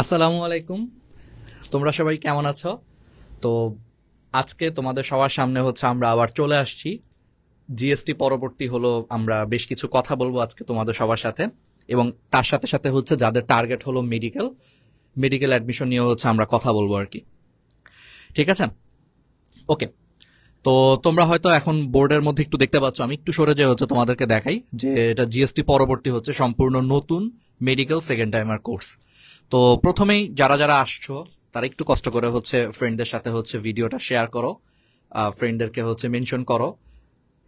আসসালামু আলাইকুম তোমরা সবাই কেমন আছো তো আজকে তোমাদের সবার সামনে হচ্ছে আমরা আবার চলে আসছি জিএসটি পরবর্তী হলো আমরা বেশ কিছু কথা বলবো আজকে তোমাদের সবার সাথে এবং তার সাথে সাথে হচ্ছে যাদের টার্গেট হলো মেডিকেল মেডিকেল অ্যাডমিশন নিয়েও হচ্ছে আমরা কথা বলবো আর কি ঠিক আছে ওকে তো তোমরা হয়তো এখন বোর্ডের মধ্যে একটু দেখতে পাচ্ছ আমি একটু সরে যে হচ্ছে তোমাদেরকে দেখাই যে এটা জিএসটি পরবর্তী হচ্ছে সম্পূর্ণ নতুন মেডিকেল সেকেন্ড টাইমার কোর্স তো প্রথমেই যারা যারা আসছো তারা একটু কষ্ট করে হচ্ছে ফ্রেন্ডদের সাথে হচ্ছে ভিডিওটা শেয়ার করো ফ্রেন্ডদেরকে হচ্ছে মেনশন করো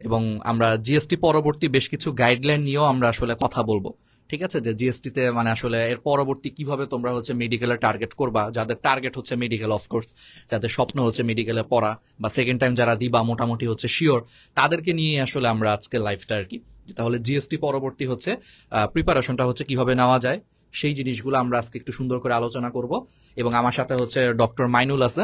এবং আমরা জিএসটি পরবর্তী বেশ কিছু গাইডলাইন নিয়েও আমরা আসলে কথা বলবো ঠিক আছে যে জিএসটিতে মানে আসলে এর পরবর্তী কিভাবে তোমরা হচ্ছে মেডিকেলের টার্গেট করবা যাদের টার্গেট হচ্ছে মেডিকেল অফকোর্স যাদের স্বপ্ন হচ্ছে মেডিকেলে পড়া বা সেকেন্ড টাইম যারা দিবা মোটামুটি হচ্ছে শিওর তাদেরকে নিয়ে আসলে আমরা আজকে লাইফটা আর কি তাহলে জিএসটি পরবর্তী হচ্ছে প্রিপারেশনটা হচ্ছে কিভাবে নেওয়া যায় সেই জিনিসগুলো আমরা আজকে একটু সুন্দর করে আলোচনা করব এবং আমার সাথে হচ্ছে ডক্টর মাইনুল আছে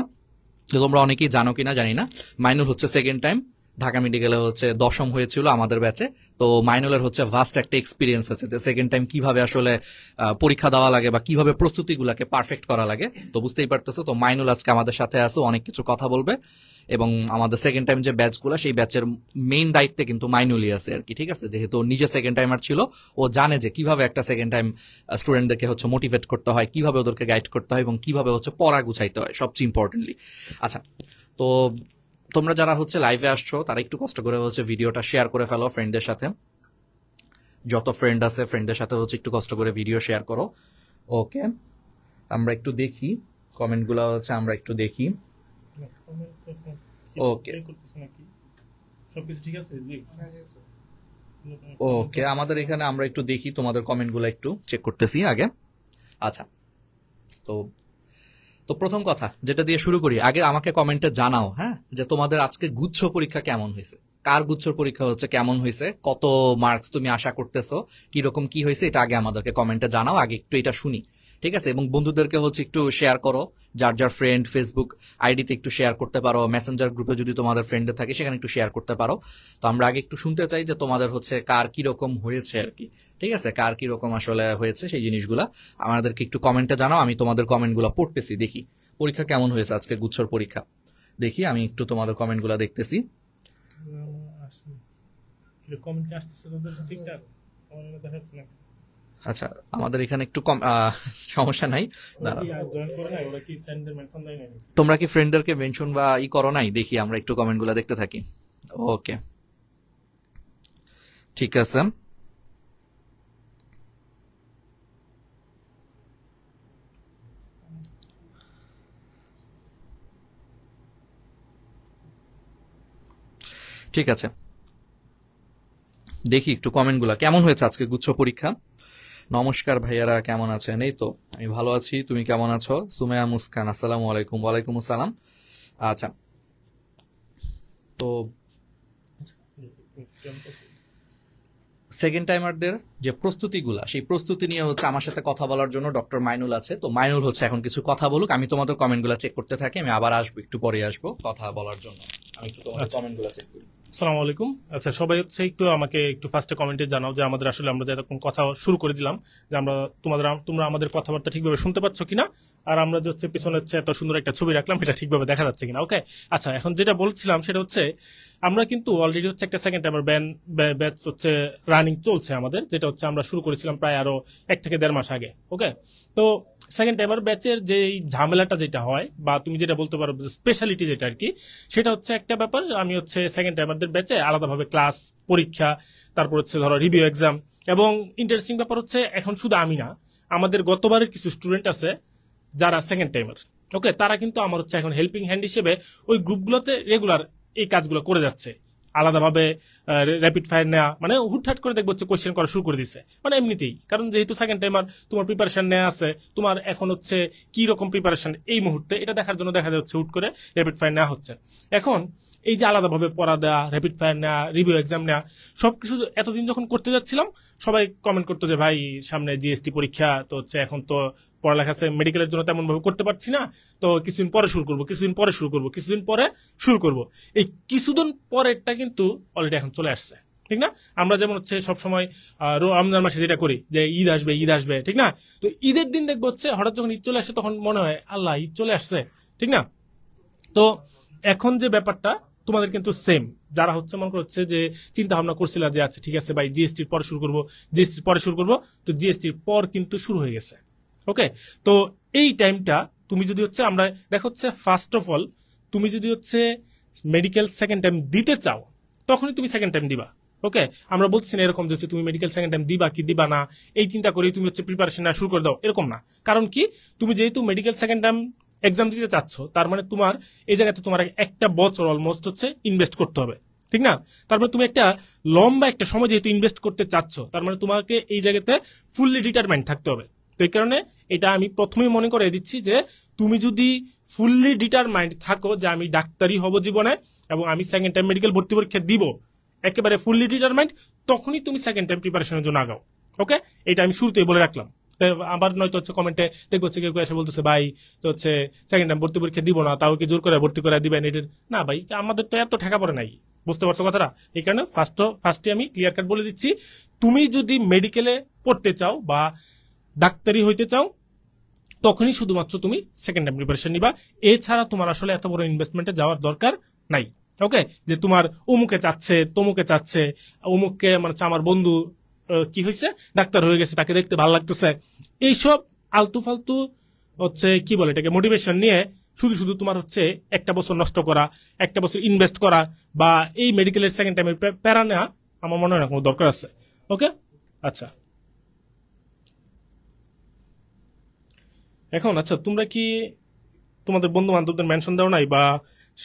তোমরা অনেকেই জানো কিনা জানি না মাইনুল হচ্ছে সেকেন্ড টাইম ঢাকা মেডিকেলে হচ্ছে দশম হয়েছিল আমাদের ব্যাচে তো মাইনুলের হচ্ছে ভাস্ট একটা এক্সপিরিয়েন্স আছে যে সেকেন্ড টাইম কিভাবে আসলে পরীক্ষা দেওয়া লাগে বা কিভাবে প্রস্তুতিগুলোকে পারফেক্ট করা লাগে তো বুঝতেই পারতেছো তো মাইনুল আজকে আমাদের সাথে আসো অনেক কিছু কথা বলবে এবং আমাদের সেকেন্ড টাইম যে ব্যাচগুলো সেই ব্যাচের মেইন দায়িত্বে কিন্তু মাইনুলই আছে আর কি ঠিক আছে যেহেতু নিজে সেকেন্ড টাইমার ছিল ও জানে যে কিভাবে একটা সেকেন্ড টাইম স্টুডেন্টদেরকে হচ্ছে মোটিভেট করতে হয় কিভাবে ওদেরকে গাইড করতে হয় এবং কিভাবে হচ্ছে পড়া গুছাইতে হয় সবচেয়ে ইম্পর্টেন্টলি আচ্ছা তো তোমরা যারা হচ্ছে লাইভে আসছো তারা একটু কষ্ট করে হচ্ছে ভিডিওটা শেয়ার করে ফেলো ফ্রেন্ডদের সাথে যত ফ্রেন্ড আছে ফ্রেন্ডের সাথে হচ্ছে একটু কষ্ট করে ভিডিও শেয়ার করো ওকে আমরা একটু দেখি কমেন্টগুলো হচ্ছে আমরা একটু দেখি ওকে ওকে আমাদের এখানে আমরা একটু দেখি তোমাদের কমেন্টগুলো একটু চেক করতেছি আগে আচ্ছা তো তো প্রথম কথা যেটা দিয়ে শুরু করি আগে আমাকে কমেন্টে জানাও হ্যাঁ যে তোমাদের আজকে গুচ্ছ পরীক্ষা কেমন হয়েছে কার গুচ্ছর পরীক্ষা হচ্ছে কেমন হয়েছে কত মার্কস তুমি আশা করতেছো কিরকম কি হয়েছে এটা আগে আমাদেরকে কমেন্টে জানাও আগে একটু এটা শুনি ঠিক আছে এবং বন্ধুদেরকে হচ্ছে একটু শেয়ার করো যার যার ফ্রেন্ড ফেসবুক আইডিতে একটু শেয়ার করতে পারো মেসেঞ্জার গ্রুপে যদি তোমাদের ফ্রেন্ডে থাকে সেখানে একটু শেয়ার করতে পারো তো আমরা আগে একটু শুনতে চাই যে তোমাদের হচ্ছে কার কীরকম হয়েছে আর কি ঠিক আছে কার কীরকম আসলে হয়েছে সেই জিনিসগুলা আমাদেরকে একটু কমেন্টে জানাও আমি তোমাদের কমেন্টগুলো পড়তেছি দেখি পরীক্ষা কেমন হয়েছে আজকে গুচ্ছর পরীক্ষা দেখি আমি একটু তোমাদের কমেন্টগুলো দেখতেছি কমেন্ট আসতেছে ঠিকঠাক দেখা যাচ্ছে না আচ্ছা আমাদের এখানে একটু কম সমস্যা নাই তোমরা কি ফ্রেন্ডদেরকে মেনশন বা ই করো নাই দেখি আমরা একটু কমেন্টগুলো দেখতে থাকি ওকে ঠিক আছে ঠিক আছে দেখি একটু কমেন্টগুলো কেমন হয়েছে আজকে গুচ্ছ পরীক্ষা নমস্কার ভাইয়ারা কেমন আছেন এই তো আমি ভালো আছি তুমি কেমন আছো সুমেয়া মুস্কান আসসালামু আলাইকুম ওয়ালাইকুম আসসালাম আচ্ছা তো সেকেন্ড টাইমারদের যে প্রস্তুতিগুলা সেই প্রস্তুতি নিয়ে হচ্ছে আমার সাথে কথা বলার জন্য ডক্টর মাইনুল আছে তো মাইনুল হচ্ছে এখন কিছু কথা বলুক আমি তোমাদের কমেন্টগুলো চেক করতে থাকি আমি আবার আসবো একটু পরে আসবো কথা বলার জন্য আমি একটু তোমাদের কমেন্টগুলো আচ্ছা। চেক করি সালাম আলাইকুম আচ্ছা সবাই হচ্ছে একটু আমাকে একটু ফার্স্টে কমেন্টে জানাও যে আমাদের আসলে আমরা যেরকম কথা শুরু করে দিলাম যে আমরা তোমাদের তোমরা আমাদের কথাবার্তা ঠিকভাবে শুনতে পাচ্ছ কিনা আর আমরা যে হচ্ছে পিছনে হচ্ছে এত সুন্দর একটা ছবি রাখলাম সেটা ঠিকভাবে দেখা যাচ্ছে কিনা ওকে আচ্ছা এখন যেটা বলছিলাম সেটা হচ্ছে আমরা কিন্তু অলরেডি হচ্ছে একটা সেকেন্ড টাইমের ব্যান ব্যাচ হচ্ছে রানিং চলছে আমাদের যেটা হচ্ছে আমরা শুরু করেছিলাম প্রায় আরো এক থেকে দেড় মাস আগে ওকে তো সেকেন্ড টাইমার ব্যাচের যে ঝামেলাটা যেটা হয় বা তুমি যেটা বলতে পারো স্পেশালিটি যেটা আর কি সেটা হচ্ছে একটা ব্যাপার আমি হচ্ছে সেকেন্ড টাইমারদের ব্যাচে আলাদাভাবে ক্লাস পরীক্ষা তারপর হচ্ছে ধরো রিভিউ এক্সাম এবং ইন্টারেস্টিং ব্যাপার হচ্ছে এখন শুধু আমি না আমাদের গতবারের কিছু স্টুডেন্ট আছে যারা সেকেন্ড টাইমার ওকে তারা কিন্তু আমার হচ্ছে এখন হেল্পিং হ্যান্ড হিসেবে ওই গ্রুপগুলোতে রেগুলার এই কাজগুলো করে যাচ্ছে আলাদাভাবে র্যাপিড ফায়ার নেওয়া মানে হুটহাট করে দেখবো হচ্ছে কোয়েশ্চেন করা শুরু করে দিচ্ছে মানে এমনিতেই কারণ যেহেতু সেকেন্ড টাইম আর তোমার প্রিপারেশন নেওয়া আছে তোমার এখন হচ্ছে কি রকম প্রিপারেশন এই মুহূর্তে এটা দেখার জন্য দেখা যাচ্ছে হুট করে র্যাপিড ফায়ার নেওয়া হচ্ছে এখন এই যে আলাদাভাবে পড়া দেওয়া র্যাপিড ফায়ার নেওয়া রিভিউ এক্সাম নেওয়া সব কিছু এতদিন যখন করতে যাচ্ছিলাম সবাই কমেন্ট করতো যে ভাই সামনে জিএসটি পরীক্ষা তো হচ্ছে এখন তো পড়ালেখা আছে মেডিকেলের জন্য তেমন ভাবে করতে পারছি না তো কিছুদিন পরে শুরু করবো কিছুদিন পরে শুরু করবো কিছুদিন পরে শুরু করব এই কিছুদিন পরেরটা কিন্তু অলরেডি এখন চলে আসছে ঠিক না আমরা যেমন হচ্ছে সবসময় রমজান মাসে যেটা করি যে ঈদ আসবে ঈদ আসবে ঠিক না তো ঈদের দিন দেখবো হচ্ছে হঠাৎ যখন ঈদ চলে আসে তখন মনে হয় আল্লাহ ঈদ চলে আসছে ঠিক না তো এখন যে ব্যাপারটা তোমাদের কিন্তু সেম যারা হচ্ছে মনে করছে যে চিন্তা ভাবনা করছিল যে আচ্ছা ঠিক আছে ভাই জিএসটির পরে শুরু করবো জিএসটির পরে শুরু করবো তো জিএসটির পর কিন্তু শুরু হয়ে গেছে ওকে তো এই টাইমটা তুমি যদি হচ্ছে আমরা দেখো হচ্ছে ফার্স্ট অফ অল তুমি যদি হচ্ছে মেডিকেল সেকেন্ড টাইম দিতে চাও তখনই তুমি সেকেন্ড টাইম দিবা ওকে আমরা বলছি না এরকম যে তুমি মেডিকেল সেকেন্ড টাইম দিবা কি দিবা না এই চিন্তা করেই তুমি হচ্ছে প্রিপারেশন শুরু করে দাও এরকম না কারণ কি তুমি যেহেতু মেডিকেল সেকেন্ড টাইম এক্সাম দিতে চাচ্ছ তার মানে তোমার এই জায়গাতে তোমার একটা বছর অলমোস্ট হচ্ছে ইনভেস্ট করতে হবে ঠিক না তারপরে তুমি একটা লম্বা একটা সময় যেহেতু ইনভেস্ট করতে চাচ্ছ তার মানে তোমাকে এই জায়গাতে ফুললি ডিটারমেন্ট থাকতে হবে তো এই কারণে এটা আমি প্রথমেই মনে করে দিচ্ছি যে তুমি যদি ফুললি ডিটারমাইন্ড থাকো যে আমি ডাক্তারই হব জীবনে এবং আমি সেকেন্ড টাইম মেডিকেল ভর্তি পরীক্ষা দিব একেবারে ফুললি ডিটারমাইন্ড তখনই তুমি সেকেন্ড টাইম প্রিপারেশনের জন্য আগাও ওকে এটা আমি শুরুতেই বলে রাখলাম আবার নয়তো হচ্ছে কমেন্টে দেখবো হচ্ছে কেউ এসে বলতেছে ভাই তো হচ্ছে সেকেন্ড টাইম ভর্তি পরীক্ষা দিব না তাও কি জোর করে ভর্তি করে দিবেন এটার না ভাই আমাদের তো এত ঠেকা পড়ে নাই বুঝতে পারছো কথাটা এই কারণে ফার্স্ট ফার্স্টে আমি ক্লিয়ার কাট বলে দিচ্ছি তুমি যদি মেডিকেলে পড়তে চাও বা ডাক্তারি হইতে চাও তখনই শুধুমাত্র তুমি সেকেন্ড টাইম প্রিপারেশন নিবা এছাড়া তোমার আসলে এত বড় ইনভেস্টমেন্টে যাওয়ার দরকার নাই ওকে যে তোমার অমুকে চাচ্ছে তমুকে চাচ্ছে অমুককে মানে আমার বন্ধু কি হয়েছে ডাক্তার হয়ে গেছে তাকে দেখতে ভালো লাগতেছে এইসব আলতু ফালতু হচ্ছে কি বলে এটাকে মোটিভেশন নিয়ে শুধু শুধু তোমার হচ্ছে একটা বছর নষ্ট করা একটা বছর ইনভেস্ট করা বা এই মেডিকেলের সেকেন্ড টাইমে প্যারা নেওয়া আমার মনে হয় না কোনো দরকার আছে ওকে আচ্ছা এখন আচ্ছা তোমরা কি তোমাদের বন্ধু বান্ধবদের মেনশন দাও নাই বা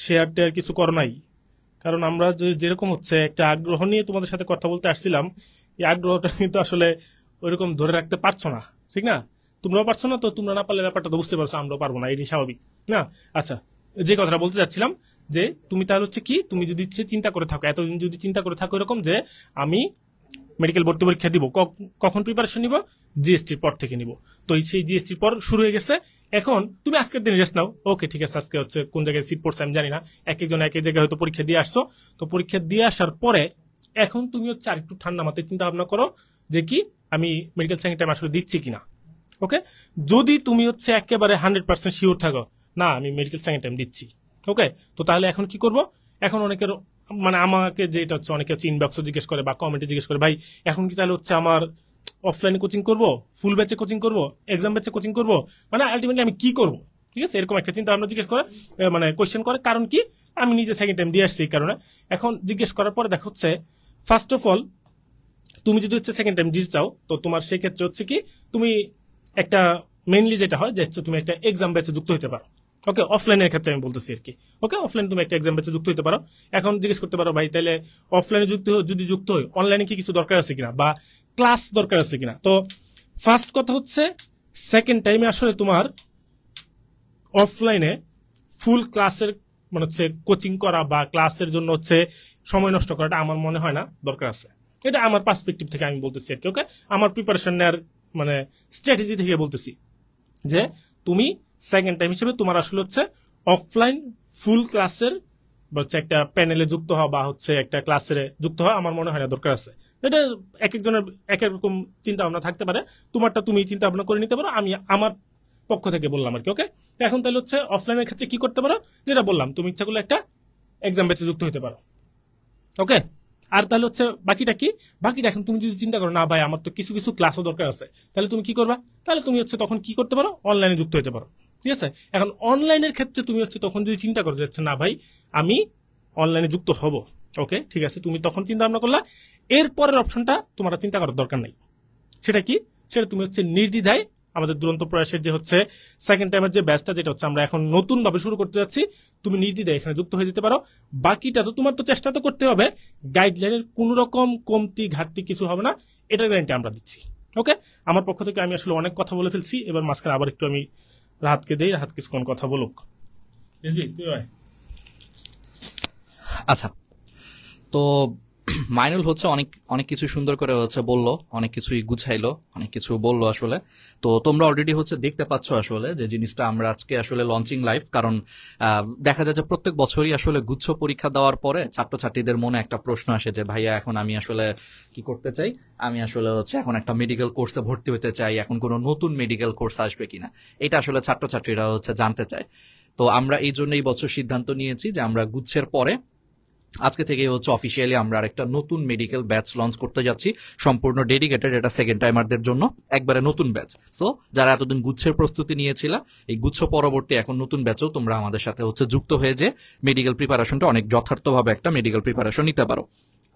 শেয়ার টেয়ার কিছু করো নাই কারণ আমরা যেরকম হচ্ছে একটা আগ্রহ নিয়ে তোমাদের সাথে কথা বলতে আসছিলাম এই আগ্রহটা কিন্তু আসলে ওইরকম ধরে রাখতে পারছো না ঠিক না তোমরাও পারছো না তো তোমরা না পারলে ব্যাপারটা তো বুঝতে পারছো আমরাও পারবো না এটি স্বাভাবিক না আচ্ছা যে কথাটা বলতে চাচ্ছিলাম যে তুমি তাহলে হচ্ছে কি তুমি যদি চিন্তা করে থাকো এতদিন যদি চিন্তা করে থাকো এরকম যে আমি মেডিকেল ভর্তি পরীক্ষা দিব কখন প্রিপারেশন নিব জিএসটির পর থেকে নিব তো সেই জিএসটির পর শুরু হয়ে গেছে এখন তুমি আজকের দিনে রেস্ট নাও ওকে ঠিক আছে আজকে হচ্ছে কোন জায়গায় সিট পড়ছে আমি জানি না এক একজন এক এক জায়গায় হয়তো পরীক্ষা দিয়ে আসছো তো পরীক্ষা দিয়ে আসার পরে এখন তুমি হচ্ছে আর একটু ঠান্ডা মাথায় চিন্তা ভাবনা করো যে কি আমি মেডিকেল সাইন্স টাইম আসলে দিচ্ছি কিনা ওকে যদি তুমি হচ্ছে একেবারে হান্ড্রেড পার্সেন্ট শিওর থাকো না আমি মেডিকেল সাইন্স টাইম দিচ্ছি ওকে তো তাহলে এখন কি করব এখন অনেকের মানে আমাকে যেটা হচ্ছে অনেকে হচ্ছে ইনবক্সে জিজ্ঞেস করে বা কমেন্টে জিজ্ঞেস করে ভাই এখন কি তাহলে হচ্ছে আমার অফলাইনে কোচিং করব ফুল ব্যাচে কোচিং করব এক্সাম ব্যাচে কোচিং করব মানে আলটিমেটলি আমি কি করব ঠিক আছে এরকম একটা চিন্তা ভাবনা জিজ্ঞেস করে মানে কোয়েশ্চেন করে কারণ কি আমি নিজে সেকেন্ড টাইম দিয়ে আসছি এই কারণে এখন জিজ্ঞেস করার পরে দেখা হচ্ছে ফার্স্ট অফ অল তুমি যদি হচ্ছে সেকেন্ড টাইম দিতে চাও তো তোমার সেক্ষেত্রে হচ্ছে কি তুমি একটা মেনলি যেটা হয় যে হচ্ছে তুমি একটা এক্সাম ব্যাচে যুক্ত হতে পারো ওকে অফলাইনের ক্ষেত্রে আমি বলতেছি আর কি ওকে অফলাইন তুমি একটা এক্সাম যুক্ত হতে পারো এখন জিজ্ঞেস করতে পারো ভাই তাহলে অফলাইনে যুক্ত যদি যুক্ত হয় অনলাইনে কি কিছু দরকার আছে কিনা বা ক্লাস দরকার আছে কিনা তো ফার্স্ট কথা হচ্ছে সেকেন্ড টাইমে আসলে তোমার অফলাইনে ফুল ক্লাসের মানে হচ্ছে কোচিং করা বা ক্লাসের জন্য হচ্ছে সময় নষ্ট করাটা আমার মনে হয় না দরকার আছে এটা আমার পার্সপেক্টিভ থেকে আমি বলতেছি আর কি ওকে আমার প্রিপারেশন নেওয়ার মানে স্ট্র্যাটেজি থেকে বলতেছি যে তুমি সেকেন্ড টাইম হিসেবে তোমার আসলে হচ্ছে অফলাইন ফুল ক্লাসের হচ্ছে একটা প্যানেলে যুক্ত হওয়া বা হচ্ছে একটা ক্লাসের যুক্ত হওয়া আমার মনে হয় না দরকার আছে এটা এক একজনের এক এক রকম চিন্তা ভাবনা থাকতে পারে তোমারটা তুমি চিন্তা ভাবনা করে নিতে পারো আমি আমার পক্ষ থেকে বললাম আর কি ওকে এখন তাহলে হচ্ছে অফলাইনের ক্ষেত্রে কি করতে পারো যেটা বললাম তুমি ইচ্ছা করলে একটা এক্সাম বেচে যুক্ত হতে পারো ওকে আর তাহলে হচ্ছে বাকিটা কি বাকিটা এখন তুমি যদি চিন্তা করো না ভাই আমার তো কিছু কিছু ক্লাসও দরকার আছে তাহলে তুমি কি করবা তাহলে তুমি হচ্ছে তখন কি করতে পারো অনলাইনে যুক্ত হতে পারো ঠিক আছে এখন অনলাইনের ক্ষেত্রে তুমি হচ্ছে তখন যদি চিন্তা করো যাচ্ছে না ভাই আমি অনলাইনে যুক্ত হব ওকে ঠিক আছে তুমি তখন চিন্তা ভাবনা করলা এর পরের অপশনটা তোমার চিন্তা করার দরকার নাই সেটা কি সেটা তুমি হচ্ছে নির্দ্বিধায় আমাদের দুরন্ত প্রয়াসের যে হচ্ছে সেকেন্ড টাইমের যে ব্যাচটা যেটা হচ্ছে আমরা এখন নতুনভাবে শুরু করতে যাচ্ছি তুমি নির্দ্বিধায় এখানে যুক্ত হয়ে যেতে পারো বাকিটা তো তোমার তো চেষ্টা তো করতে হবে গাইডলাইনের কোনো রকম কমতি ঘাটতি কিছু হবে না এটার গ্যারান্টি আমরা দিচ্ছি ওকে আমার পক্ষ থেকে আমি আসলে অনেক কথা বলে ফেলছি এবার মাঝখানে আবার একটু আমি রাহাতকে দেই রাহাত কিছুক্ষণ কথা বলুক বুঝলি তুই আচ্ছা তো মাইনুল হচ্ছে অনেক অনেক কিছু সুন্দর করে হচ্ছে বলল অনেক কিছুই গুছাইলো অনেক কিছু বলল আসলে তো তোমরা অলরেডি হচ্ছে দেখতে পাচ্ছ আসলে যে জিনিসটা আমরা আজকে আসলে লঞ্চিং লাইভ কারণ দেখা যায় যে প্রত্যেক বছরই আসলে গুচ্ছ পরীক্ষা দেওয়ার পরে ছাত্রছাত্রীদের মনে একটা প্রশ্ন আসে যে ভাইয়া এখন আমি আসলে কি করতে চাই আমি আসলে হচ্ছে এখন একটা মেডিকেল কোর্সে ভর্তি হতে চাই এখন কোনো নতুন মেডিকেল কোর্স আসবে কিনা এটা আসলে ছাত্রছাত্রীরা হচ্ছে জানতে চায় তো আমরা এই জন্য এই বছর সিদ্ধান্ত নিয়েছি যে আমরা গুচ্ছের পরে আজকে থেকে হচ্ছে অফিসিয়ালি আমরা আরেকটা নতুন মেডিকেল ব্যাচ লঞ্চ করতে যাচ্ছি সম্পূর্ণ ডেডিকেটেড এটা সেকেন্ড টাইমারদের জন্য একবারে নতুন ব্যাচ সো যারা এতদিন গুচ্ছের প্রস্তুতি নিয়েছিল এই গুচ্ছ পরবর্তী এখন নতুন ব্যাচও তোমরা আমাদের সাথে হচ্ছে যুক্ত হয়ে যে মেডিকেল প্রিপারেশনটা অনেক যথার্থভাবে একটা মেডিকেল প্রিপারেশন নিতে পারো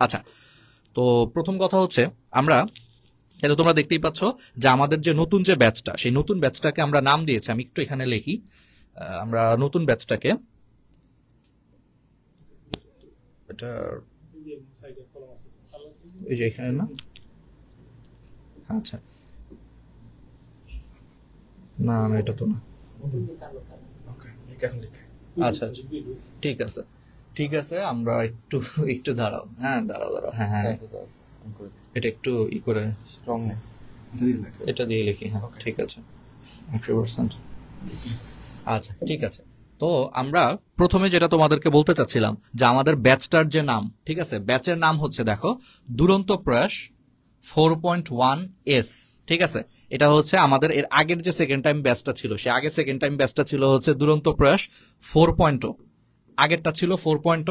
আচ্ছা তো প্রথম কথা হচ্ছে আমরা এটা তোমরা দেখতেই পাচ্ছ যে আমাদের যে নতুন যে ব্যাচটা সেই নতুন ব্যাচটাকে আমরা নাম দিয়েছি আমি একটু এখানে লিখি আমরা নতুন ব্যাচটাকে এটা এই যে এখানে না আচ্ছা না না এটা তো না আচ্ছা আচ্ছা ঠিক আছে ঠিক আছে আমরা একটু একটু দাঁড়াও হ্যাঁ দাঁড়াও দাঁড়াও হ্যাঁ হ্যাঁ, হ্যাঁ এটা একটু ই করে এটা দিয়ে লিখি হ্যাঁ ঠিক আছে একশো পার্সেন্ট আচ্ছা ঠিক আছে তো আমরা প্রথমে যেটা তোমাদেরকে বলতে চাচ্ছিলাম যে আমাদের ব্যাচটার যে নাম ঠিক আছে ব্যাচের নাম হচ্ছে দেখো দুরন্ত প্রয়াস ফোর পয়েন্ট ওয়ান এস ঠিক আছে এটা হচ্ছে আমাদের এর আগের যে সেকেন্ড টাইম ব্যাচটা ছিল সে আগে সেকেন্ড টাইম ব্যাচটা ছিল হচ্ছে দুরন্ত প্রয়াস ফোর পয়েন্ট oh। আগেরটা ছিল ফোর পয়েন্ট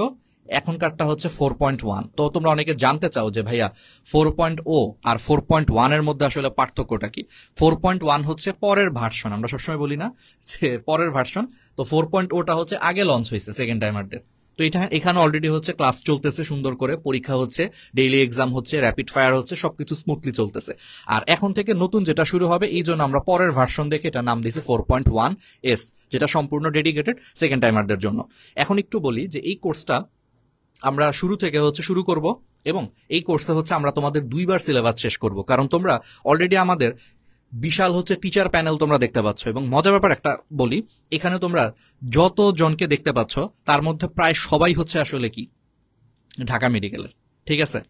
এখনকারটা হচ্ছে ফোর পয়েন্ট ওয়ান তো তোমরা অনেকে জানতে চাও যে ভাইয়া ফোর পয়েন্ট ও আর ফোর পয়েন্ট ওয়ানের মধ্যে আসলে পার্থক্যটা কি ফোর পয়েন্ট ওয়ান হচ্ছে পরের ভার্সন আমরা সবসময় বলি না যে পরের ভার্সন তো ফোর পয়েন্ট ওটা হচ্ছে আগে লঞ্চ হয়েছে সেকেন্ড টাইমারদের তো এটা এখানে অলরেডি হচ্ছে ক্লাস চলতেছে সুন্দর করে পরীক্ষা হচ্ছে ডেইলি এক্সাম হচ্ছে র্যাপিড ফায়ার হচ্ছে সবকিছু স্মুথলি চলতেছে আর এখন থেকে নতুন যেটা শুরু হবে এই জন্য আমরা পরের ভার্সন দেখে এটা নাম দিয়েছি ফোর পয়েন্ট ওয়ান এস যেটা সম্পূর্ণ ডেডিকেটেড সেকেন্ড টাইমারদের জন্য এখন একটু বলি যে এই কোর্সটা আমরা শুরু থেকে হচ্ছে শুরু করব এবং এই কোর্সে হচ্ছে আমরা তোমাদের দুইবার সিলেবাস শেষ করব কারণ তোমরা অলরেডি আমাদের বিশাল হচ্ছে টিচার প্যানেল তোমরা দেখতে পাচ্ছ এবং মজার ব্যাপার একটা বলি এখানে তোমরা যত জনকে দেখতে পাচ্ছ তার মধ্যে প্রায় সবাই হচ্ছে আসলে কি ঢাকা মেডিকেলের ঠিক আছে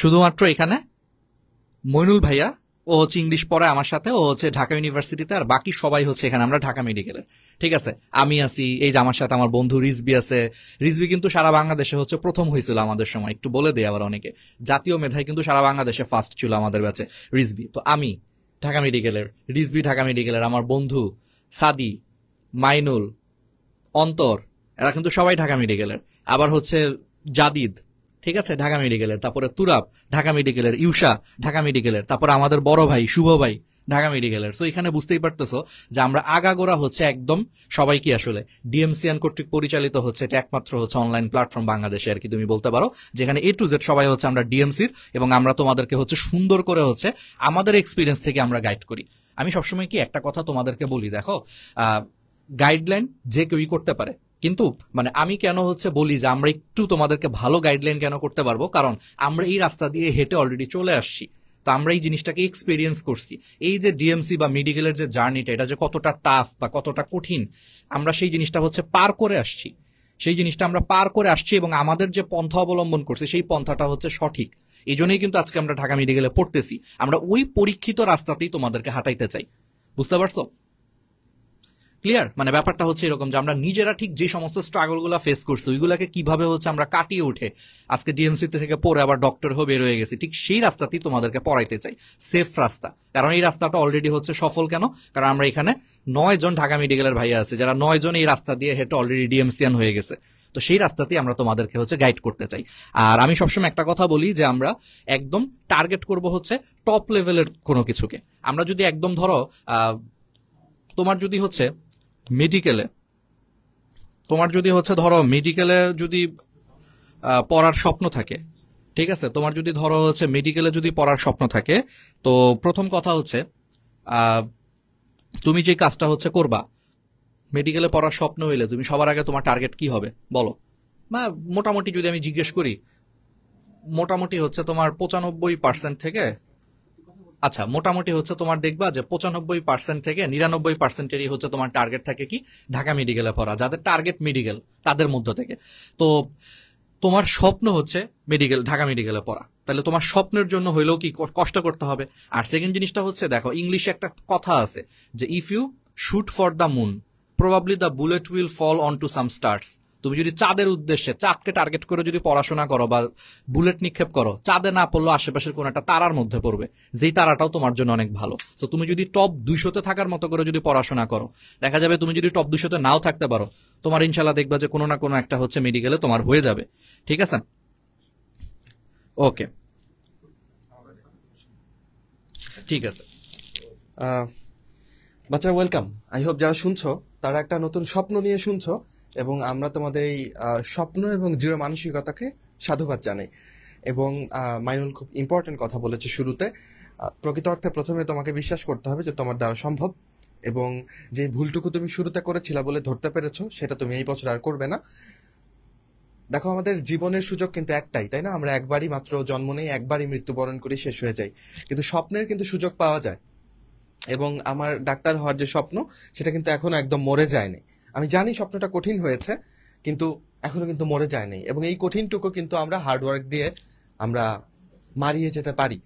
শুধুমাত্র এখানে মইনুল ভাইয়া ও হচ্ছে ইংলিশ পড়ায় আমার সাথে ও হচ্ছে ঢাকা ইউনিভার্সিটিতে আর বাকি সবাই হচ্ছে এখানে আমরা ঢাকা মেডিকেলের ঠিক আছে আমি আছি এই যে আমার সাথে আমার বন্ধু রিজবি আছে রিজবি কিন্তু সারা বাংলাদেশে হচ্ছে প্রথম হয়েছিল আমাদের সময় একটু বলে দেয় আবার অনেকে জাতীয় মেধায় কিন্তু সারা বাংলাদেশে ফার্স্ট ছিল আমাদের কাছে রিজবি তো আমি ঢাকা মেডিকেলের রিজবি ঢাকা মেডিকেলের আমার বন্ধু সাদি মাইনুল অন্তর এরা কিন্তু সবাই ঢাকা মেডিকেলের আবার হচ্ছে জাদিদ ঠিক আছে ঢাকা মেডিকেলের তারপরে তুরাব ঢাকা মেডিকেলের ইউসা ঢাকা মেডিকেলের তারপরে আমাদের বড় ভাই শুভ ভাই ঢাকা মেডিকেলের সো এখানে বুঝতেই পারতেছো যে আমরা আগাগোড়া হচ্ছে একদম সবাই কি আসলে ডিএমসিএন কর্তৃক পরিচালিত হচ্ছে এটা একমাত্র হচ্ছে অনলাইন প্ল্যাটফর্ম বাংলাদেশে আর কি তুমি বলতে পারো যেখানে এ টু জেড সবাই হচ্ছে আমরা ডিএমসির এবং আমরা তোমাদেরকে হচ্ছে সুন্দর করে হচ্ছে আমাদের এক্সপিরিয়েন্স থেকে আমরা গাইড করি আমি সবসময় কি একটা কথা তোমাদেরকে বলি দেখো গাইডলাইন যে কেউই করতে পারে কিন্তু মানে আমি কেন হচ্ছে বলি যে আমরা একটু তোমাদেরকে ভালো গাইডলাইন কেন করতে পারবো কারণ আমরা এই রাস্তা দিয়ে হেঁটে অলরেডি চলে আসছি তো আমরা এই জিনিসটাকে এক্সপিরিয়েন্স করছি এই যে ডিএমসি বা মেডিকেলের যে জার্নিটা এটা যে কতটা টাফ বা কতটা কঠিন আমরা সেই জিনিসটা হচ্ছে পার করে আসছি সেই জিনিসটা আমরা পার করে আসছি এবং আমাদের যে পন্থা অবলম্বন করছে সেই পন্থাটা হচ্ছে সঠিক এই জন্যই কিন্তু আজকে আমরা ঢাকা মেডিকেলে পড়তেছি আমরা ওই পরীক্ষিত রাস্তাতেই তোমাদেরকে হাঁটাইতে চাই বুঝতে পারছো ক্লিয়ার মানে ব্যাপারটা হচ্ছে এরকম যে আমরা নিজেরা ঠিক যে সমস্ত স্ট্রাগলগুলো ফেস করছি ওইগুলোকে কিভাবে হচ্ছে আমরা কাটিয়ে উঠে আজকে ডিএমসিতে থেকে পরে আবার ডক্টর হয়ে বের হয়ে গেছি ঠিক সেই রাস্তাতেই তোমাদেরকে পড়াইতে চাই সেফ রাস্তা কারণ এই রাস্তাটা অলরেডি হচ্ছে সফল কেন কারণ আমরা এখানে নয় জন ঢাকা মেডিকেলের ভাইয়া আছে যারা নয় জন এই রাস্তা দিয়ে হেঁটে অলরেডি ডিএমসিয়ান হয়ে গেছে তো সেই রাস্তাতেই আমরা তোমাদেরকে হচ্ছে গাইড করতে চাই আর আমি সবসময় একটা কথা বলি যে আমরা একদম টার্গেট করব হচ্ছে টপ লেভেলের কোনো কিছুকে আমরা যদি একদম ধরো তোমার যদি হচ্ছে মেডিকেলে তোমার যদি হচ্ছে ধরো মেডিকেলে যদি পড়ার স্বপ্ন থাকে ঠিক আছে তোমার যদি ধরো হচ্ছে মেডিকেলে যদি পড়ার স্বপ্ন থাকে তো প্রথম কথা হচ্ছে তুমি যে কাজটা হচ্ছে করবা মেডিকেলে পড়ার স্বপ্ন হইলে তুমি সবার আগে তোমার টার্গেট কি হবে বলো বা মোটামুটি যদি আমি জিজ্ঞেস করি মোটামুটি হচ্ছে তোমার পঁচানব্বই পার্সেন্ট থেকে আচ্ছা মোটামুটি হচ্ছে তোমার দেখবা যে পঁচানব্বই পার্সেন্ট থেকে নিরানব্বই পার্সেন্টেরই হচ্ছে তোমার টার্গেট থাকে কি ঢাকা মেডিকেলে পড়া যাদের টার্গেট মেডিকেল তাদের মধ্য থেকে তো তোমার স্বপ্ন হচ্ছে মেডিকেল ঢাকা মেডিকেলে পড়া তাহলে তোমার স্বপ্নের জন্য হইলেও কি কষ্ট করতে হবে আর সেকেন্ড জিনিসটা হচ্ছে দেখো ইংলিশে একটা কথা আছে যে if you shoot for the moon probably the bullet will fall on to some stars তুমি যদি চাঁদের উদ্দেশ্যে চাঁদকে টার্গেট করে যদি পড়াশোনা করো বা বুলেট নিক্ষেপ করো চাঁদে না পড়লো আশেপাশের কোনো একটা তারার মধ্যে পড়বে যেই তারাটাও তোমার জন্য অনেক ভালো তো তুমি যদি টপ দুইশোতে থাকার মতো করে যদি পড়াশোনা করো দেখা যাবে তুমি যদি টপ দুইশোতে নাও থাকতে পারো তোমার ইনশাল্লাহ দেখবা যে কোনো না কোনো একটা হচ্ছে মেডিকেলে তোমার হয়ে যাবে ঠিক আছে ওকে ঠিক আছে বাচ্চারা ওয়েলকাম আই হোপ যারা শুনছো তারা একটা নতুন স্বপ্ন নিয়ে শুনছো এবং আমরা তোমাদের এই স্বপ্ন এবং দৃঢ় মানসিকতাকে সাধুবাদ জানাই এবং মাইনুল খুব ইম্পর্টেন্ট কথা বলেছে শুরুতে প্রকৃত অর্থে প্রথমে তোমাকে বিশ্বাস করতে হবে যে তোমার দ্বারা সম্ভব এবং যে ভুলটুকু তুমি শুরুতে করেছিলা বলে ধরতে পেরেছ সেটা তুমি এই বছর আর করবে না দেখো আমাদের জীবনের সুযোগ কিন্তু একটাই তাই না আমরা একবারই মাত্র জন্ম নেই একবারই মৃত্যুবরণ করি শেষ হয়ে যাই কিন্তু স্বপ্নের কিন্তু সুযোগ পাওয়া যায় এবং আমার ডাক্তার হওয়ার যে স্বপ্ন সেটা কিন্তু এখনো একদম মরে যায়নি আমি জানি স্বপ্নটা কঠিন হয়েছে কিন্তু এখনো কিন্তু মরে যায়নি এবং এই কঠিনটুকু কিন্তু আমরা হার্ডওয়ার্ক দিয়ে আমরা মারিয়ে যেতে পারি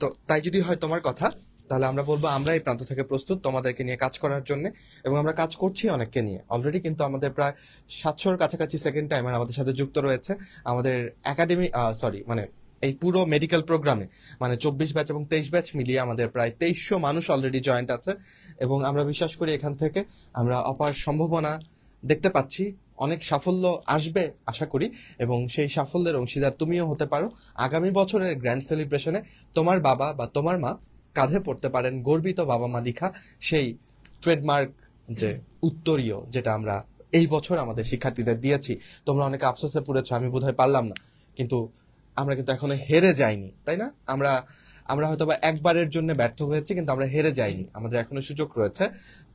তো তাই যদি হয় তোমার কথা তাহলে আমরা বলবো আমরা এই প্রান্ত থেকে প্রস্তুত তোমাদেরকে নিয়ে কাজ করার জন্য এবং আমরা কাজ করছি অনেককে নিয়ে অলরেডি কিন্তু আমাদের প্রায় সাতশোর কাছাকাছি সেকেন্ড টাইমার আমাদের সাথে যুক্ত রয়েছে আমাদের একাডেমি সরি মানে এই পুরো মেডিকেল প্রোগ্রামে মানে চব্বিশ ব্যাচ এবং তেইশ ব্যাচ মিলিয়ে আমাদের প্রায় তেইশশো মানুষ অলরেডি জয়েন্ট আছে এবং আমরা বিশ্বাস করি এখান থেকে আমরা অপার সম্ভাবনা দেখতে পাচ্ছি অনেক সাফল্য আসবে আশা করি এবং সেই সাফল্যের অংশীদার তুমিও হতে পারো আগামী বছরের গ্র্যান্ড সেলিব্রেশনে তোমার বাবা বা তোমার মা কাঁধে পড়তে পারেন গর্বিত বাবা মা লিখা সেই ট্রেডমার্ক যে উত্তরীয় যেটা আমরা এই বছর আমাদের শিক্ষার্থীদের দিয়েছি তোমরা অনেকে আফসোসে পড়েছ আমি বোধহয় পারলাম না কিন্তু আমরা কিন্তু এখনো হেরে যাইনি তাই না আমরা আমরা হয়তো বা একবারের জন্য ব্যর্থ হয়েছি কিন্তু আমরা হেরে যাইনি আমাদের এখনো সুযোগ রয়েছে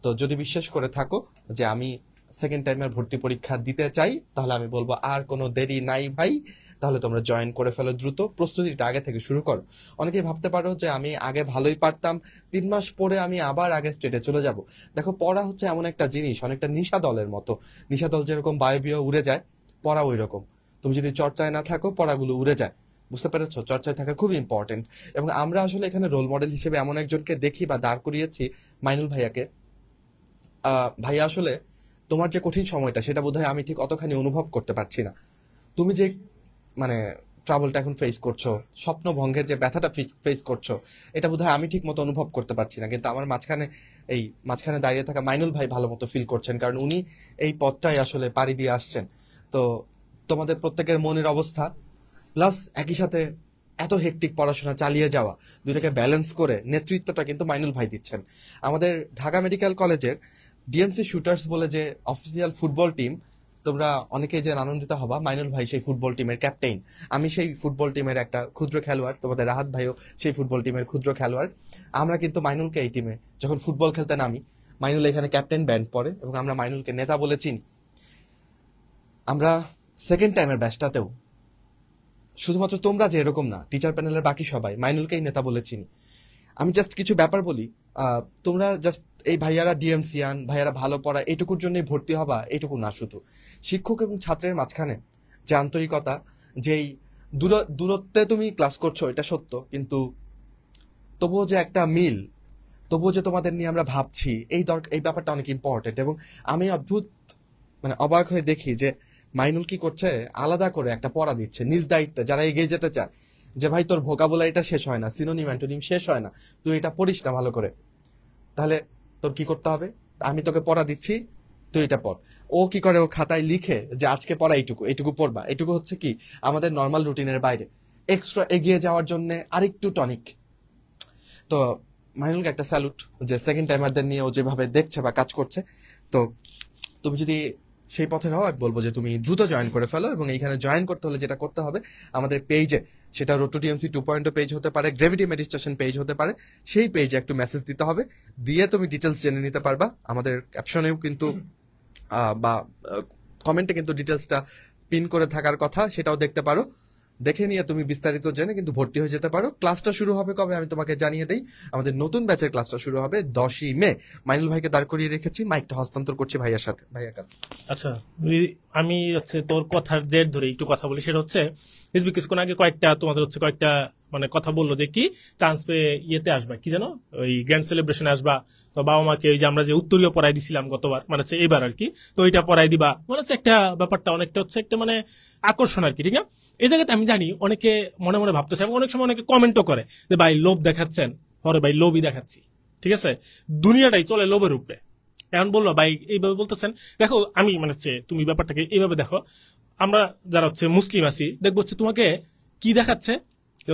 তো যদি বিশ্বাস করে থাকো যে আমি সেকেন্ড টাইমের ভর্তি পরীক্ষা দিতে চাই তাহলে আমি বলবো আর কোনো দেরি নাই ভাই তাহলে তোমরা জয়েন করে ফেলো দ্রুত প্রস্তুতিটা আগে থেকে শুরু করো অনেকেই ভাবতে পারো যে আমি আগে ভালোই পারতাম তিন মাস পরে আমি আবার আগে স্টেটে চলে যাব দেখো পড়া হচ্ছে এমন একটা জিনিস অনেকটা নিশা দলের মতো নিশা দল যেরকম বায়বীয় উড়ে যায় পড়া ওই রকম তুমি যদি চর্চায় না থাকো পড়াগুলো উড়ে যায় বুঝতে পেরেছ চর্চায় থাকা খুব ইম্পর্টেন্ট এবং আমরা আসলে এখানে রোল মডেল হিসেবে এমন একজনকে দেখি বা দাঁড় করিয়েছি মাইনুল ভাইয়াকে ভাইয়া আসলে তোমার যে কঠিন সময়টা সেটা বোধহয় আমি ঠিক অতখানি অনুভব করতে পারছি না তুমি যে মানে ট্রাভেলটা এখন ফেস করছো স্বপ্নভঙ্গের যে ব্যথাটা ফেস করছো এটা বোধহয় আমি ঠিক মতো অনুভব করতে পারছি না কিন্তু আমার মাঝখানে এই মাঝখানে দাঁড়িয়ে থাকা মাইনুল ভাই ভালো মতো ফিল করছেন কারণ উনি এই পথটাই আসলে পাড়ি দিয়ে আসছেন তো তোমাদের প্রত্যেকের মনের অবস্থা প্লাস একই সাথে এত হেকটিক পড়াশোনা চালিয়ে যাওয়া দুইটাকে ব্যালেন্স করে নেতৃত্বটা কিন্তু মাইনুল ভাই দিচ্ছেন আমাদের ঢাকা মেডিকেল কলেজের ডিএমসি শুটার্স বলে যে অফিসিয়াল ফুটবল টিম তোমরা অনেকেই যে আনন্দিত হবা মাইনুল ভাই সেই ফুটবল টিমের ক্যাপ্টেন আমি সেই ফুটবল টিমের একটা ক্ষুদ্র খেলোয়াড় তোমাদের রাহাত ভাইও সেই ফুটবল টিমের ক্ষুদ্র খেলোয়াড় আমরা কিন্তু মাইনুলকে এই টিমে যখন ফুটবল খেলতে নামি মাইনুল এখানে ক্যাপ্টেন ব্যান্ড পরে এবং আমরা মাইনুলকে নেতা বলে চিনি আমরা সেকেন্ড টাইমের ব্যাচটাতেও শুধুমাত্র তোমরা যে এরকম না টিচার প্যানেলের বাকি সবাই মাইনুলকেই নেতা বলে চিনি আমি জাস্ট কিছু ব্যাপার বলি তোমরা জাস্ট এই ভাইয়ারা ডিএমসিয়ান ভাইয়ারা ভালো পড়া এইটুকুর জন্যই ভর্তি হবা এইটুকু না শুধু শিক্ষক এবং ছাত্রের মাঝখানে যে আন্তরিকতা যেই দূর দূরত্বে তুমি ক্লাস করছো এটা সত্য কিন্তু তবুও যে একটা মিল তবুও যে তোমাদের নিয়ে আমরা ভাবছি এই দর এই ব্যাপারটা অনেক ইম্পর্টেন্ট এবং আমি অদ্ভুত মানে অবাক হয়ে দেখি যে মাইনুল কি করছে আলাদা করে একটা পড়া দিচ্ছে নিজ দায়িত্বে যারা এগিয়ে যেতে চায় যে ভাই তোর ভোকাবুলারিটা শেষ হয় না সিনোনিম অ্যান্টোনিম শেষ হয় না তুই এটা পড়িস না ভালো করে তাহলে তোর কি করতে হবে আমি তোকে পড়া দিচ্ছি তুই এটা পড় ও কি করে ও খাতায় লিখে যে আজকে পড়া এইটুকু এইটুকু পড়বা এটুকু হচ্ছে কি আমাদের নর্মাল রুটিনের বাইরে এক্সট্রা এগিয়ে যাওয়ার জন্য আরেকটু টনিক তো মাইনুলকে একটা স্যালুট যে সেকেন্ড টাইমারদের নিয়ে ও যেভাবে দেখছে বা কাজ করছে তো তুমি যদি সেই পথের হওয়া আমি বলবো যে তুমি দ্রুত জয়েন করে ফেলো এবং এইখানে জয়েন করতে হলে যেটা করতে হবে আমাদের পেজে সেটা road to DMC two point page হতে পারে গ্রেভিটি মেডিটেশন পেজ হতে পারে সেই পেজে একটু মেসেজ দিতে হবে দিয়ে তুমি ডিটেলস জেনে নিতে পারবা আমাদের ক্যাপশনেও কিন্তু বা কমেন্টে কিন্তু ডিটেলসটা পিন করে থাকার কথা সেটাও দেখতে পারো দেখে নিয়ে তুমি বিস্তারিত জেনে কিন্তু ভর্তি হয়ে যেতে পারো ক্লাসটা শুরু হবে কবে আমি তোমাকে জানিয়ে দিই আমাদের নতুন ব্যাচের ক্লাসটা শুরু হবে দশই মে মাইনুল ভাইকে দাঁড় করিয়ে রেখেছি মাইকটা হস্তান্তর করছি ভাইয়ের সাথে ভাইয়ার কাছে আচ্ছা আমি হচ্ছে তোর কথার জের ধরে একটু কথা বলি সেটা হচ্ছে রিজবি কিছুক্ষণ আগে কয়েকটা তোমাদের হচ্ছে কয়েকটা মানে কথা বললো যে কি চান্স পেয়ে ইয়েতে আসবা কি জানো ওই গ্র্যান্ড সেলিব্রেশন আসবা তো বাবা মাকে ওই যে আমরা যে উত্তরীয় পড়াই দিছিলাম গতবার মানে হচ্ছে এবার আর কি তো এটা পড়াই দিবা মনে হচ্ছে একটা ব্যাপারটা অনেকটা হচ্ছে একটা মানে আকর্ষণ আর কি ঠিক আছে এই জায়গাতে আমি জানি অনেকে মনে মনে ভাবতেছে এবং অনেক সময় অনেকে কমেন্টও করে যে ভাই লোভ দেখাচ্ছেন হরে ভাই লোভই দেখাচ্ছি ঠিক আছে দুনিয়াটাই চলে লোভের উপরে এখন বললো ভাই এইভাবে বলতেছেন দেখো আমি মানে হচ্ছে তুমি ব্যাপারটাকে এইভাবে দেখো আমরা যারা হচ্ছে মুসলিম আছি দেখবো হচ্ছে তোমাকে কি দেখাচ্ছে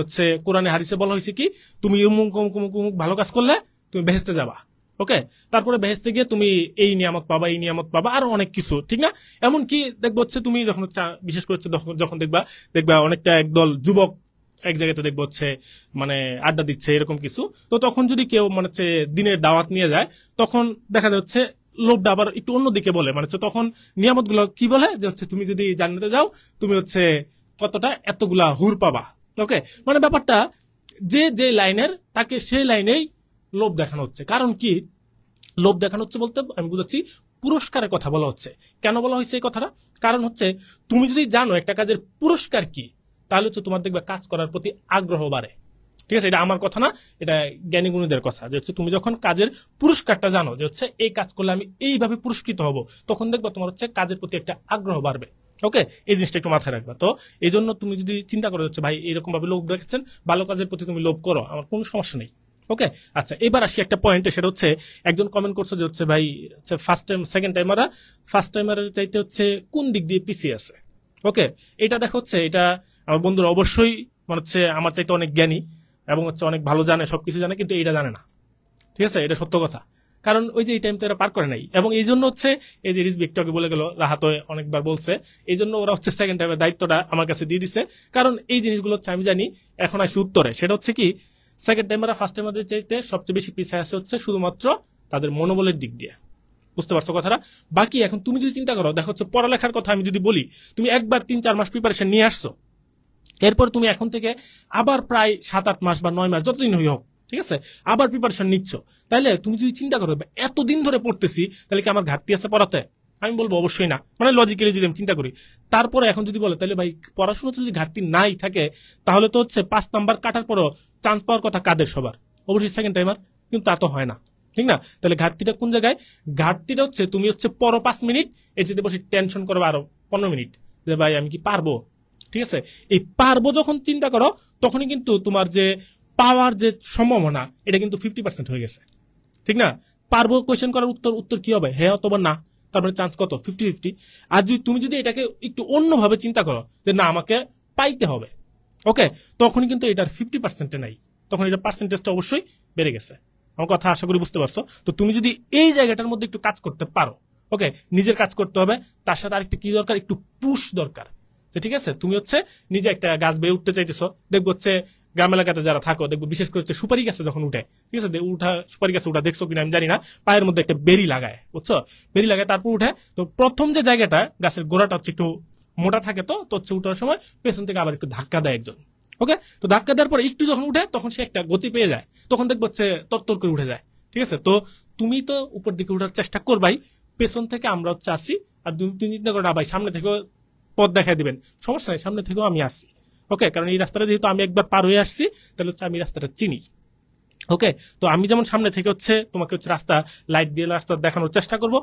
হচ্ছে কোরআনে হারিসে বলা হয়েছে কি তুমি উমুক উমুক উমুক ভালো কাজ করলে তুমি বেহেস্তে যাবা ওকে তারপরে বেহেস্তে গিয়ে তুমি এই নিয়ামত পাবা এই নিয়ামত পাবা আর অনেক কিছু ঠিক না এমন কি দেখবো হচ্ছে তুমি যখন বিশেষ করে যখন দেখবা দেখবা অনেকটা একদল যুবক এক জায়গাতে দেখবো হচ্ছে মানে আড্ডা দিচ্ছে এরকম কিছু তো তখন যদি কেউ মানে হচ্ছে দিনের দাওয়াত নিয়ে যায় তখন দেখা যাচ্ছে লোভটা আবার একটু অন্যদিকে বলে মানে হচ্ছে তখন নিয়ামত গুলো কি বলে যে হচ্ছে তুমি যদি জানতে যাও তুমি হচ্ছে কতটা এতগুলা হুর পাবা ওকে মানে ব্যাপারটা যে যে লাইনের তাকে সেই লাইনেই লোভ দেখানো হচ্ছে কারণ কি লোভ দেখানো হচ্ছে বলতে আমি বুঝাচ্ছি পুরস্কারের কথা বলা হচ্ছে কেন বলা হয়েছে এই কথাটা কারণ হচ্ছে তুমি যদি জানো একটা কাজের পুরস্কার কি তাহলে হচ্ছে তোমার দেখবে কাজ করার প্রতি আগ্রহ বাড়ে ঠিক আছে এটা আমার কথা না এটা জ্ঞানীগুণীদের কথা যে হচ্ছে তুমি যখন কাজের পুরস্কারটা জানো যে হচ্ছে এই কাজ করলে আমি এইভাবে পুরস্কৃত হব তখন দেখবে তোমার হচ্ছে কাজের প্রতি একটা আগ্রহ বাড়বে ওকে এই জিনিসটা একটু মাথায় রাখবা তো এই জন্য তুমি যদি চিন্তা করে হচ্ছে ভাই এরকমভাবে লোভ দেখেছেন ভালো কাজের প্রতি তুমি লোভ করো আমার কোনো সমস্যা নেই ওকে আচ্ছা এবার আসি একটা পয়েন্টে সেটা হচ্ছে একজন কমেন্ট করছে যে হচ্ছে ভাই হচ্ছে ফার্স্ট টাইম সেকেন্ড টাইমাররা ফার্স্ট টাইমারের চাইতে হচ্ছে কোন দিক দিয়ে পিছিয়ে আছে ওকে এটা দেখা হচ্ছে এটা আমার বন্ধুরা অবশ্যই মনে হচ্ছে আমার চাইতে অনেক জ্ঞানী এবং হচ্ছে অনেক ভালো জানে সবকিছু জানে কিন্তু এইটা জানে না ঠিক আছে এটা সত্য কথা কারণ ওই যে এই টাইম তো এরা পার করে নাই এবং এই জন্য হচ্ছে এই যে রিজবি একটু বলে গেল রাহাত অনেকবার বলছে এই জন্য ওরা হচ্ছে সেকেন্ড টাইমের দায়িত্বটা আমার কাছে দিয়ে দিছে কারণ এই জিনিসগুলো হচ্ছে আমি জানি এখন আসি উত্তরে সেটা হচ্ছে কি সেকেন্ড টাইমাররা ফার্স্ট টাইমারদের চাইতে সবচেয়ে বেশি পিছিয়ে আসে হচ্ছে শুধুমাত্র তাদের মনোবলের দিক দিয়ে বুঝতে পারছো কথাটা বাকি এখন তুমি যদি চিন্তা করো দেখো হচ্ছে পড়ালেখার কথা আমি যদি বলি তুমি একবার তিন চার মাস প্রিপারেশন নিয়ে আসছো এরপর তুমি এখন থেকে আবার প্রায় সাত আট মাস বা নয় মাস যতদিন হই হোক ঠিক আছে আবার প্রিপারেশন নিচ্ছ তাহলে তুমি যদি চিন্তা করো এতদিন ধরে পড়তেছি তাহলে কি আমার ঘাটতি আছে পড়াতে আমি বলবো অবশ্যই না মানে লজিক্যালি যদি আমি চিন্তা করি তারপরে এখন যদি বলে তাহলে ভাই পড়াশোনাতে যদি ঘাটতি নাই থাকে তাহলে তো হচ্ছে পাঁচ নাম্বার কাটার পরও চান্স পাওয়ার কথা কাদের সবার অবশ্যই সেকেন্ড টাইমার কিন্তু তা তো হয় না ঠিক না তাহলে ঘাটতিটা কোন জায়গায় ঘাটতিটা হচ্ছে তুমি হচ্ছে পরো পাঁচ মিনিট এর যেতে বসে টেনশন করবো আরো পনেরো মিনিট যে ভাই আমি কি পারবো ঠিক আছে এই পারবো যখন চিন্তা করো তখনই কিন্তু তোমার যে পাওয়ার যে সম্ভাবনা এটা কিন্তু ফিফটি পার্সেন্ট হয়ে গেছে ঠিক না পারবো কোয়েশ্চেন করার উত্তর উত্তর কি হবে হ্যাঁ অথবা না তারপরে চান্স কত ফিফটি ফিফটি আর যদি তুমি যদি এটাকে একটু অন্যভাবে চিন্তা করো যে না আমাকে পাইতে হবে ওকে তখন কিন্তু এটার ফিফটি পার্সেন্টে নাই তখন এটা পার্সেন্টেজটা অবশ্যই বেড়ে গেছে আমার কথা আশা করি বুঝতে পারছো তো তুমি যদি এই জায়গাটার মধ্যে একটু কাজ করতে পারো ওকে নিজের কাজ করতে হবে তার সাথে আরেকটা কি দরকার একটু পুশ দরকার ঠিক আছে তুমি হচ্ছে নিজে একটা গাছ বেয়ে উঠতে চাইতেছো দেখবো হচ্ছে গ্রাম এলাকাতে যারা থাকো দেখবো বিশেষ করে হচ্ছে সুপারি গাছে যখন উঠে ঠিক আছে উঠা সুপারি গাছে উঠা দেখছো কিনা আমি জানি না পায়ের মধ্যে একটা বেরি লাগায় বুঝছো বেরি লাগায় তারপর উঠে তো প্রথম যে জায়গাটা গাছের গোড়াটা হচ্ছে একটু মোটা থাকে তো হচ্ছে উঠার সময় পেছন থেকে আবার একটু ধাক্কা দেয় একজন ওকে তো ধাক্কা দেওয়ার পরে একটু যখন উঠে তখন সে একটা গতি পেয়ে যায় তখন দেখবো হচ্ছে তত্তর করে উঠে যায় ঠিক আছে তো তুমি তো উপর দিকে উঠার চেষ্টা করবাই পেছন থেকে আমরা হচ্ছে আসি আর তুমি চিন্তা করো না ভাই সামনে থেকেও পথ দেখায় দিবেন সমস্যা নেই সামনে থেকেও আমি আসি ওকে কারণ এই রাস্তাটা যেহেতু আমি একবার পার হয়ে আসছি তাহলে হচ্ছে আমি রাস্তাটা চিনি ওকে তো আমি যেমন সামনে থেকে হচ্ছে তোমাকে হচ্ছে রাস্তা লাইট দিয়ে রাস্তা দেখানোর চেষ্টা করব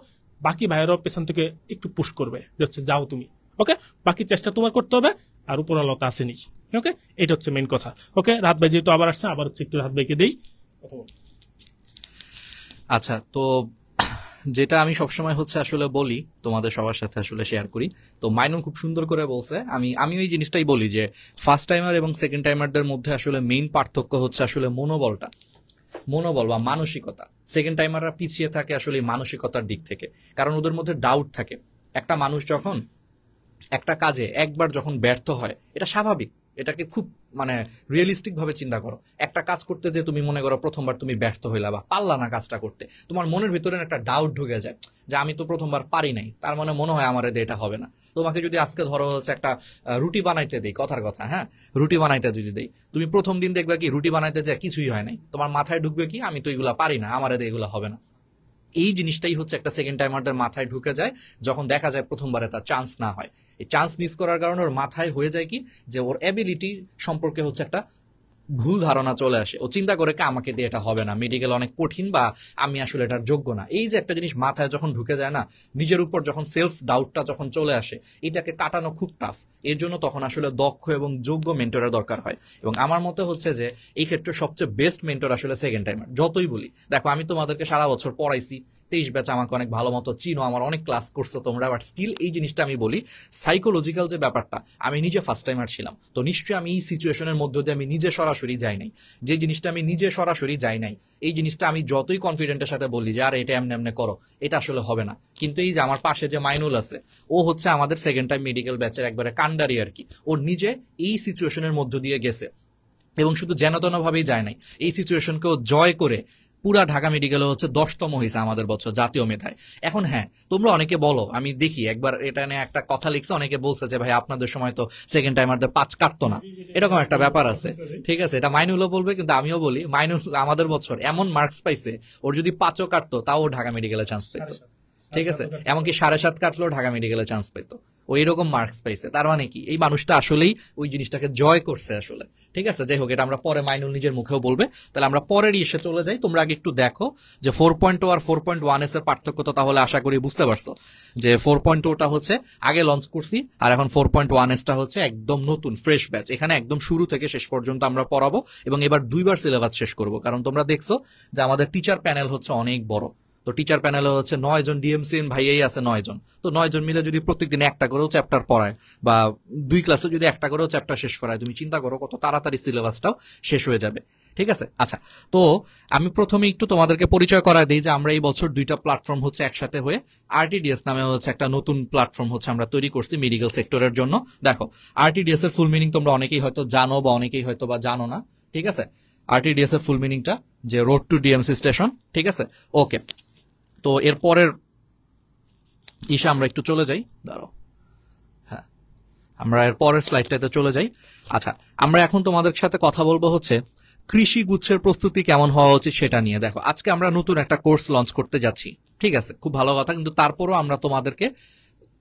বাকি ভাইয়েরাও পেছন থেকে একটু পুশ করবে যে হচ্ছে যাও তুমি ওকে বাকি চেষ্টা তোমার করতে হবে আর উপরালতা আসেনি ওকে এটা হচ্ছে মেন কথা ওকে রাত ভাই যেহেতু আবার আসছে আবার হচ্ছে একটু রাত ভাইকে দেই আচ্ছা তো যেটা আমি সবসময় হচ্ছে আসলে বলি তোমাদের সবার সাথে আসলে শেয়ার করি তো মাইনুল খুব সুন্দর করে বলছে আমি আমি ওই জিনিসটাই বলি যে ফার্স্ট টাইমার এবং সেকেন্ড টাইমারদের মধ্যে আসলে মেইন পার্থক্য হচ্ছে আসলে মনোবলটা মনোবল বা মানসিকতা সেকেন্ড টাইমাররা পিছিয়ে থাকে আসলে মানসিকতার দিক থেকে কারণ ওদের মধ্যে ডাউট থাকে একটা মানুষ যখন একটা কাজে একবার যখন ব্যর্থ হয় এটা স্বাভাবিক এটাকে খুব মানে রিয়েলিস্টিকভাবে চিন্তা করো একটা কাজ করতে যে তুমি মনে করো প্রথমবার তুমি ব্যর্থ হইলা বা পারলা না কাজটা করতে তোমার মনের ভিতরে একটা ডাউট ঢুকে যায় যে আমি তো প্রথমবার পারি নাই তার মানে মনে হয় আমার এটা হবে না তোমাকে যদি আজকে ধরো হচ্ছে একটা রুটি বানাইতে দেই কথার কথা হ্যাঁ রুটি বানাইতে যদি দেই তুমি প্রথম দিন দেখবে কি রুটি বানাইতে যা কিছুই হয় নাই তোমার মাথায় ঢুকবে কি আমি তো এগুলো পারি না আমার এতে এগুলো হবে না এই জিনিসটাই হচ্ছে একটা সেকেন্ড টাইমারদের মাথায় ঢুকে যায় যখন দেখা যায় প্রথমবারে তার চান্স না হয় এই চান্স মিস করার কারণে ওর মাথায় হয়ে যায় কি যে ওর অ্যাবিলিটি সম্পর্কে হচ্ছে একটা ভুল ধারণা চলে আসে ও চিন্তা করে আমাকে দিয়ে এটা হবে না মেডিকেল অনেক কঠিন বা আমি আসলে এটার যোগ্য না এই যে একটা জিনিস মাথায় যখন ঢুকে যায় না নিজের উপর যখন সেলফ ডাউটটা যখন চলে আসে এটাকে কাটানো খুব টাফ এর জন্য তখন আসলে দক্ষ এবং যোগ্য মেন্টরের দরকার হয় এবং আমার মতে হচ্ছে যে এই ক্ষেত্রে সবচেয়ে বেস্ট মেন্টর আসলে সেকেন্ড টাইমার যতই বলি দেখো আমি তোমাদেরকে সারা বছর পড়াইছি তেইশ ব্যাচ আমাকে অনেক ভালো মতো চিনো আমার অনেক ক্লাস করছো তোমরা বাট স্টিল এই জিনিসটা আমি বলি সাইকোলজিক্যাল যে ব্যাপারটা আমি নিজে ফার্স্ট টাইমার ছিলাম তো নিশ্চয়ই আমি এই সিচুয়েশনের মধ্য দিয়ে আমি নিজে সরাসরি যাই নাই যে জিনিসটা আমি নিজে সরাসরি যাই নাই এই জিনিসটা আমি যতই কনফিডেন্টের সাথে বলি যে আর এটা এমনি এমনি করো এটা আসলে হবে না কিন্তু এই যে আমার পাশে যে মাইনুল আছে ও হচ্ছে আমাদের সেকেন্ড টাইম মেডিকেল ব্যাচের একবারে কান্ডারি আর কি ওর নিজে এই সিচুয়েশনের মধ্য দিয়ে গেছে এবং শুধু যেনতনভাবেই যায় নাই এই সিচুয়েশনকেও জয় করে পুরা ঢাকা মেডিকেলে হচ্ছে দশতম হয়েছে আমাদের বছর জাতীয় মেধায় এখন হ্যাঁ তোমরা অনেকে বলো আমি দেখি একবার এটা নিয়ে একটা কথা লিখছে অনেকে বলছে যে ভাই আপনাদের সময় তো সেকেন্ড টাইমারদের পাঁচ কাটতো না এরকম একটা ব্যাপার আছে ঠিক আছে এটা মাইনুলও বলবে কিন্তু আমিও বলি মাইনুল আমাদের বছর এমন মার্কস পাইছে ওর যদি পাঁচও কাটতো তাও ঢাকা মেডিকেলে চান্স পেত ঠিক আছে এমনকি সাড়ে সাত কাটলেও ঢাকা মেডিকেলে চান্স পেত ও এরকম মার্কস পাইছে তার মানে কি এই মানুষটা আসলেই ওই জিনিসটাকে জয় করছে আসলে ঠিক আছে যাই হোক এটা আমরা পরে মাইনুল নিজের মুখেও বলবে তাহলে আমরা পরের ইসে চলে যাই তোমরা আগে একটু দেখো যে ফোর পয়েন্ট আর ফোর পয়েন্ট ওয়ান এস এর পার্থক্য তো তাহলে আশা করি বুঝতে পারছো যে ফোর পয়েন্ট ওটা হচ্ছে আগে লঞ্চ করছি আর এখন ফোর পয়েন্ট ওয়ান এসটা হচ্ছে একদম নতুন ফ্রেশ ব্যাচ এখানে একদম শুরু থেকে শেষ পর্যন্ত আমরা পড়াবো এবং এবার দুইবার সিলেবাস শেষ করব কারণ তোমরা দেখছো যে আমাদের টিচার প্যানেল হচ্ছে অনেক বড় তো টিচার প্যানেলে হচ্ছে নয় জন ডিএমসিএন ভাইয়াই আছে নয় জন তো নয় জন মিলে যদি প্রত্যেকদিন একটা করেও চ্যাপ্টার পড়ায় বা দুই ক্লাসে যদি একটা করেও চ্যাপ্টার শেষ করায় তুমি চিন্তা করো কত তাড়াতাড়ি সিলেবাসটাও শেষ হয়ে যাবে ঠিক আছে আচ্ছা তো আমি প্রথমে একটু তোমাদেরকে পরিচয় করা দিই যে আমরা এই বছর দুইটা প্ল্যাটফর্ম হচ্ছে একসাথে হয়ে আরটিডিএস নামে হচ্ছে একটা নতুন প্ল্যাটফর্ম হচ্ছে আমরা তৈরি করছি মেডিকেল সেক্টরের জন্য দেখো আরটিডিএস এর ফুল মিনিং তোমরা অনেকেই হয়তো জানো বা অনেকেই হয়তো বা জানো না ঠিক আছে আরটিডিএস এর ফুল মিনিংটা যে রোড টু ডিএমসি স্টেশন ঠিক আছে ওকে তো এর পরের ইসে আমরা একটু চলে যাই দাঁড়াও হ্যাঁ আমরা এর পরের স্লাইডটাতে চলে যাই আচ্ছা আমরা এখন তোমাদের সাথে কথা বলবো হচ্ছে কৃষি গুচ্ছের প্রস্তুতি কেমন হওয়া উচিত সেটা নিয়ে দেখো আজকে আমরা নতুন একটা কোর্স লঞ্চ করতে যাচ্ছি ঠিক আছে খুব ভালো কথা কিন্তু তারপরও আমরা তোমাদেরকে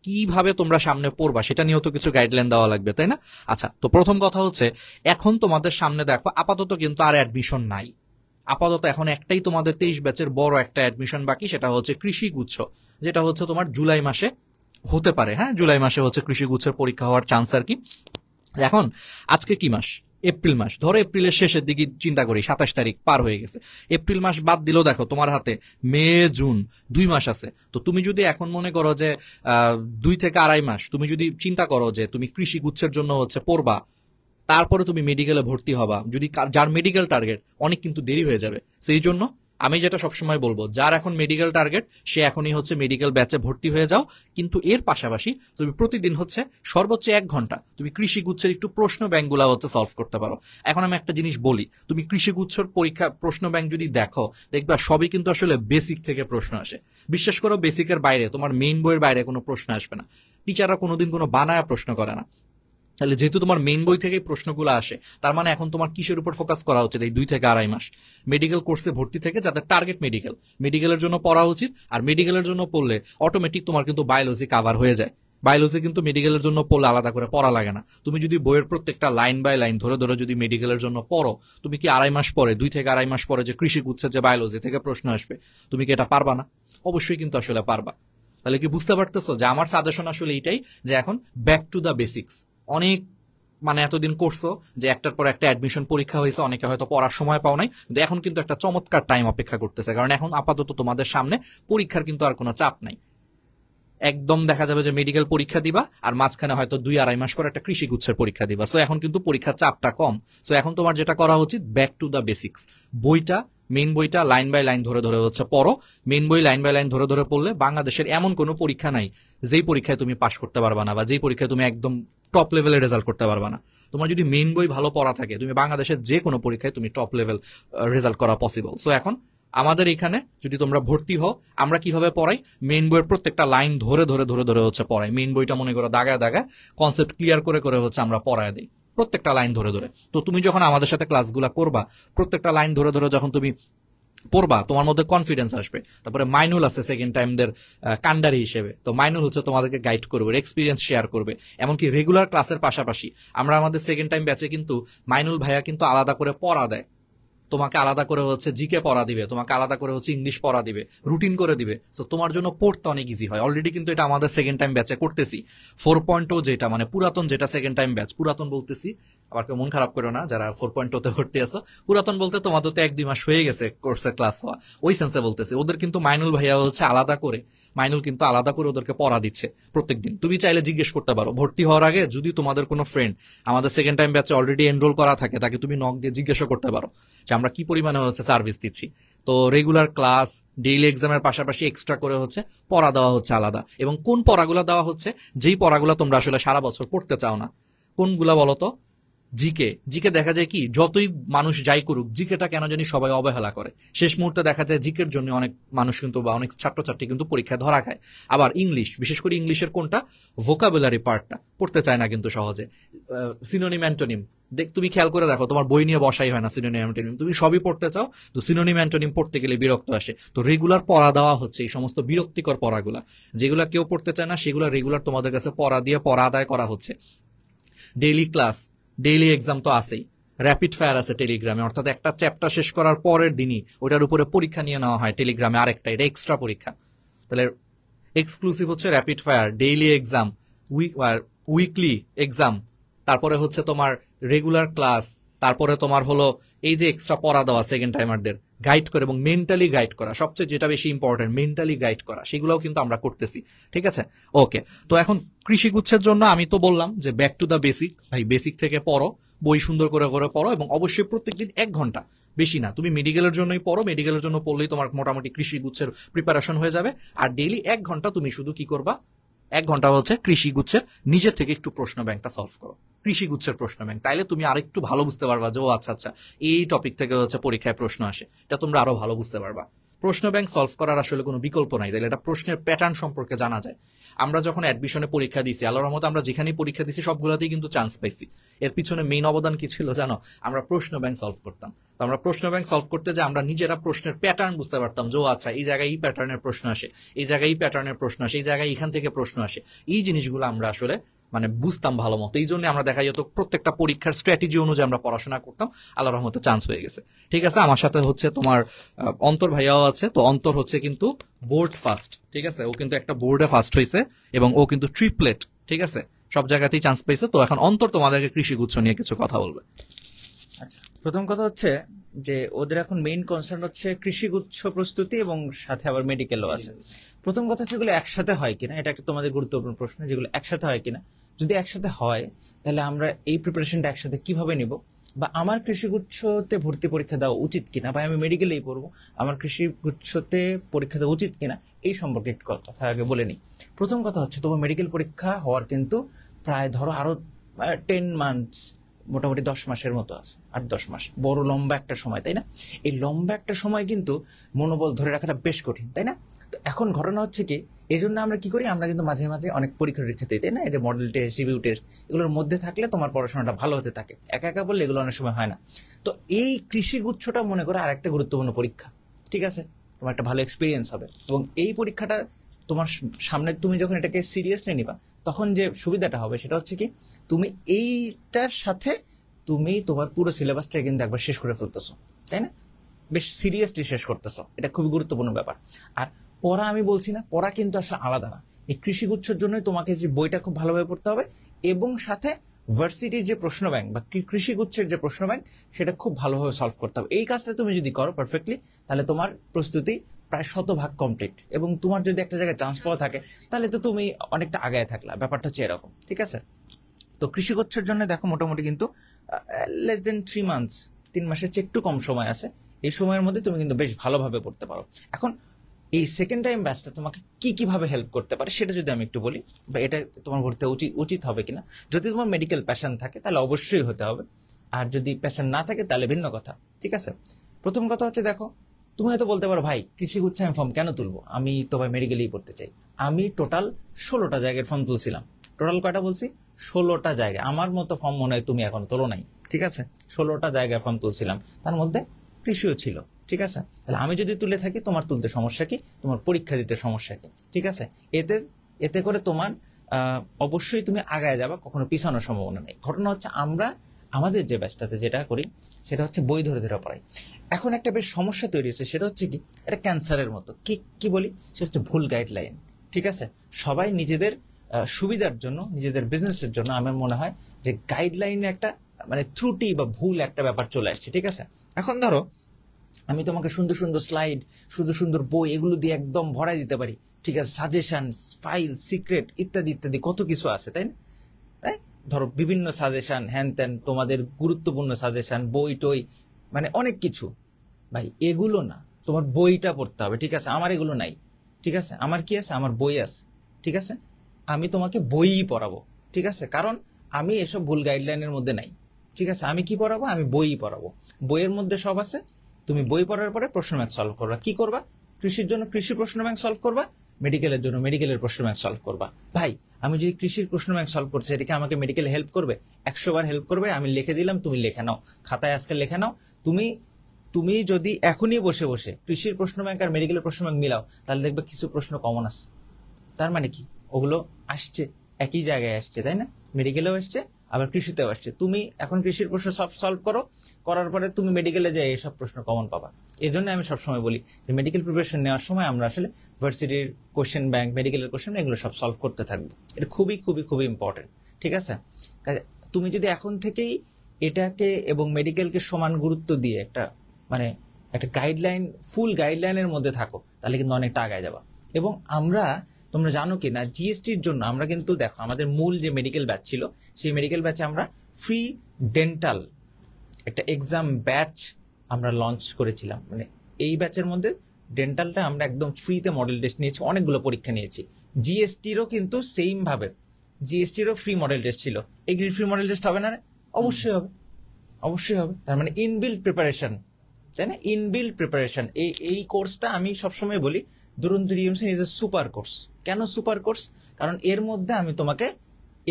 কিভাবে তোমরা সামনে পড়বা সেটা নিয়েও তো কিছু গাইডলাইন দেওয়া লাগবে তাই না আচ্ছা তো প্রথম কথা হচ্ছে এখন তোমাদের সামনে দেখো আপাতত কিন্তু আর অ্যাডমিশন নাই আপাতত এখন একটাই তোমাদের তেইশ ব্যাচের বড় একটা অ্যাডমিশন বাকি সেটা হচ্ছে কৃষি গুচ্ছ যেটা হচ্ছে তোমার জুলাই মাসে হতে পারে হ্যাঁ জুলাই মাসে হচ্ছে কৃষি গুচ্ছের পরীক্ষা হওয়ার চান্স আর কি এখন আজকে কি মাস এপ্রিল মাস ধরো এপ্রিলের শেষের দিকে চিন্তা করি সাতাশ তারিখ পার হয়ে গেছে এপ্রিল মাস বাদ দিলেও দেখো তোমার হাতে মে জুন দুই মাস আছে তো তুমি যদি এখন মনে করো যে দুই থেকে আড়াই মাস তুমি যদি চিন্তা করো যে তুমি কৃষি গুচ্ছের জন্য হচ্ছে পড়বা তারপরে তুমি মেডিকেলে ভর্তি হবা যদি যার মেডিকেল টার্গেট অনেক কিন্তু দেরি হয়ে যাবে সেই জন্য আমি যেটা সবসময় বলবো যার এখন মেডিকেল টার্গেট সে এখনই হচ্ছে মেডিকেল ব্যাচে ভর্তি হয়ে যাও কিন্তু এর পাশাপাশি তুমি প্রতিদিন হচ্ছে সর্বোচ্চ এক ঘন্টা তুমি কৃষিগুচ্ছের একটু প্রশ্ন ব্যাংকগুলা হচ্ছে সলভ করতে পারো এখন আমি একটা জিনিস বলি তুমি গুচ্ছর পরীক্ষা প্রশ্ন ব্যাংক যদি দেখো দেখবা সবই কিন্তু আসলে বেসিক থেকে প্রশ্ন আসে বিশ্বাস করো বেসিকের বাইরে তোমার মেইন বইয়ের বাইরে কোনো প্রশ্ন আসবে না টিচাররা কোনোদিন কোনো বানায়া প্রশ্ন করে না তাহলে যেহেতু তোমার মেন বই থেকে প্রশ্নগুলো আসে তার মানে এখন তোমার কিসের উপর ফোকাস করা উচিত এই দুই থেকে আড়াই মাস মেডিকেল কোর্সে ভর্তি থেকে যাতে টার্গেট মেডিকেল মেডিকেলের জন্য পড়া উচিত আর মেডিকেলের জন্য পড়লে অটোমেটিক তোমার কিন্তু বায়োলজি কাভার হয়ে যায় বায়োলজি কিন্তু মেডিকেলের জন্য পড়লে আলাদা করে পড়া লাগে না তুমি যদি বইয়ের প্রত্যেকটা লাইন বাই লাইন ধরে ধরে যদি মেডিকেলের জন্য পড়ো তুমি কি আড়াই মাস পরে দুই থেকে আড়াই মাস পরে যে কৃষি উচ্ছে যে বায়োলজি থেকে প্রশ্ন আসবে তুমি কি এটা পারবা না অবশ্যই কিন্তু আসলে পারবা তাহলে কি বুঝতে পারতেছো যে আমার সাজেশন আসলে এটাই যে এখন ব্যাক টু দ্য বেসিক্স অনেক মানে এতদিন করছো যে একটার পর একটা অ্যাডমিশন পরীক্ষা হয়েছে অনেকে হয়তো পড়ার সময় পাও নাই কিন্তু এখন কিন্তু একটা চমৎকার টাইম অপেক্ষা করতেছে কারণ এখন আপাতত তোমাদের সামনে পরীক্ষার কিন্তু আর কোনো চাপ নাই একদম দেখা যাবে যে মেডিকেল পরীক্ষা দিবা আর মাঝখানে হয়তো দুই আড়াই মাস পর একটা কৃষি গুচ্ছের পরীক্ষা দিবা সো এখন কিন্তু পরীক্ষার চাপটা কম সো এখন তোমার যেটা করা উচিত ব্যাক টু দ্য বেসিক্স বইটা মেন বইটা লাইন বাই লাইন ধরে ধরে হচ্ছে পড়ো মেন বই লাইন বাই লাইন ধরে ধরে পড়লে বাংলাদেশের এমন কোনো পরীক্ষা নাই যেই পরীক্ষায় তুমি পাশ করতে পারবা না বা যেই পরীক্ষায় তুমি একদম টপ লেভেলে রেজাল্ট করতে পারবে না তোমার যদি মেন বই ভালো পড়া থাকে তুমি বাংলাদেশের যে কোনো পরীক্ষায় তুমি টপ লেভেল রেজাল্ট করা পসিবল সো এখন আমাদের এখানে যদি তোমরা ভর্তি হও আমরা কিভাবে পড়াই মেন বইয়ের প্রত্যেকটা লাইন ধরে ধরে ধরে ধরে হচ্ছে পড়াই মেইন বইটা মনে করো দাগায় দাগায় কনসেপ্ট ক্লিয়ার করে করে হচ্ছে আমরা পড়ায় দিই প্রত্যেকটা লাইন ধরে ধরে তো তুমি যখন আমাদের সাথে ক্লাসগুলো করবা প্রত্যেকটা লাইন ধরে ধরে যখন তুমি পড়বা তোমার মধ্যে কনফিডেন্স আসবে তারপরে মাইনুল আছে সেকেন্ড টাইমদের কান্ডারি হিসেবে তো মাইনুল হচ্ছে তোমাদেরকে গাইড করবে এক্সপিরিয়েন্স শেয়ার করবে এমনকি রেগুলার ক্লাসের পাশাপাশি আমরা আমাদের সেকেন্ড টাইম ব্যাচে কিন্তু মাইনুল ভাইয়া কিন্তু আলাদা করে পড়া দেয় তোমাকে আলাদা করে হচ্ছে জিকে পড়া দিবে তোমাকে আলাদা করে হচ্ছে ইংলিশ পড়া দিবে রুটিন করে দিবে সো তোমার জন্য পড়তে অনেক ইজি হয় অলরেডি কিন্তু এটা আমাদের সেকেন্ড টাইম ব্যাচে করতেছি ফোর পয়েন্ট oh যেটা মানে পুরাতন যেটা সেকেন্ড টাইম ব্যাচ পুরাতন বলতেছি আবার কেউ মন খারাপ করো না যারা ফোর পয়েন্ট ওতে ভর্তি আছো পুরাতন বলতে তোমাদের তো এক দুই মাস হয়ে গেছে কোর্সের ক্লাস হওয়া ওই সেন্সে বলতেছে ওদের কিন্তু মাইনুল ভাইয়া হচ্ছে আলাদা করে মাইনুল কিন্তু আলাদা করে ওদেরকে পড়া দিচ্ছে প্রত্যেকদিন তুমি চাইলে জিজ্ঞেস করতে পারো ভর্তি হওয়ার আগে যদি তোমাদের কোনো ফ্রেন্ড আমাদের সেকেন্ড টাইম ব্যাচে অলরেডি এনরোল করা থাকে তাকে তুমি নক দিয়ে জিজ্ঞাসা করতে পারো যে আমরা কি পরিমাণে হচ্ছে সার্ভিস দিচ্ছি তো রেগুলার ক্লাস ডেইলি এক্সামের পাশাপাশি এক্সট্রা করে হচ্ছে পড়া দেওয়া হচ্ছে আলাদা এবং কোন পড়াগুলো দেওয়া হচ্ছে যেই পড়াগুলো তোমরা আসলে সারা বছর পড়তে চাও না কোনগুলো বলো তো জিকে জিকে দেখা যায় কি যতই মানুষ যাই করুক জিকেটা কেন জানি সবাই অবহেলা করে শেষ মুহূর্তে দেখা যায় জিকের জন্য অনেক মানুষ কিন্তু বা অনেক ছাত্রছাত্রী কিন্তু পরীক্ষা ধরা খায় আবার ইংলিশ বিশেষ করে ইংলিশের কোনটা ভোকাবুলারি পার্টটা পড়তে চায় না কিন্তু সহজে সিনোনিম অ্যান্টোনিম দেখ তুমি খেয়াল করে দেখো তোমার বই নিয়ে বসাই হয় না সিনোনিম অ্যান্টোনিম তুমি সবই পড়তে চাও তো সিনোনিম অ্যান্টোনিম পড়তে গেলে বিরক্ত আসে তো রেগুলার পড়া দেওয়া হচ্ছে এই সমস্ত বিরক্তিকর পড়াগুলা যেগুলা কেউ পড়তে চায় না সেগুলো রেগুলার তোমাদের কাছে পড়া দিয়ে পড়া আদায় করা হচ্ছে ডেইলি ক্লাস ডেইলি এক্সাম তো আছেই র্যাপিড ফায়ার আছে টেলিগ্রামে অর্থাৎ একটা চ্যাপ্টার শেষ করার পরের দিনই ওটার উপরে পরীক্ষা নিয়ে নেওয়া হয় টেলিগ্রামে আরেকটা এটা এক্সট্রা পরীক্ষা তাহলে এক্সক্লুসিভ হচ্ছে rapid fire daily exam week weekly exam তারপরে হচ্ছে তোমার রেগুলার ক্লাস তারপরে তোমার হলো এই যে এক্সট্রা পড়া দেওয়া সেকেন্ড টাইমারদের গাইড করে এবং মেন্টালি গাইড করা সবচেয়ে যেটা বেশি ইম্পর্টেন্ট মেন্টালি গাইড করা সেগুলোও কিন্তু আমরা করতেছি ঠিক আছে ওকে তো এখন কৃষিগুচ্ছের জন্য আমি তো বললাম যে ব্যাক টু দ্য বেসিক ভাই বেসিক থেকে পড়ো বই সুন্দর করে করে পড়ো এবং অবশ্যই প্রত্যেকদিন এক ঘন্টা বেশি না তুমি মেডিকেলের জন্যই পড়ো মেডিকেলের জন্য পড়লেই তোমার মোটামুটি কৃষি গুচ্ছের প্রিপারেশন হয়ে যাবে আর ডেইলি এক ঘন্টা তুমি শুধু কি করবা এক ঘন্টা হচ্ছে কৃষি গুচ্ছের নিজের থেকে একটু প্রশ্ন ব্যাংকটা সলভ করো কৃষিগুচ্ছের প্রশ্ন ব্যাংক তাইলে তুমি আরেকটু ভালো বুঝতে পারবা যে ও আচ্ছা আচ্ছা এই টপিক থেকে হচ্ছে পরীক্ষায় প্রশ্ন আসে এটা তোমরা আরো ভালো বুঝতে পারবা প্রশ্ন ব্যাংক সলভ করার আসলে কোনো বিকল্প নাই তাহলে এটা প্রশ্নের প্যাটার্ন সম্পর্কে জানা যায় আমরা যখন অ্যাডমিশনে পরীক্ষা দিছি আল্লাহর রহমত আমরা যেখানেই পরীক্ষা দিছি সবগুলোতেই কিন্তু চান্স পাইছি এর পিছনে মেইন অবদান কি ছিল জানো আমরা প্রশ্ন ব্যাংক সলভ করতাম তো আমরা প্রশ্ন ব্যাংক সলভ করতে যে আমরা নিজেরা প্রশ্নের প্যাটার্ন বুঝতে পারতাম যে আচ্ছা এই জায়গায় এই প্যাটার্নের প্রশ্ন আসে এই জায়গায় এই প্যাটার্নের প্রশ্ন আসে এই জায়গায় এখান থেকে প্রশ্ন আসে এই জিনিসগুলো আমরা আসলে মানে বুঝতাম ভালো মতো এই জন্য আমরা দেখা যেত প্রত্যেকটা পরীক্ষার স্ট্র্যাটেজি অনুযায়ী আমরা পড়াশোনা করতাম আল্লাহ রহমতে চান্স হয়ে গেছে ঠিক আছে আমার সাথে হচ্ছে তোমার অন্তর ভাইয়াও আছে তো অন্তর হচ্ছে কিন্তু বোর্ড ফার্স্ট ঠিক আছে ও কিন্তু একটা বোর্ডে ফার্স্ট হয়েছে এবং ও কিন্তু ট্রিপলেট ঠিক আছে সব জায়গাতেই চান্স পেয়েছে তো এখন অন্তর তোমাদেরকে কৃষিগুচ্ছ নিয়ে কিছু কথা বলবে আচ্ছা প্রথম কথা হচ্ছে যে ওদের এখন মেইন কনসার্ন হচ্ছে কৃষিগুচ্ছ প্রস্তুতি এবং সাথে আবার মেডিকেলও আছে প্রথম কথা হচ্ছে এগুলো একসাথে হয় কিনা এটা একটা তোমাদের গুরুত্বপূর্ণ প্রশ্ন যেগুলো একসাথে হয় কিনা যদি একসাথে হয় তাহলে আমরা এই প্রিপারেশনটা একসাথে কিভাবে নেব বা আমার কৃষিগুচ্ছতে ভর্তি পরীক্ষা দেওয়া উচিত কিনা বা আমি মেডিকেলেই পড়বো আমার কৃষিগুচ্ছতে পরীক্ষা দেওয়া উচিত কিনা এই সম্পর্কে একটু কথা আগে বলে নিই প্রথম কথা হচ্ছে তোমার মেডিকেল পরীক্ষা হওয়ার কিন্তু প্রায় ধরো আরও টেন মান্থস মোটামুটি দশ মাসের মতো আছে আট দশ মাস বড় লম্বা একটা সময় তাই না এই লম্বা একটা সময় কিন্তু মনোবল ধরে রাখাটা বেশ কঠিন তাই না তো এখন ঘটনা হচ্ছে কি এই জন্য আমরা কি করি আমরা কিন্তু মাঝে মাঝে অনেক পরীক্ষা রেখে দিই তাই না এই যে মডেল টেস্ট রিভিউ টেস্ট এগুলোর মধ্যে থাকলে তোমার পড়াশোনাটা ভালো হতে থাকে একা একা বললে এগুলো অনেক সময় হয় না তো এই কৃষিগুচ্ছটা মনে করো আর একটা গুরুত্বপূর্ণ পরীক্ষা ঠিক আছে তোমার একটা ভালো এক্সপিরিয়েন্স হবে এবং এই পরীক্ষাটা তোমার সামনে তুমি যখন এটাকে সিরিয়াসলি নিবা তখন যে সুবিধাটা হবে সেটা হচ্ছে কি তুমি এইটার সাথে তুমি তোমার পুরো সিলেবাসটা কিন্তু একবার শেষ করে ফেলতেছো তাই না বেশ সিরিয়াসলি শেষ করতেছো এটা খুবই গুরুত্বপূর্ণ ব্যাপার আর পড়া আমি বলছি না পড়া কিন্তু আসলে আলাদা না এই কৃষিগুচ্ছর জন্যই তোমাকে যে বইটা খুব ভালোভাবে পড়তে হবে এবং সাথে ভার্সিটির যে প্রশ্ন ব্যাংক বা কৃষিগুচ্ছের যে প্রশ্ন ব্যাংক সেটা খুব ভালোভাবে সলভ করতে হবে এই কাজটা তুমি যদি করো পারফেক্টলি তাহলে তোমার প্রস্তুতি প্রায় শতভাগ কমপ্লিট এবং তোমার যদি একটা জায়গায় চান্স পাওয়া থাকে তাহলে তো তুমি অনেকটা আগায় থাকলা ব্যাপারটা হচ্ছে এরকম ঠিক আছে তো কৃষিগুচ্ছের জন্য দেখো মোটামুটি কিন্তু লেস দেন থ্রি মান্থস তিন মাসের চেয়ে একটু কম সময় আছে এই সময়ের মধ্যে তুমি কিন্তু বেশ ভালোভাবে পড়তে পারো এখন এই সেকেন্ড টাইম ব্যাচটা তোমাকে কি কিভাবে হেল্প করতে পারে সেটা যদি আমি একটু বলি বা এটা তোমার ভর্তি উচিত উচিত হবে কিনা যদি তোমার মেডিকেল প্যাশন থাকে তাহলে অবশ্যই হতে হবে আর যদি প্যাশন না থাকে তাহলে ভিন্ন কথা ঠিক আছে প্রথম কথা হচ্ছে দেখো তুমি হয়তো বলতে পারো ভাই কৃষি আমি ফর্ম কেন তুলবো আমি তো ভাই মেডিকেলেই পড়তে চাই আমি টোটাল ষোলোটা জায়গার ফর্ম তুলছিলাম টোটাল কয়টা বলছি ষোলোটা জায়গা আমার মতো ফর্ম মনে হয় তুমি এখন তোলো নাই ঠিক আছে ষোলোটা জায়গায় ফর্ম তুলছিলাম তার মধ্যে কৃষিও ছিল ঠিক আছে তাহলে আমি যদি তুলে থাকি তোমার তুলতে সমস্যা কি তোমার পরীক্ষা দিতে সমস্যা কি ঠিক আছে এতে এতে করে তোমার অবশ্যই তুমি আগায় যাবা কখনো পিছানোর সম্ভাবনা নেই ঘটনা হচ্ছে আমরা আমাদের যে ব্যাচটাতে যেটা করি সেটা হচ্ছে বই ধরে ধরে পড়াই এখন একটা বেশ সমস্যা তৈরি হচ্ছে সেটা হচ্ছে কি এটা ক্যান্সারের মতো কি কি বলি সেটা হচ্ছে ভুল গাইডলাইন ঠিক আছে সবাই নিজেদের সুবিধার জন্য নিজেদের বিজনেসের জন্য আমার মনে হয় যে গাইডলাইনে একটা মানে ত্রুটি বা ভুল একটা ব্যাপার চলে আসছে ঠিক আছে এখন ধরো আমি তোমাকে সুন্দর সুন্দর স্লাইড সুন্দর সুন্দর বই এগুলো দিয়ে একদম ভরাই দিতে পারি ঠিক আছে সাজেশন ফাইল সিক্রেট ইত্যাদি ইত্যাদি কত কিছু আছে তাই না তাই ধরো বিভিন্ন সাজেশন হ্যান ত্যান তোমাদের গুরুত্বপূর্ণ সাজেশন বই টই মানে অনেক কিছু ভাই এগুলো না তোমার বইটা পড়তে হবে ঠিক আছে আমার এগুলো নাই ঠিক আছে আমার কি আছে আমার বই আছে ঠিক আছে আমি তোমাকে বইই পড়াবো ঠিক আছে কারণ আমি এসব ভুল গাইডলাইনের মধ্যে নাই ঠিক আছে আমি কি পড়াবো আমি বইই পড়াবো বইয়ের মধ্যে সব আছে তুমি বই পড়ার পরে প্রশ্ন ব্যাংক সলভ করবা কি করবা কৃষির জন্য কৃষি প্রশ্ন ব্যাংক সলভ করবা মেডিকেলের জন্য মেডিকেলের প্রশ্ন ব্যাংক সলভ করবা ভাই আমি যদি কৃষির প্রশ্ন ব্যাংক সলভ করছি এটাকে আমাকে মেডিকেল হেল্প করবে একশো বার হেল্প করবে আমি লিখে দিলাম তুমি লিখে নাও খাতায় আজকে লিখে নাও তুমি তুমি যদি এখনই বসে বসে কৃষির প্রশ্ন ব্যাংক আর মেডিকেলের প্রশ্ন ব্যাংক মিলাও তাহলে দেখবে কিছু প্রশ্ন কমন আছে তার মানে কি ওগুলো আসছে একই জায়গায় আসছে তাই না মেডিকেলেও আসছে আবার কৃষিতেও আসছে তুমি এখন কৃষির প্রশ্ন সব সলভ করো করার পরে তুমি মেডিকেলে যাই এসব প্রশ্ন কমন পাবা এই জন্য আমি সবসময় বলি যে মেডিকেল প্রিপারেশন নেওয়ার সময় আমরা আসলে ভার্সিটির কোশ্চেন ব্যাংক মেডিকেলের কোশ্চেন এগুলো সব সলভ করতে থাকবো এটা খুবই খুবই খুবই ইম্পর্টেন্ট ঠিক আছে তুমি যদি এখন থেকেই এটাকে এবং মেডিকেলকে সমান গুরুত্ব দিয়ে একটা মানে একটা গাইডলাইন ফুল গাইডলাইনের মধ্যে থাকো তাহলে কিন্তু অনেকটা আগায় যাবা এবং আমরা তোমরা জানো কি না জিএসটির জন্য আমরা কিন্তু দেখো আমাদের মূল যে মেডিকেল ব্যাচ ছিল সেই মেডিকেল ব্যাচে আমরা ফ্রি ডেন্টাল একটা এক্সাম ব্যাচ আমরা লঞ্চ করেছিলাম মানে এই ব্যাচের মধ্যে ডেন্টালটা আমরা একদম ফ্রিতে মডেল টেস্ট নিয়েছি অনেকগুলো পরীক্ষা নিয়েছি জিএসটিরও কিন্তু সেইমভাবে জিএসটিরও ফ্রি মডেল টেস্ট ছিল এগুলির ফ্রি মডেল টেস্ট হবে না অবশ্যই হবে অবশ্যই হবে তার মানে ইনবিল্ড প্রিপারেশন তাই না ইনবিল্ড প্রিপারেশন এই এই কোর্সটা আমি সবসময় বলি দুরুন দুরিয়ামসিন ইজ এ সুপার কোর্স কেন সুপার কোর্স কারণ এর মধ্যে আমি তোমাকে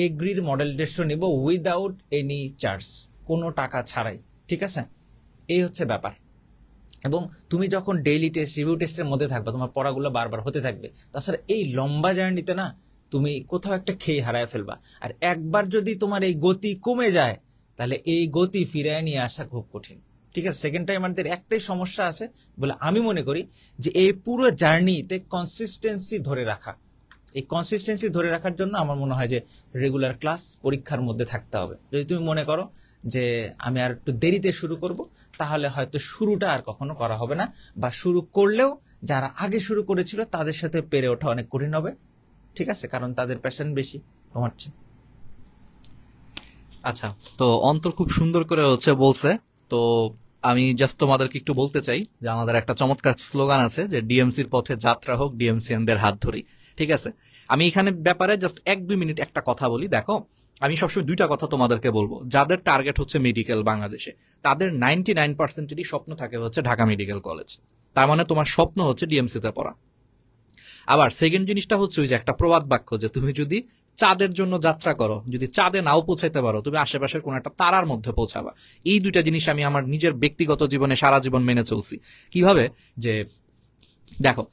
এগ্রির মডেল টেস্টও নেব উইদাউট এনি চার্জ কোনো টাকা ছাড়াই ঠিক আছে এই হচ্ছে ব্যাপার এবং তুমি যখন ডেইলি টেস্ট রিভিউ টেস্টের মধ্যে থাকবে তোমার পড়াগুলো বারবার হতে থাকবে তাছাড়া এই লম্বা জার্নিতে না তুমি কোথাও একটা খেয়ে হারায় ফেলবা আর একবার যদি তোমার এই গতি কমে যায় তাহলে এই গতি ফিরায় নিয়ে আসা খুব কঠিন ঠিক আছে সেকেন্ড টাইম আমাদের একটাই সমস্যা আছে বলে আমি মনে করি যে এই পুরো জার্নিতে কনসিস্টেন্সি ধরে রাখা এই কনসিস্টেন্সি ধরে রাখার জন্য আমার মনে হয় যে রেগুলার ক্লাস পরীক্ষার মধ্যে থাকতে হবে যদি তুমি মনে করো যে আমি আর একটু দেরিতে শুরু করব তাহলে হয়তো শুরুটা আর কখনো করা হবে না বা শুরু করলেও যারা আগে শুরু করেছিল তাদের সাথে পেরে ওঠা অনেক কঠিন হবে ঠিক আছে কারণ তাদের প্যাশন বেশি তোমার আচ্ছা তো অন্তর খুব সুন্দর করে হচ্ছে বলছে তো আমি জাস্ট তোমাদেরকে একটু বলতে চাই যে আমাদের একটা চমৎকার স্লোগান আছে যে ডিএমসির পথে যাত্রা হোক ডিএমসিএনদের হাত ধরি ঠিক আছে আমি এখানে ব্যাপারে জাস্ট এক দুই মিনিট একটা কথা বলি দেখো আমি সবসময় দুইটা কথা তোমাদেরকে বলবো যাদের টার্গেট হচ্ছে মেডিকেল বাংলাদেশে তাদের নাইনটি নাইন পার্সেন্টেরই স্বপ্ন থাকে হচ্ছে ঢাকা মেডিকেল কলেজ তার মানে তোমার স্বপ্ন হচ্ছে ডিএমসিতে পড়া আবার সেকেন্ড জিনিসটা হচ্ছে ওই যে একটা প্রবাদ বাক্য যে তুমি যদি চাঁদের জন্য যাত্রা করো যদি চাঁদে নাও পৌঁছাইতে পারো তুমি আশেপাশের কোনো একটা তারার মধ্যে পৌঁছাবা এই দুইটা জিনিস আমি আমার নিজের ব্যক্তিগত জীবনে সারা জীবন মেনে চলছি কিভাবে যে দেখো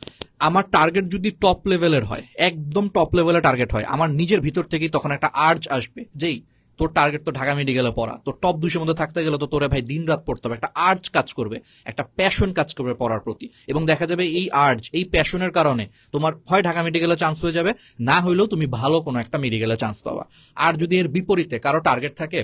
আমার টার্গেট যদি টপ লেভেলের হয় একদম টপ লেভেলে টার্গেট হয় আমার নিজের ভিতর থেকেই তখন একটা আর্জ আসবে যেই তোর টার্গেট তো ঢাকা মেডিকেলে পড়া তোর টপ দুশোর মধ্যে থাকতে গেলে তো তোরা ভাই দিন রাত পড়তে হবে একটা আর্জ কাজ করবে একটা প্যাশন কাজ করবে পড়ার প্রতি এবং দেখা যাবে এই আর্জ এই প্যাশনের কারণে তোমার হয় ঢাকা মেডিকেলে চান্স হয়ে যাবে না হইলেও তুমি ভালো কোনো একটা মেডিকেলে চান্স পাবা আর যদি এর বিপরীতে কারো টার্গেট থাকে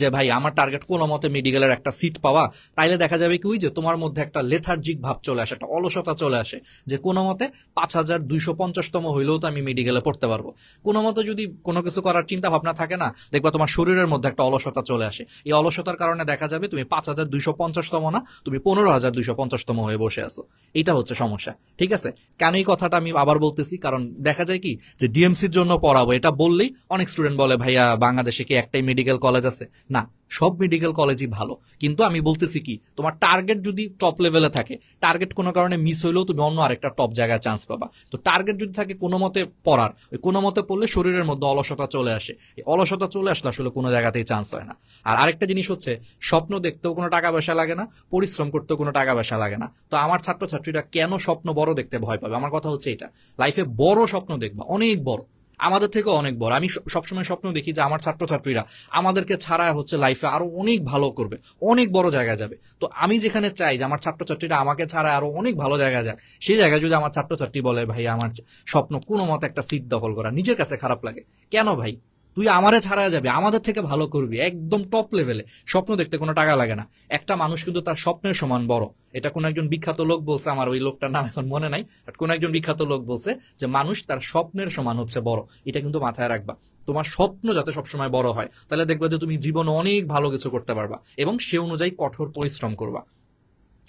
যে ভাই আমার টার্গেট কোনো মতে মেডিকেলের একটা সিট পাওয়া তাইলে দেখা যাবে কি ওই যে তোমার মধ্যে একটা লেথার্জিক ভাব চলে আসে একটা অলসতা চলে আসে যে কোনো মতে পাঁচ হাজার দুইশো পঞ্চাশতম হইলেও তো আমি মেডিকেলে পড়তে পারবো কোনো মতে যদি কোনো কিছু করার চিন্তা ভাবনা থাকে না দেখবা তোমার শরীরের মধ্যে একটা অলসতা চলে আসে এই অলসতার কারণে দেখা যাবে তুমি পাঁচ হাজার দুইশো পঞ্চাশতম না তুমি পনেরো হাজার দুইশো পঞ্চাশতম হয়ে বসে আসো এটা হচ্ছে সমস্যা ঠিক আছে কেন এই কথাটা আমি আবার বলতেছি কারণ দেখা যায় কি যে ডিএমসির জন্য পড়াবো এটা বললেই অনেক স্টুডেন্ট বলে ভাইয়া বাংলাদেশে কি একটাই মেডিকেল কলেজ আছে না সব মেডিকেল কলেজই ভালো কিন্তু আমি বলতেছি কি তোমার টার্গেট যদি টপ লেভেলে থাকে টার্গেট কোনো কারণে মিস হইলেও তুমি অন্য আরেকটা টপ জায়গায় চান্স পাবা তো টার্গেট যদি থাকে কোনো মতে পড়ার ওই কোনো মতে পড়লে শরীরের মধ্যে অলসতা চলে আসে এই অলসতা চলে আসলে আসলে কোনো জায়গাতেই চান্স হয় না আর আরেকটা জিনিস হচ্ছে স্বপ্ন দেখতেও কোনো টাকা পয়সা লাগে না পরিশ্রম করতেও কোনো টাকা পয়সা লাগে না তো আমার ছাত্রছাত্রীরা কেন স্বপ্ন বড় দেখতে ভয় পাবে আমার কথা হচ্ছে এটা লাইফে বড় স্বপ্ন দেখবা অনেক বড় আমাদের থেকে অনেক বড় আমি সবসময় স্বপ্ন দেখি যে আমার ছাত্রছাত্রীরা আমাদেরকে ছাড়া হচ্ছে লাইফে আরো অনেক ভালো করবে অনেক বড় জায়গায় যাবে তো আমি যেখানে চাই যে আমার ছাত্রছাত্রীরা আমাকে ছাড়া আরো অনেক ভালো জায়গায় যাক সেই জায়গায় যদি আমার ছাত্রছাত্রী বলে ভাই আমার স্বপ্ন কোনো মতো একটা সিট দখল করা নিজের কাছে খারাপ লাগে কেন ভাই তুই আমারে ছাড়া যাবে আমাদের থেকে ভালো করবি একদম টপ লেভেলে স্বপ্ন দেখতে কোনো টাকা লাগে না একটা মানুষ কিন্তু তার স্বপ্নের সমান বড় এটা কোনো একজন বিখ্যাত লোক বলছে আমার ওই লোকটার নাম এখন মনে নাই বাট কোনো একজন বিখ্যাত লোক বলছে যে মানুষ তার স্বপ্নের সমান হচ্ছে বড় এটা কিন্তু মাথায় রাখবা তোমার স্বপ্ন যাতে সবসময় বড় হয় তাহলে দেখবা যে তুমি জীবনে অনেক ভালো কিছু করতে পারবা এবং সে অনুযায়ী কঠোর পরিশ্রম করবা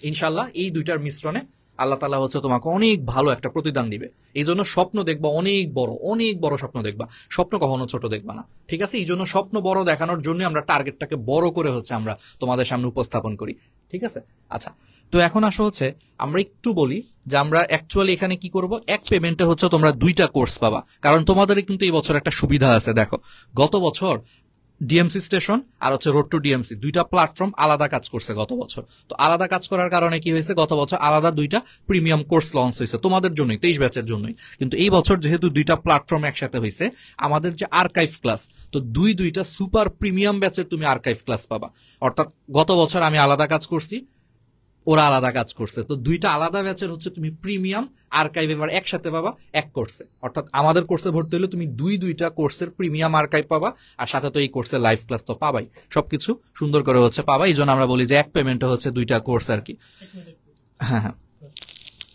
ইনশাল্লাহ এই দুইটার মিশ্রণে আল্লাহ তালা হচ্ছে তোমাকে অনেক ভালো একটা প্রতিদান দিবে এই জন্য স্বপ্ন দেখবা অনেক বড় অনেক বড় স্বপ্ন দেখবা স্বপ্ন কখনো ছোট দেখবা না ঠিক আছে এই জন্য স্বপ্ন বড় দেখানোর জন্য আমরা টার্গেটটাকে বড় করে হচ্ছে আমরা তোমাদের সামনে উপস্থাপন করি ঠিক আছে আচ্ছা তো এখন আসা হচ্ছে আমরা একটু বলি যে আমরা অ্যাকচুয়ালি এখানে কি করব এক পেমেন্টে হচ্ছে তোমরা দুইটা কোর্স পাবা কারণ তোমাদের কিন্তু এই বছর একটা সুবিধা আছে দেখো গত বছর ডিএমসি স্টেশন আর হচ্ছে রোড টু ডিএমসি দুইটা প্ল্যাটফর্ম আলাদা কাজ করছে গত বছর তো আলাদা কাজ করার কারণে কি হয়েছে গত বছর আলাদা দুইটা প্রিমিয়াম কোর্স লঞ্চ হয়েছে তোমাদের জন্যই তেইশ ব্যাচের জন্যই কিন্তু এই বছর যেহেতু দুইটা প্ল্যাটফর্ম একসাথে হয়েছে আমাদের যে আর্কাইভ ক্লাস তো দুই দুইটা সুপার প্রিমিয়াম ব্যাচের তুমি আর্কাইভ ক্লাস পাবা অর্থাৎ গত বছর আমি আলাদা কাজ করছি ওরা আলাদা কাজ করছে তো দুইটা আলাদা ব্যাচের হচ্ছে তুমি প্রিমিয়াম আর্কাইভ এবার একসাথে পাবা এক কোর্সে অর্থাৎ আমাদের কোর্সে ভর্তি হলে তুমি দুই দুইটা কোর্সের প্রিমিয়াম আর্কাইভ পাবা আর সাথে তো এই কোর্সের লাইভ ক্লাস তো পাবাই সবকিছু সুন্দর করে হচ্ছে পাবা এই জন্য আমরা বলি যে এক পেমেন্টে হচ্ছে দুইটা কোর্স আর কি হ্যাঁ হ্যাঁ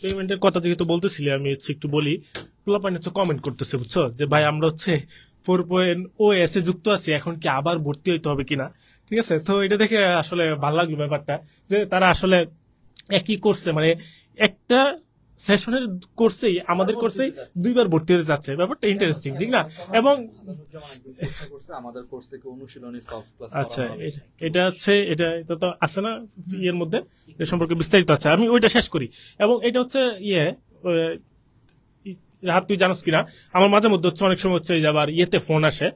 পেমেন্টের কথা যেহেতু বলতেছিলে আমি হচ্ছে একটু বলি প্লাপান হচ্ছে কমেন্ট করতেছে বুঝছো যে ভাই আমরা হচ্ছে ফোর পয়েন্ট ও এস এ যুক্ত আছি এখন কি আবার ভর্তি হইতে হবে কিনা ঠিক আছে তো এটা দেখে আসলে ভালো লাগলো ব্যাপারটা যে তারা আসলে একই করছে মানে একটা সেশনের কোর্সেই আমাদের কোর্সেই দুইবার ভর্তি হতে যাচ্ছে ব্যাপারটা ইন্টারেস্টিং ঠিক না এবং আচ্ছা এটা হচ্ছে এটা এটা তো আছে না ইয়ের মধ্যে এ সম্পর্কে বিস্তারিত আছে আমি ওইটা শেষ করি এবং এটা হচ্ছে ইয়ে রাহাত তুই জানাস কিনা আমার মাঝে মধ্যে হচ্ছে অনেক সময় হচ্ছে আবার ইয়েতে ফোন আসে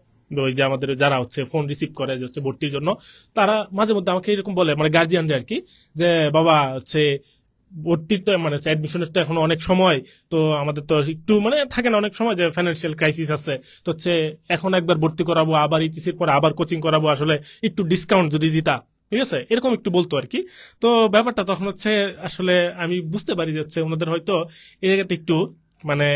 ওই যে আমাদের যারা হচ্ছে ফোন রিসিভ করে যে হচ্ছে ভর্তির জন্য তারা মাঝে মধ্যে আমাকে এরকম বলে মানে গার্জিয়ানরা আর কি যে বাবা হচ্ছে ভর্তির তো মানে অ্যাডমিশনের তো এখন অনেক সময় তো আমাদের তো একটু মানে থাকে না অনেক সময় যে ফাইন্যান্সিয়াল ক্রাইসিস আছে তো হচ্ছে এখন একবার ভর্তি করাবো আবার ইটিসির পর আবার কোচিং করাবো আসলে একটু ডিসকাউন্ট যদি দিতা ঠিক আছে এরকম একটু বলতো আর কি তো ব্যাপারটা তখন হচ্ছে আসলে আমি বুঝতে পারি যে হচ্ছে ওনাদের হয়তো এ জায়গাতে একটু মানে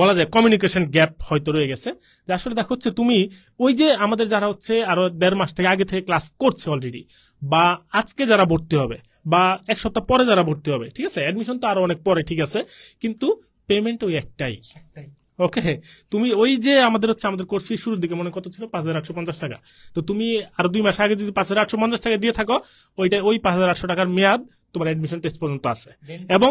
বলা যায় কমিউনিকেশন গ্যাপ হয়তো রয়ে গেছে যে আসলে দেখো হচ্ছে তুমি ওই যে আমাদের যারা হচ্ছে আরো দেড় মাস থেকে আগে থেকে ক্লাস করছে অলরেডি বা আজকে যারা ভর্তি হবে বা এক সপ্তাহ পরে যারা ভর্তি হবে ঠিক আছে অ্যাডমিশন তো আরো অনেক পরে ঠিক আছে কিন্তু পেমেন্ট ওই একটাই ওকে তুমি ওই যে আমাদের হচ্ছে আমাদের কোর্স ফি শুরুর দিকে মনে কত ছিল পাঁচ হাজার আটশো পঞ্চাশ টাকা তো তুমি আর দুই মাস আগে যদি পাঁচ হাজার আটশো পঞ্চাশ টাকা দিয়ে থাকো ওইটা ওই পাঁচ হাজার আটশো টাকার মেয়াদ তোমার অ্যাডমিশন টেস্ট পর্যন্ত আছে এবং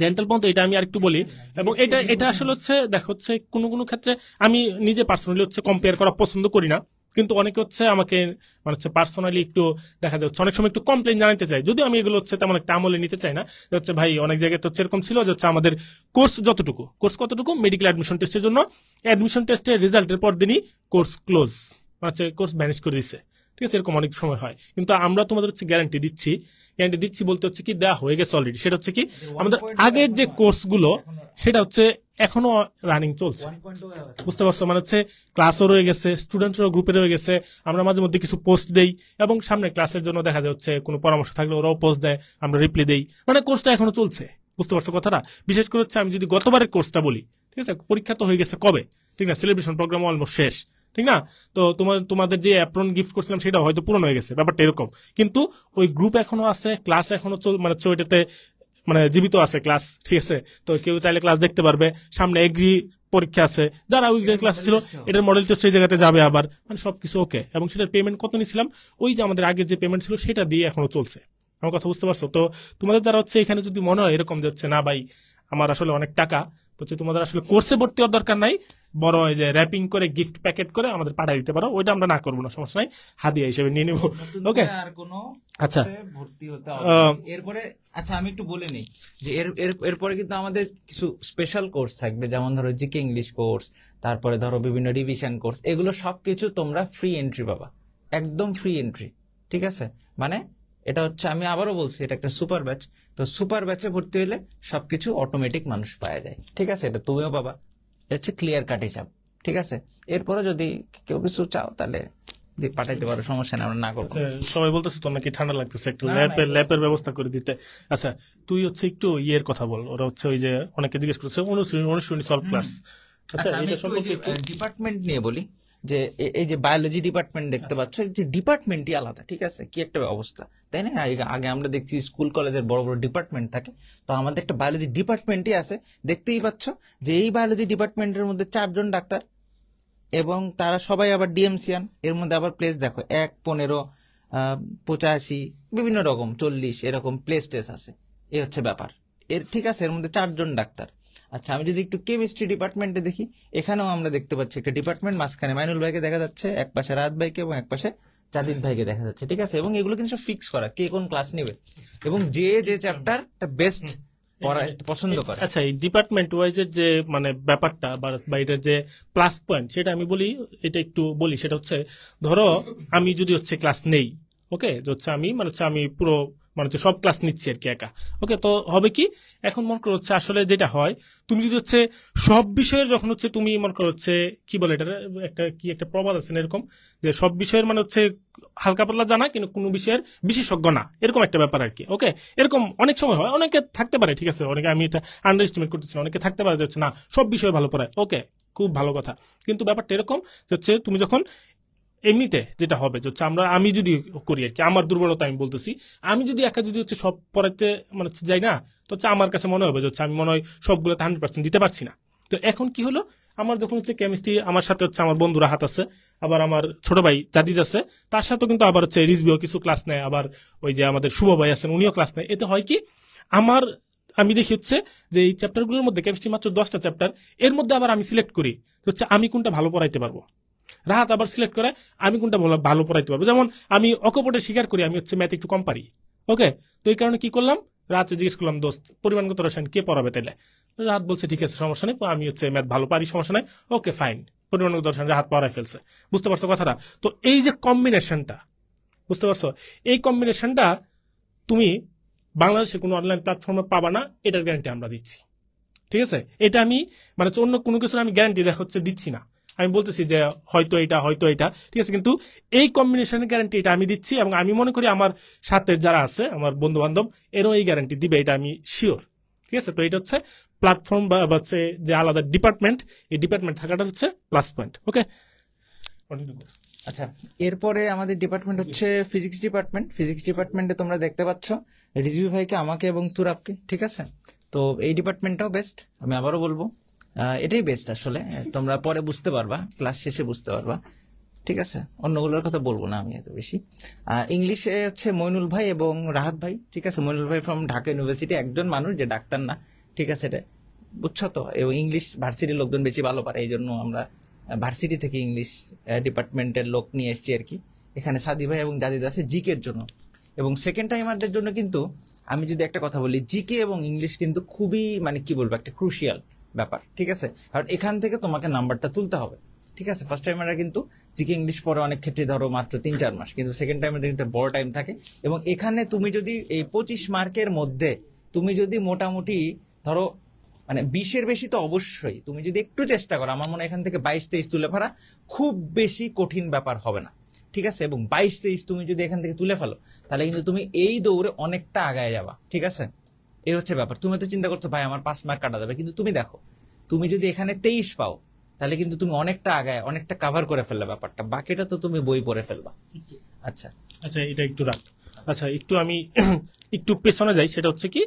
ডেন্টাল পর্যন্ত এটা আমি একটু বলি এবং এটা এটা আসলে হচ্ছে দেখো হচ্ছে কোন কোন ক্ষেত্রে আমি নিজে পার্সোনালি হচ্ছে কম্পেয়ার করা পছন্দ করি না কিন্তু অনেকে হচ্ছে আমাকে মানে হচ্ছে পার্সোনালি একটু দেখা যাচ্ছে অনেক সময় একটু কমপ্লেন জানাতে চাই যদিও আমি এগুলো হচ্ছে তেমন একটা আমলে নিতে চাই না হচ্ছে ভাই অনেক জায়গায় তো এরকম ছিল যে হচ্ছে আমাদের কোর্স যতটুকু কোর্স কতটুকু মেডিকেল অ্যাডমিশন টেস্টের জন্য অ্যাডমিশন টেস্টের রেজাল্টের পর দিনই কোর্স ক্লোজ মানে হচ্ছে কোর্স ম্যানেজ করে দিচ্ছে ঠিক আছে এরকম অনেক সময় হয় কিন্তু আমরা তোমাদের হচ্ছে গ্যারান্টি দিচ্ছি গ্যারান্টি দিচ্ছি বলতে হচ্ছে কি দেওয়া হয়ে গেছে অলরেডি সেটা হচ্ছে কি আমাদের আগের যে কোর্সগুলো সেটা হচ্ছে এখনো রানিং চলছে বুঝতে পারছো মানে হচ্ছে ক্লাসও রয়ে গেছে স্টুডেন্টরাও গ্রুপে রয়ে গেছে আমরা মাঝে মধ্যে কিছু পোস্ট দেই এবং সামনে ক্লাসের জন্য দেখা যাচ্ছে কোনো পরামর্শ থাকলে ওরাও পোস্ট দেয় আমরা রিপ্লি দেই মানে কোর্সটা এখনো চলছে বুঝতে পারছো কথাটা বিশেষ করে হচ্ছে আমি যদি গতবারের কোর্সটা বলি ঠিক আছে পরীক্ষা তো হয়ে গেছে কবে ঠিক না সেলিব্রেশন প্রোগ্রাম অলমোস্ট শেষ ঠিক না তো তোমার তোমাদের যে অ্যাপ্রন গিফট করছিলাম সেটা হয়তো পূরণ হয়ে গেছে ব্যাপারটা এরকম কিন্তু ওই গ্রুপ এখনো আছে ক্লাস এখনো চল মানে ছবিটাতে মানে জীবিত আছে ক্লাস ঠিক আছে তো কেউ চাইলে ক্লাস দেখতে পারবে সামনে এগ্রি পরীক্ষা আছে যারা ওই ক্লাস ছিল এটার মডেল টেস্ট সেই জায়গাতে যাবে আবার মানে সবকিছু ওকে এবং সেটার পেমেন্ট কত নিয়েছিলাম ওই যে আমাদের আগের যে পেমেন্ট ছিল সেটা দিয়ে এখনো চলছে আমার কথা বুঝতে পারছো তো তোমাদের যারা হচ্ছে এখানে যদি মনে হয় এরকম যে হচ্ছে না ভাই আমার আসলে অনেক টাকা বলছে তোমাদের আসলে কোর্সে ভর্তি হওয়ার দরকার নাই বড় এই যে র্যাপিং করে গিফট প্যাকেট করে আমাদের পাঠিয়ে দিতে পারো ওইটা আমরা না করবো না সমস্যা নাই হাদিয়া হিসেবে নিয়ে নেবো ওকে আর কোনো আচ্ছা ভর্তি হতে এরপরে আচ্ছা আমি একটু বলে নিই যে এর এরপরে কিন্তু আমাদের কিছু স্পেশাল কোর্স থাকবে যেমন ধরো জিকে ইংলিশ কোর্স তারপরে ধরো বিভিন্ন রিভিশন কোর্স এগুলো সবকিছু তোমরা ফ্রি এন্ট্রি পাবা একদম ফ্রি এন্ট্রি ঠিক আছে মানে এটা হচ্ছে আমি আবারও বলছি এটা একটা সুপার ব্যাচ তো সুপার ব্যাচে ভর্তি হলে সবকিছু অটোমেটিক মানুষ পাওয়া যায় ঠিক আছে এটা তুমিও পাবা হচ্ছে ক্লিয়ার কাট হিসাব ঠিক আছে এরপরে যদি কেউ কিছু চাও তাহলে পাঠাইতে পারো সমস্যা নেই আমরা না করবো আচ্ছা, সবাই বলতেছে তোর নাকি ঠান্ডা লাগতেছে একটু ল্যাপের ল্যাপের ব্যবস্থা করে দিতে আচ্ছা তুই হচ্ছে একটু ইয়ের কথা বল ওরা হচ্ছে ওই যে অনেকে জিজ্ঞেস করছে অনুশীলন অনুশ্রেণী সলভ ক্লাস আচ্ছা ডিপার্টমেন্ট আচ্ছা, নিয়ে বলি যে এই যে বায়োলজি ডিপার্টমেন্ট দেখতে আচ্ছা। পাচ্ছ যে ডিপার্টমেন্টই আলাদা ঠিক আছে কি একটা অবস্থা তাই না আগে আমরা দেখছি স্কুল কলেজের বড় বড় ডিপার্টমেন্ট থাকে তো আমাদের একটা বায়োলজি ডিপার্টমেন্টই আছে দেখতেই পাচ্ছ যে এই বায়োলজি ডিপার্টমেন্টের মধ্যে চারজন ডাক্তার এবং তারা সবাই আবার ডিএমসিয়ান এর মধ্যে আবার প্লেস দেখো এক পনেরো পঁচাশি বিভিন্ন রকম চল্লিশ এরকম প্লেস টেস আছে এ হচ্ছে ব্যাপার এর ঠিক আছে এর মধ্যে চারজন ডাক্তার আচ্ছা আমি যদি একটু কেমিস্ট্রি ডিপার্টমেন্টে দেখি এখানেও আমরা দেখতে পাচ্ছি একটা ডিপার্টমেন্ট মাঝখানে মাইনুল ভাইকে দেখা যাচ্ছে এক পাশে রাত ভাইকে এবং এক পাশে জাদিদ ভাইকে দেখা যাচ্ছে ঠিক আছে এবং এগুলো কিন্তু সব ফিক্স করা কে কোন ক্লাস নেবে এবং যে যে চ্যাপ্টার বেস্ট পছন্দ করে আচ্ছা এই ডিপার্টমেন্ট ওয়াইজের যে মানে ব্যাপারটা বা যে প্লাস পয়েন্ট সেটা আমি বলি এটা একটু বলি সেটা হচ্ছে ধরো আমি যদি হচ্ছে ক্লাস নেই ওকে হচ্ছে আমি মানে হচ্ছে আমি পুরো মানে হচ্ছে সব ক্লাস নিচ্ছি আর কি একা ওকে তো হবে কি এখন মনে করো হচ্ছে আসলে যেটা হয় তুমি যদি হচ্ছে সব বিষয়ের যখন হচ্ছে তুমি মনে করো হচ্ছে কি বলে এটা একটা কি একটা প্রবাদ আছে এরকম যে সব বিষয়ের মানে হচ্ছে হালকা পাতলা জানা কিন্তু কোনো বিষয়ের বিশেষজ্ঞ না এরকম একটা ব্যাপার আর কি ওকে এরকম অনেক সময় হয় অনেকে থাকতে পারে ঠিক আছে অনেকে আমি এটা আন্ডার এস্টিমেট করতেছি অনেকে থাকতে পারে যাচ্ছে না সব বিষয়ে ভালো পড়ায় ওকে খুব ভালো কথা কিন্তু ব্যাপারটা এরকম হচ্ছে তুমি যখন এমনিতে যেটা হবে হচ্ছে আমরা আমি যদি করি আর কি আমার দুর্বলতা আমি বলতেছি আমি যদি একা যদি হচ্ছে সব পড়াতে মানে যাই না তো হচ্ছে আমার কাছে মনে হবে যে হচ্ছে আমি মনে হয় সবগুলোতে হান্ড্রেড পার্সেন্ট দিতে পারছি না তো এখন কি হলো আমার যখন হচ্ছে কেমিস্ট্রি আমার সাথে হচ্ছে আমার বন্ধুরা হাত আছে আবার আমার ছোট ভাই জাদিদ আছে তার সাথেও কিন্তু আবার হচ্ছে রিজবিও কিছু ক্লাস নেয় আবার ওই যে আমাদের শুভ ভাই আছেন উনিও ক্লাস নেয় এতে হয় কি আমার আমি দেখি হচ্ছে যে এই চ্যাপ্টারগুলোর মধ্যে কেমিস্ট্রি মাত্র দশটা চ্যাপ্টার এর মধ্যে আবার আমি সিলেক্ট করি হচ্ছে আমি কোনটা ভালো পড়াইতে পারবো রাহাত আবার সিলেক্ট করে আমি কোনটা ভালো ভালো পড়াইতে পারবো যেমন আমি অকপটে স্বীকার করি আমি হচ্ছে ম্যাথ একটু কম পারি ওকে তো এই কারণে কি করলাম রাত জিজ্ঞেস করলাম দোস্ত পরিমাণগত রসায়ন কে পড়াবে তাইলে রাত বলছে ঠিক আছে সমস্যা নেই আমি হচ্ছে ম্যাথ ভালো পারি সমস্যা নেই ওকে ফাইন পরিমাণগত রসায়ন রাহাত পড়ায় ফেলছে বুঝতে পারছো কথাটা তো এই যে কম্বিনেশনটা বুঝতে পারছো এই কম্বিনেশনটা তুমি বাংলাদেশের কোনো অনলাইন প্ল্যাটফর্মে পাবা না এটার গ্যারান্টি আমরা দিচ্ছি ঠিক আছে এটা আমি মানে অন্য কোনো কিছু আমি গ্যারান্টি দেখা হচ্ছে দিচ্ছি না আমি বলতেছি যে হয়তো এটা হয়তো এটা ঠিক আছে কিন্তু এই কম্বিনেশন গ্যারান্টি এটা আমি দিচ্ছি এবং আমি মনে করি আমার সাথে যারা আছে আমার বন্ধু বান্ধব এরও এই গ্যারান্টি দিবে এটা আমি শিওর ঠিক আছে তো এটা হচ্ছে প্ল্যাটফর্ম বা হচ্ছে যে আলাদা ডিপার্টমেন্ট এই ডিপার্টমেন্ট থাকাটা হচ্ছে প্লাস পয়েন্ট ওকে আচ্ছা এরপরে আমাদের ডিপার্টমেন্ট হচ্ছে ফিজিক্স ডিপার্টমেন্ট ফিজিক্স ডিপার্টমেন্টে তোমরা দেখতে পাচ্ছ রিজভি ভাইকে আমাকে এবং তুরাপকে ঠিক আছে তো এই ডিপার্টমেন্টটাও বেস্ট আমি আবারও বলবো এটাই বেস্ট আসলে তোমরা পরে বুঝতে পারবা ক্লাস শেষে বুঝতে পারবা ঠিক আছে অন্যগুলোর কথা বলবো না আমি এত বেশি ইংলিশে হচ্ছে মইনুল ভাই এবং রাহাত ভাই ঠিক আছে মইনুল ভাই ফ্রম ঢাকা ইউনিভার্সিটি একজন মানুষ যে ডাক্তার না ঠিক আছে এটা বুঝছো তো এবং ইংলিশ ভার্সিটির লোকজন বেশি ভালো পারে এই জন্য আমরা ভার্সিটি থেকে ইংলিশ ডিপার্টমেন্টের লোক নিয়ে এসেছি আর কি এখানে সাদি ভাই এবং জাদিদ আছে জিকের জন্য এবং সেকেন্ড টাইমারদের জন্য কিন্তু আমি যদি একটা কথা বলি জিকে এবং ইংলিশ কিন্তু খুবই মানে কি বলবো একটা ক্রুশিয়াল ব্যাপার ঠিক আছে কারণ এখান থেকে তোমাকে নাম্বারটা তুলতে হবে ঠিক আছে ফার্স্ট টাইমেরা কিন্তু জিকে ইংলিশ পরে অনেক ক্ষেত্রে ধরো মাত্র তিন চার মাস কিন্তু সেকেন্ড টাইমে একটা বড় টাইম থাকে এবং এখানে তুমি যদি এই পঁচিশ মার্কের মধ্যে তুমি যদি মোটামুটি ধরো মানে বিশের বেশি তো অবশ্যই তুমি যদি একটু চেষ্টা করো আমার মনে হয় এখান থেকে বাইশ তেইশ তুলে ফেলা খুব বেশি কঠিন ব্যাপার হবে না ঠিক আছে এবং বাইশ তেইশ তুমি যদি এখান থেকে তুলে ফেলো তাহলে কিন্তু তুমি এই দৌড়ে অনেকটা আগায় যাবা ঠিক আছে এই হচ্ছে ব্যাপার তুমি তো চিন্তা করছো ভাই আমার পাঁচ মার্ক কাটা যাবে কিন্তু তুমি দেখো তুমি যদি এখানে তেইশ পাও তাহলে কিন্তু তুমি অনেকটা আগায় অনেকটা কাভার করে ফেললে ব্যাপারটা বাকিটা তো তুমি বই পড়ে ফেলবা আচ্ছা আচ্ছা এটা একটু রাখ আচ্ছা একটু আমি একটু পেছনে যাই সেটা হচ্ছে কি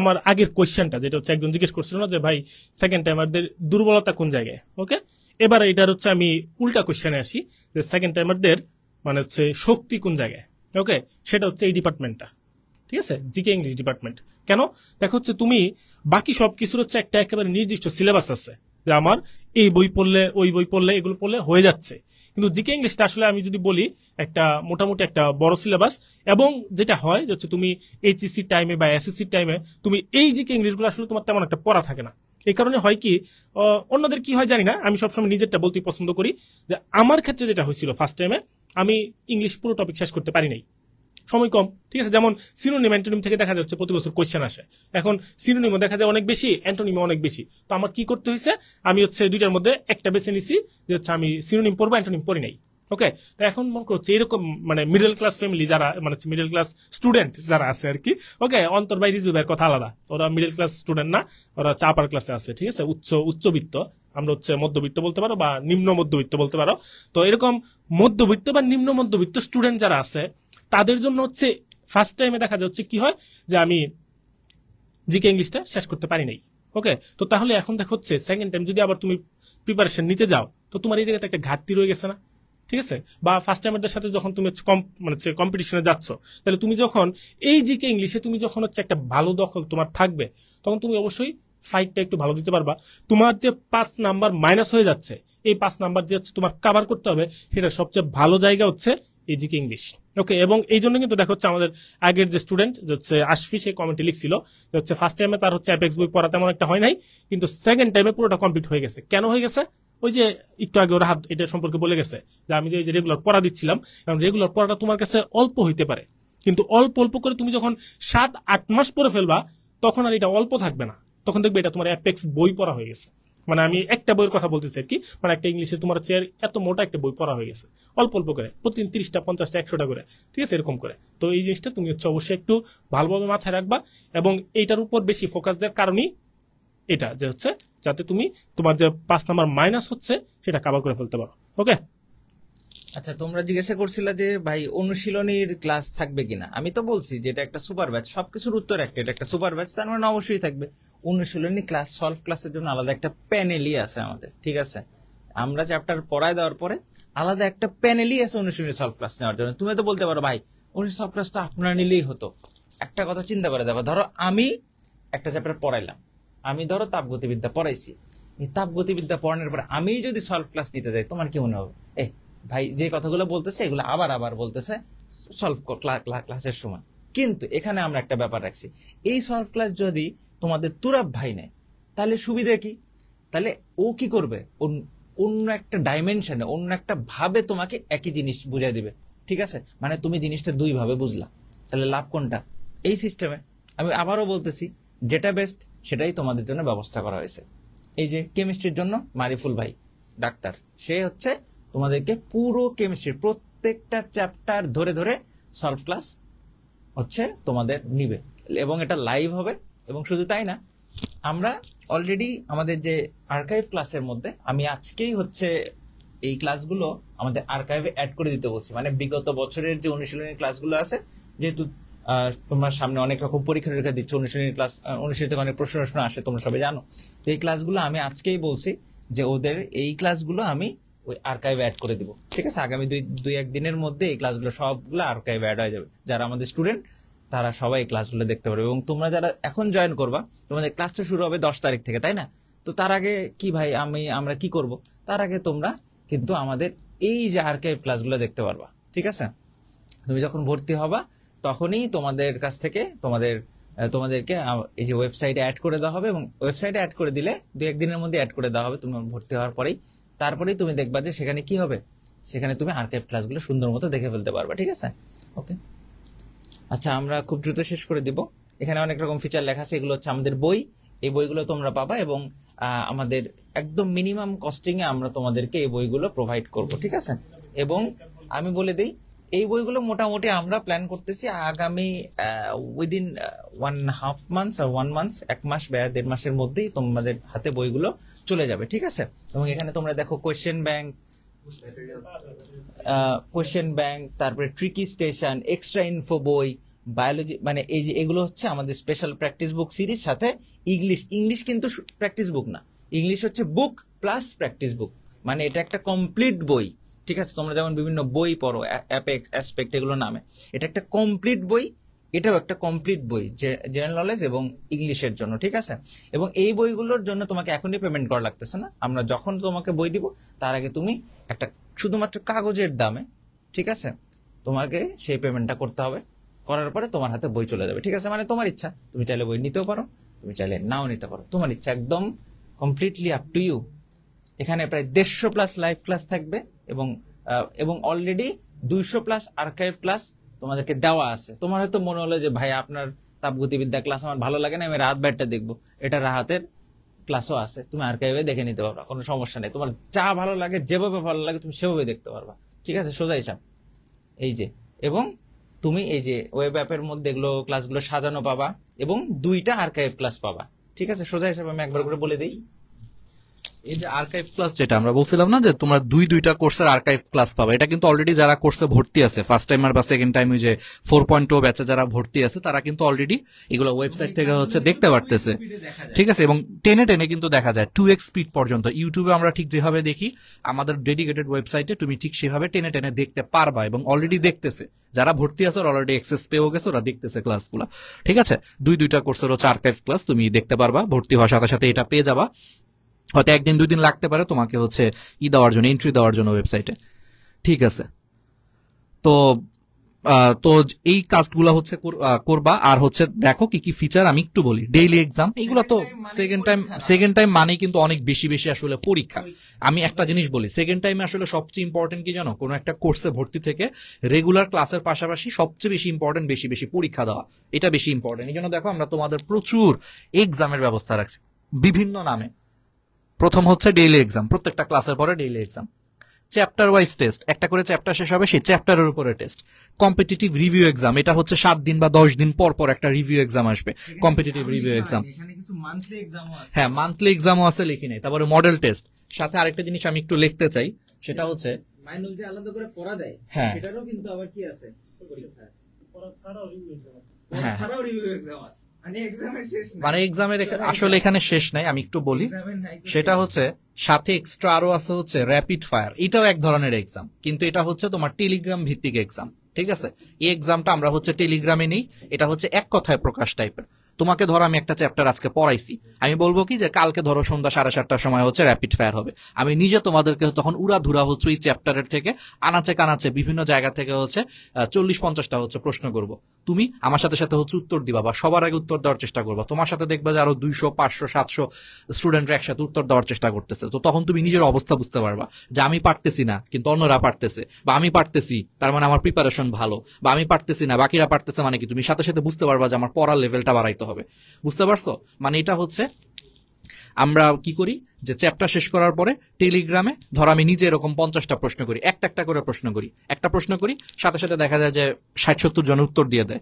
আমার আগের কোয়েশ্চেনটা যেটা হচ্ছে একজন জিজ্ঞেস করছিল না যে ভাই সেকেন্ড টাইমারদের দুর্বলতা কোন জায়গায় ওকে এবার এটার হচ্ছে আমি উল্টা কোয়েশ্চেনে আসি যে সেকেন্ড টাইমারদের মানে হচ্ছে শক্তি কোন জায়গায় ওকে সেটা হচ্ছে এই ডিপার্টমেন্টটা ঠিক আছে জিকে ইংলিশ ডিপার্টমেন্ট কেন দেখো হচ্ছে তুমি বাকি সব কিছুর হচ্ছে একটা একেবারে নির্দিষ্ট সিলেবাস আছে যে আমার এই বই পড়লে ওই বই পড়লে এগুলো পড়লে হয়ে যাচ্ছে কিন্তু জিকে ইংলিশটা আসলে আমি যদি বলি একটা মোটামুটি একটা বড় সিলেবাস এবং যেটা হয় যে হচ্ছে তুমি এইচএসসি টাইমে বা এসএসসির টাইমে তুমি এই জিকে ইংলিশগুলো আসলে তোমার তেমন একটা পড়া থাকে না এই কারণে হয় কি অন্যদের কি হয় জানি না আমি সবসময় নিজেরটা বলতে পছন্দ করি যে আমার ক্ষেত্রে যেটা হয়েছিল ফার্স্ট টাইমে আমি ইংলিশ পুরো টপিক শেষ করতে পারি নাই সময় কম ঠিক আছে যেমন সিনোনিম অ্যান্টোনিম থেকে দেখা যাচ্ছে প্রতি বছর কোয়েশ্চেন আসে এখন সিনোনিমও দেখা যায় অনেক বেশি অ্যান্টোনিমও অনেক বেশি তো আমার কি করতে হয়েছে আমি হচ্ছে দুইটার মধ্যে একটা বেছে নিছি যে হচ্ছে আমি সিনোনিম পড়বো অ্যান্টোনিম পড়ি নাই ওকে তো এখন মনে করছে এরকম মানে মিডল ক্লাস ফ্যামিলি যারা মানে মিডল ক্লাস স্টুডেন্ট যারা আছে আর কি ওকে অন্তর বাই রিজুভের কথা আলাদা ওরা মিডল ক্লাস স্টুডেন্ট না ওরা হচ্ছে আপার ক্লাসে আছে ঠিক আছে উচ্চ উচ্চবিত্ত আমরা হচ্ছে মধ্যবিত্ত বলতে পারো বা নিম্ন মধ্যবিত্ত বলতে পারো তো এরকম মধ্যবিত্ত বা নিম্ন মধ্যবিত্ত স্টুডেন্ট যারা আছে তাদের জন্য হচ্ছে ফার্স্ট টাইমে দেখা যাচ্ছে কি হয় যে আমি জিকে ইংলিশটা শেষ করতে পারি নাই ওকে তো তাহলে এখন দেখো হচ্ছে সেকেন্ড টাইম যদি আবার তুমি প্রিপারেশন নিতে যাও তো তোমার এই জায়গাতে একটা ঘাটতি রয়ে গেছে না ঠিক আছে বা ফার্স্ট টাইমের সাথে যখন তুমি কম মানে কম্পিটিশনে যাচ্ছ তাহলে তুমি যখন এই জিকে ইংলিশে তুমি যখন হচ্ছে একটা ভালো দখল তোমার থাকবে তখন তুমি অবশ্যই ফাইটটা একটু ভালো দিতে পারবা তোমার যে পাঁচ নাম্বার মাইনাস হয়ে যাচ্ছে এই পাঁচ নাম্বার যে হচ্ছে তোমার কাভার করতে হবে সেটা সবচেয়ে ভালো জায়গা হচ্ছে এজিকে ইংলিশ ওকে এবং এই জন্য কিন্তু দেখা হচ্ছে আমাদের আগের যে স্টুডেন্ট হচ্ছে আশফি সে কমেন্টে লিখছিল যে হচ্ছে ফার্স্ট টাইমে তার হচ্ছে অ্যাপেক্স বই পড়া তেমন একটা হয় নাই কিন্তু সেকেন্ড টাইমে পুরোটা কমপ্লিট হয়ে গেছে কেন হয়ে গেছে ওই যে একটু আগে ওরা হাত এটা সম্পর্কে বলে গেছে যে আমি যে রেগুলার পড়া দিচ্ছিলাম কারণ রেগুলার পড়াটা তোমার কাছে অল্প হইতে পারে কিন্তু অল্প অল্প করে তুমি যখন সাত আট মাস পরে ফেলবা তখন আর এটা অল্প থাকবে না তখন দেখবে এটা তোমার অ্যাপেক্স বই পড়া হয়ে গেছে মানে আমি একটা বইয়ের কথা বলতেছি আর কি মানে একটা ইংলিশে তোমার চেয়ার এত মোটা একটা বই পড়া হয়ে গেছে অল্প অল্প করে প্রতিদিন তিরিশটা পঞ্চাশটা একশোটা করে ঠিক আছে এরকম করে তো এই জিনিসটা তুমি হচ্ছে অবশ্যই একটু ভালোভাবে মাথায় রাখবা এবং এইটার উপর বেশি ফোকাস দেওয়ার কারণেই এটা যে হচ্ছে যাতে তুমি তোমার যে পাঁচ নাম্বার মাইনাস হচ্ছে সেটা কাবার করে ফেলতে পারো ওকে আচ্ছা তোমরা জিজ্ঞাসা করছিলে যে ভাই অনুশীলনীর ক্লাস থাকবে কিনা আমি তো বলছি যে এটা একটা সুপার ব্যাচ সবকিছুর উত্তর একটা এটা একটা সুপার ব্যাচ তার মানে অবশ্যই থাকবে অনুশীলনী ক্লাস সলভ ক্লাসের জন্য আলাদা একটা প্যানেলই আছে আমাদের ঠিক আছে আমরা চ্যাপ্টার পড়ায় দেওয়ার পরে আলাদা একটা প্যানেলই আছে অনুশীলনী সলভ ক্লাস নেওয়ার জন্য তুমি তো বলতে পারো ভাই অনুশীলন সলভ ক্লাসটা আপনারা নিলেই হতো একটা কথা চিন্তা করে দেখো ধরো আমি একটা চ্যাপ্টার পড়াইলাম আমি ধরো তাপগতিবিদ্যা পড়াইছি এই তাপগতিবিদ্যা পড়ানোর পরে আমি যদি সলভ ক্লাস নিতে যাই তোমার কি মনে হবে এ ভাই যে কথাগুলো বলতেছে এগুলো আবার আবার বলতেছে সলভ ক্লাসের সময় কিন্তু এখানে আমরা একটা ব্যাপার রাখছি এই সলভ ক্লাস যদি তোমাদের তুরাব ভাই নেয় তাহলে সুবিধা কি তাহলে ও কি করবে অন্য একটা ডাইমেনশনে অন্য একটা ভাবে তোমাকে একই জিনিস বুঝাই দিবে ঠিক আছে মানে তুমি জিনিসটা দুইভাবে বুঝলা তাহলে লাভ কোনটা এই সিস্টেমে আমি আবারও বলতেছি যেটা বেস্ট সেটাই তোমাদের জন্য ব্যবস্থা করা হয়েছে এই যে কেমিস্ট্রির জন্য মারিফুল ভাই ডাক্তার সে হচ্ছে তোমাদেরকে পুরো কেমিস্ট্রির প্রত্যেকটা চ্যাপ্টার ধরে ধরে সলভ ক্লাস হচ্ছে তোমাদের নিবে এবং এটা লাইভ হবে এবং শুধু তাই না আমরা অলরেডি আমাদের যে আর্কাইভ ক্লাসের মধ্যে আমি আজকেই হচ্ছে এই ক্লাসগুলো আমাদের আর্কাইভে অ্যাড করে দিতে বলছি মানে বিগত বছরের যে অনুশীলনের ক্লাসগুলো আছে যেহেতু তোমার সামনে অনেক রকম পরীক্ষা নিরীক্ষা দিচ্ছ অনুশীলনের ক্লাস অনুশীলিত অনেক প্রশ্ন প্রশ্ন আসে তোমরা সবাই জানো তো এই ক্লাসগুলো আমি আজকেই বলছি যে ওদের এই ক্লাসগুলো আমি ওই আর্কাইভ অ্যাড করে দিব ঠিক আছে আগামী দুই দুই একদিনের মধ্যে এই ক্লাসগুলো সবগুলো আর্কাইভ অ্যাড হয়ে যাবে যারা আমাদের স্টুডেন্ট তারা সবাই ক্লাসগুলো দেখতে পারবে এবং তোমরা যারা এখন জয়েন করবা তোমাদের ক্লাসটা শুরু হবে দশ তারিখ থেকে তাই না তো তার আগে কি ভাই আমি আমরা কি করব তার আগে তোমরা কিন্তু আমাদের এই যে আর্কাইভ ক্লাসগুলো দেখতে পারবা ঠিক আছে তুমি যখন ভর্তি হবা তখনই তোমাদের কাছ থেকে তোমাদের তোমাদেরকে এই যে ওয়েবসাইটে অ্যাড করে দেওয়া হবে এবং ওয়েবসাইটে অ্যাড করে দিলে দু একদিনের মধ্যে অ্যাড করে দেওয়া হবে তুমি ভর্তি হওয়ার পরেই তারপরেই তুমি দেখবা যে সেখানে কি হবে সেখানে তুমি আর্কাইভ ক্লাসগুলো সুন্দর মতো দেখে ফেলতে পারবা ঠিক আছে ওকে আচ্ছা আমরা খুব দ্রুত শেষ করে দেব এখানে অনেক রকম ফিচার লেখা আছে এগুলো হচ্ছে আমাদের বই এই বইগুলো তোমরা পাবা এবং আমাদের একদম মিনিমাম কস্টিংয়ে আমরা তোমাদেরকে এই বইগুলো প্রোভাইড করব ঠিক আছে এবং আমি বলে দিই এই বইগুলো মোটামুটি আমরা প্ল্যান করতেছি আগামী উইদিন ওয়ান হাফ মান্থস আর ওয়ান মান্থস এক মাস বা দেড় মাসের মধ্যেই তোমাদের হাতে বইগুলো চলে যাবে ঠিক আছে এবং এখানে তোমরা দেখো কোয়েশ্চেন ব্যাংক কোয়েশ্চেন ব্যাংক তারপরে ট্রিকি স্টেশন এক্সট্রা ইনফো বই বায়োলজি মানে এই যে এগুলো হচ্ছে আমাদের স্পেশাল প্র্যাকটিস বুক সিরিজ সাথে ইংলিশ ইংলিশ কিন্তু প্র্যাকটিস বুক না ইংলিশ হচ্ছে বুক প্লাস প্র্যাকটিস বুক মানে এটা একটা কমপ্লিট বই ঠিক আছে তোমরা যেমন বিভিন্ন বই পড়ো অ্যাপেক্স অ্যাসপেক্ট এগুলো নামে এটা একটা কমপ্লিট বই এটাও একটা কমপ্লিট বই জেনারেল নলেজ এবং ইংলিশের জন্য ঠিক আছে এবং এই বইগুলোর জন্য তোমাকে এখনই পেমেন্ট করা লাগতেছে না আমরা যখন তোমাকে বই দিব তার আগে তুমি একটা শুধুমাত্র কাগজের দামে ঠিক আছে তোমাকে সেই পেমেন্টটা করতে হবে করার পরে তোমার হাতে বই চলে যাবে ঠিক আছে মানে তোমার ইচ্ছা তুমি চাইলে বই নিতেও পারো তুমি চাইলে নাও নিতে পারো তোমার ইচ্ছা একদম কমপ্লিটলি আপ টু ইউ এখানে প্রায় দেড়শো প্লাস লাইভ ক্লাস থাকবে এবং এবং অলরেডি দুইশো প্লাস আর্কাইভ ক্লাস তোমাদেরকে দেওয়া আছে তোমার হয়তো মনে হলো যে ভাই আপনার তাপগতিবিদ্যা ক্লাস আমার ভালো লাগে না আমি রাহাত ব্যাটটা দেখবো এটা রাহাতের ক্লাসও আছে তুমি আর্কাইভে দেখে নিতে পারবা কোনো সমস্যা নেই তোমার যা ভালো লাগে যেভাবে ভালো লাগে তুমি সেভাবে দেখতে পারবা ঠিক আছে সোজাই সাপ এই যে এবং তুমি এই যে ওয়েব অ্যাপের মধ্যে এগুলো ক্লাসগুলো সাজানো পাবা এবং দুইটা আর্কাইভ ক্লাস পাবা ঠিক আছে সোজা হিসাবে আমি একবার করে বলে দিই এই যে আর্কাইভ ক্লাস যেটা আমরা বলছিলাম না যে তোমরা দুই দুইটা কোর্সের আর্কাইভ ক্লাস পাবে এটা কিন্তু অলরেডি যারা কোর্সে ভর্তি আছে ফার্স্ট টাইম আর বা সেকেন্ড টাইম যে ফোর পয়েন্ট টু ব্যাচে যারা ভর্তি আছে তারা কিন্তু অলরেডি এগুলো ওয়েবসাইট থেকে হচ্ছে দেখতে পারতেছে ঠিক আছে এবং টেনে টেনে কিন্তু দেখা যায় টু এক্স স্পিড পর্যন্ত ইউটিউবে আমরা ঠিক যেভাবে দেখি আমাদের ডেডিকেটেড ওয়েবসাইটে তুমি ঠিক সেভাবে টেনে টেনে দেখতে পারবা এবং অলরেডি দেখতেছে যারা ভর্তি আছে ওরা অলরেডি এক্সেস পেয়েও গেছে ওরা দেখতেছে ক্লাসগুলো ঠিক আছে দুই দুইটা কোর্সের হচ্ছে আর্কাইভ ক্লাস তুমি দেখতে পারবা ভর্তি হওয়ার সাথে সাথে এটা পেয়ে যাবা হয়তো একদিন দুই দিন লাগতে পারে তোমাকে হচ্ছে ই দেওয়ার জন্য এন্ট্রি দেওয়ার জন্য ওয়েবসাইটে ঠিক আছে তো তো এই কাজগুলো হচ্ছে করবা আর হচ্ছে দেখো কি কি ফিচার আমি একটু বলি ডেইলি এক্সাম এগুলো তো সেকেন্ড টাইম সেকেন্ড টাইম মানেই কিন্তু অনেক বেশি বেশি আসলে পরীক্ষা আমি একটা জিনিস বলি সেকেন্ড টাইমে আসলে সবচেয়ে ইম্পর্টেন্ট কি জানো কোনো একটা কোর্সে ভর্তি থেকে রেগুলার ক্লাসের পাশাপাশি সবচেয়ে বেশি ইম্পর্টেন্ট বেশি বেশি পরীক্ষা দেওয়া এটা বেশি ইম্পর্টেন্ট এই জন্য দেখো আমরা তোমাদের প্রচুর এক্সামের ব্যবস্থা রাখছি বিভিন্ন নামে প্রথম হচ্ছে ডেইলি এক্সাম প্রত্যেকটা ক্লাসের পরে daily exam chapter wise test একটা করে চ্যাপ্টার শেষ হবে সেই চ্যাপ্টারের উপরে টেস্ট কম্পিটিটিভ রিভিউ এক্সাম এটা হচ্ছে সাত দিন বা দশ দিন পর পর একটা রিভিউ এক্সাম আসবে কম্পিটিটিভ রিভিউ এক্সাম হ্যাঁ মান্থলি এক্সামও আছে লিখি নাই তারপরে মডেল টেস্ট সাথে আরেকটা জিনিস আমি একটু লিখতে চাই সেটা হ্যাঁ। হচ্ছে আলাদা করে পড়া দেয় হ্যাঁ সেটারও কিন্তু আবার কি আছে পরীক্ষা আছে পড়া ছাড়াও রিভিউ এক্সাম আছে হ্যাঁ। ছাড়াও রিভিউ এক্সাম আছে মানে এক্সামের মানে আসলে এখানে শেষ নাই আমি একটু বলি সেটা হচ্ছে সাথে এক্সট্রা আরো আছে হচ্ছে র্যাপিড ফায়ার এটাও এক ধরনের এক্সাম কিন্তু এটা হচ্ছে তোমার টেলিগ্রাম ভিত্তিক এক্সাম ঠিক আছে এই এক্সামটা আমরা হচ্ছে টেলিগ্রামে নিই এটা হচ্ছে এক কথায় প্রকাশ টাইপের তোমাকে ধরো আমি একটা চ্যাপ্টার আজকে পড়াইছি আমি বলবো কি যে কালকে ধরো সন্ধ্যা সাড়ে সাতটার সময় হচ্ছে র্যাপিড ফায়ার হবে আমি নিজে তোমাদেরকে তখন উড়া ধুরা হচ্ছে ওই চ্যাপ্টারের থেকে আনাচে কানাচে বিভিন্ন জায়গা থেকে হচ্ছে চল্লিশ পঞ্চাশটা হচ্ছে প্রশ্ন করব তুমি আমার সাথে সাথে হচ্ছে উত্তর দিবা বা সবার আগে উত্তর দেওয়ার চেষ্টা করবো তোমার সাথে দেখবে যে আরো দুইশো পাঁচশো সাতশো স্টুডেন্টরা একসাথে উত্তর দেওয়ার চেষ্টা করতেছে তো তখন তুমি নিজের অবস্থা বুঝতে পারবা যে আমি পারতেছি না কিন্তু অন্যরা পারতেছে বা আমি পারতেছি তার মানে আমার প্রিপারেশন ভালো বা আমি পারতেছি না বাকিরা পারতেছে মানে কি তুমি সাথে সাথে বুঝতে পারবা যে আমার পড়ার লেভেলটা বাড়াইতে করতে হবে বুঝতে পারছো মানে এটা হচ্ছে আমরা কি করি যে চ্যাপ্টার শেষ করার পরে টেলিগ্রামে ধর আমি নিজে এরকম পঞ্চাশটা প্রশ্ন করি একটা একটা করে প্রশ্ন করি একটা প্রশ্ন করি সাথে সাথে দেখা যায় যে ষাট সত্তর জন উত্তর দিয়ে দেয়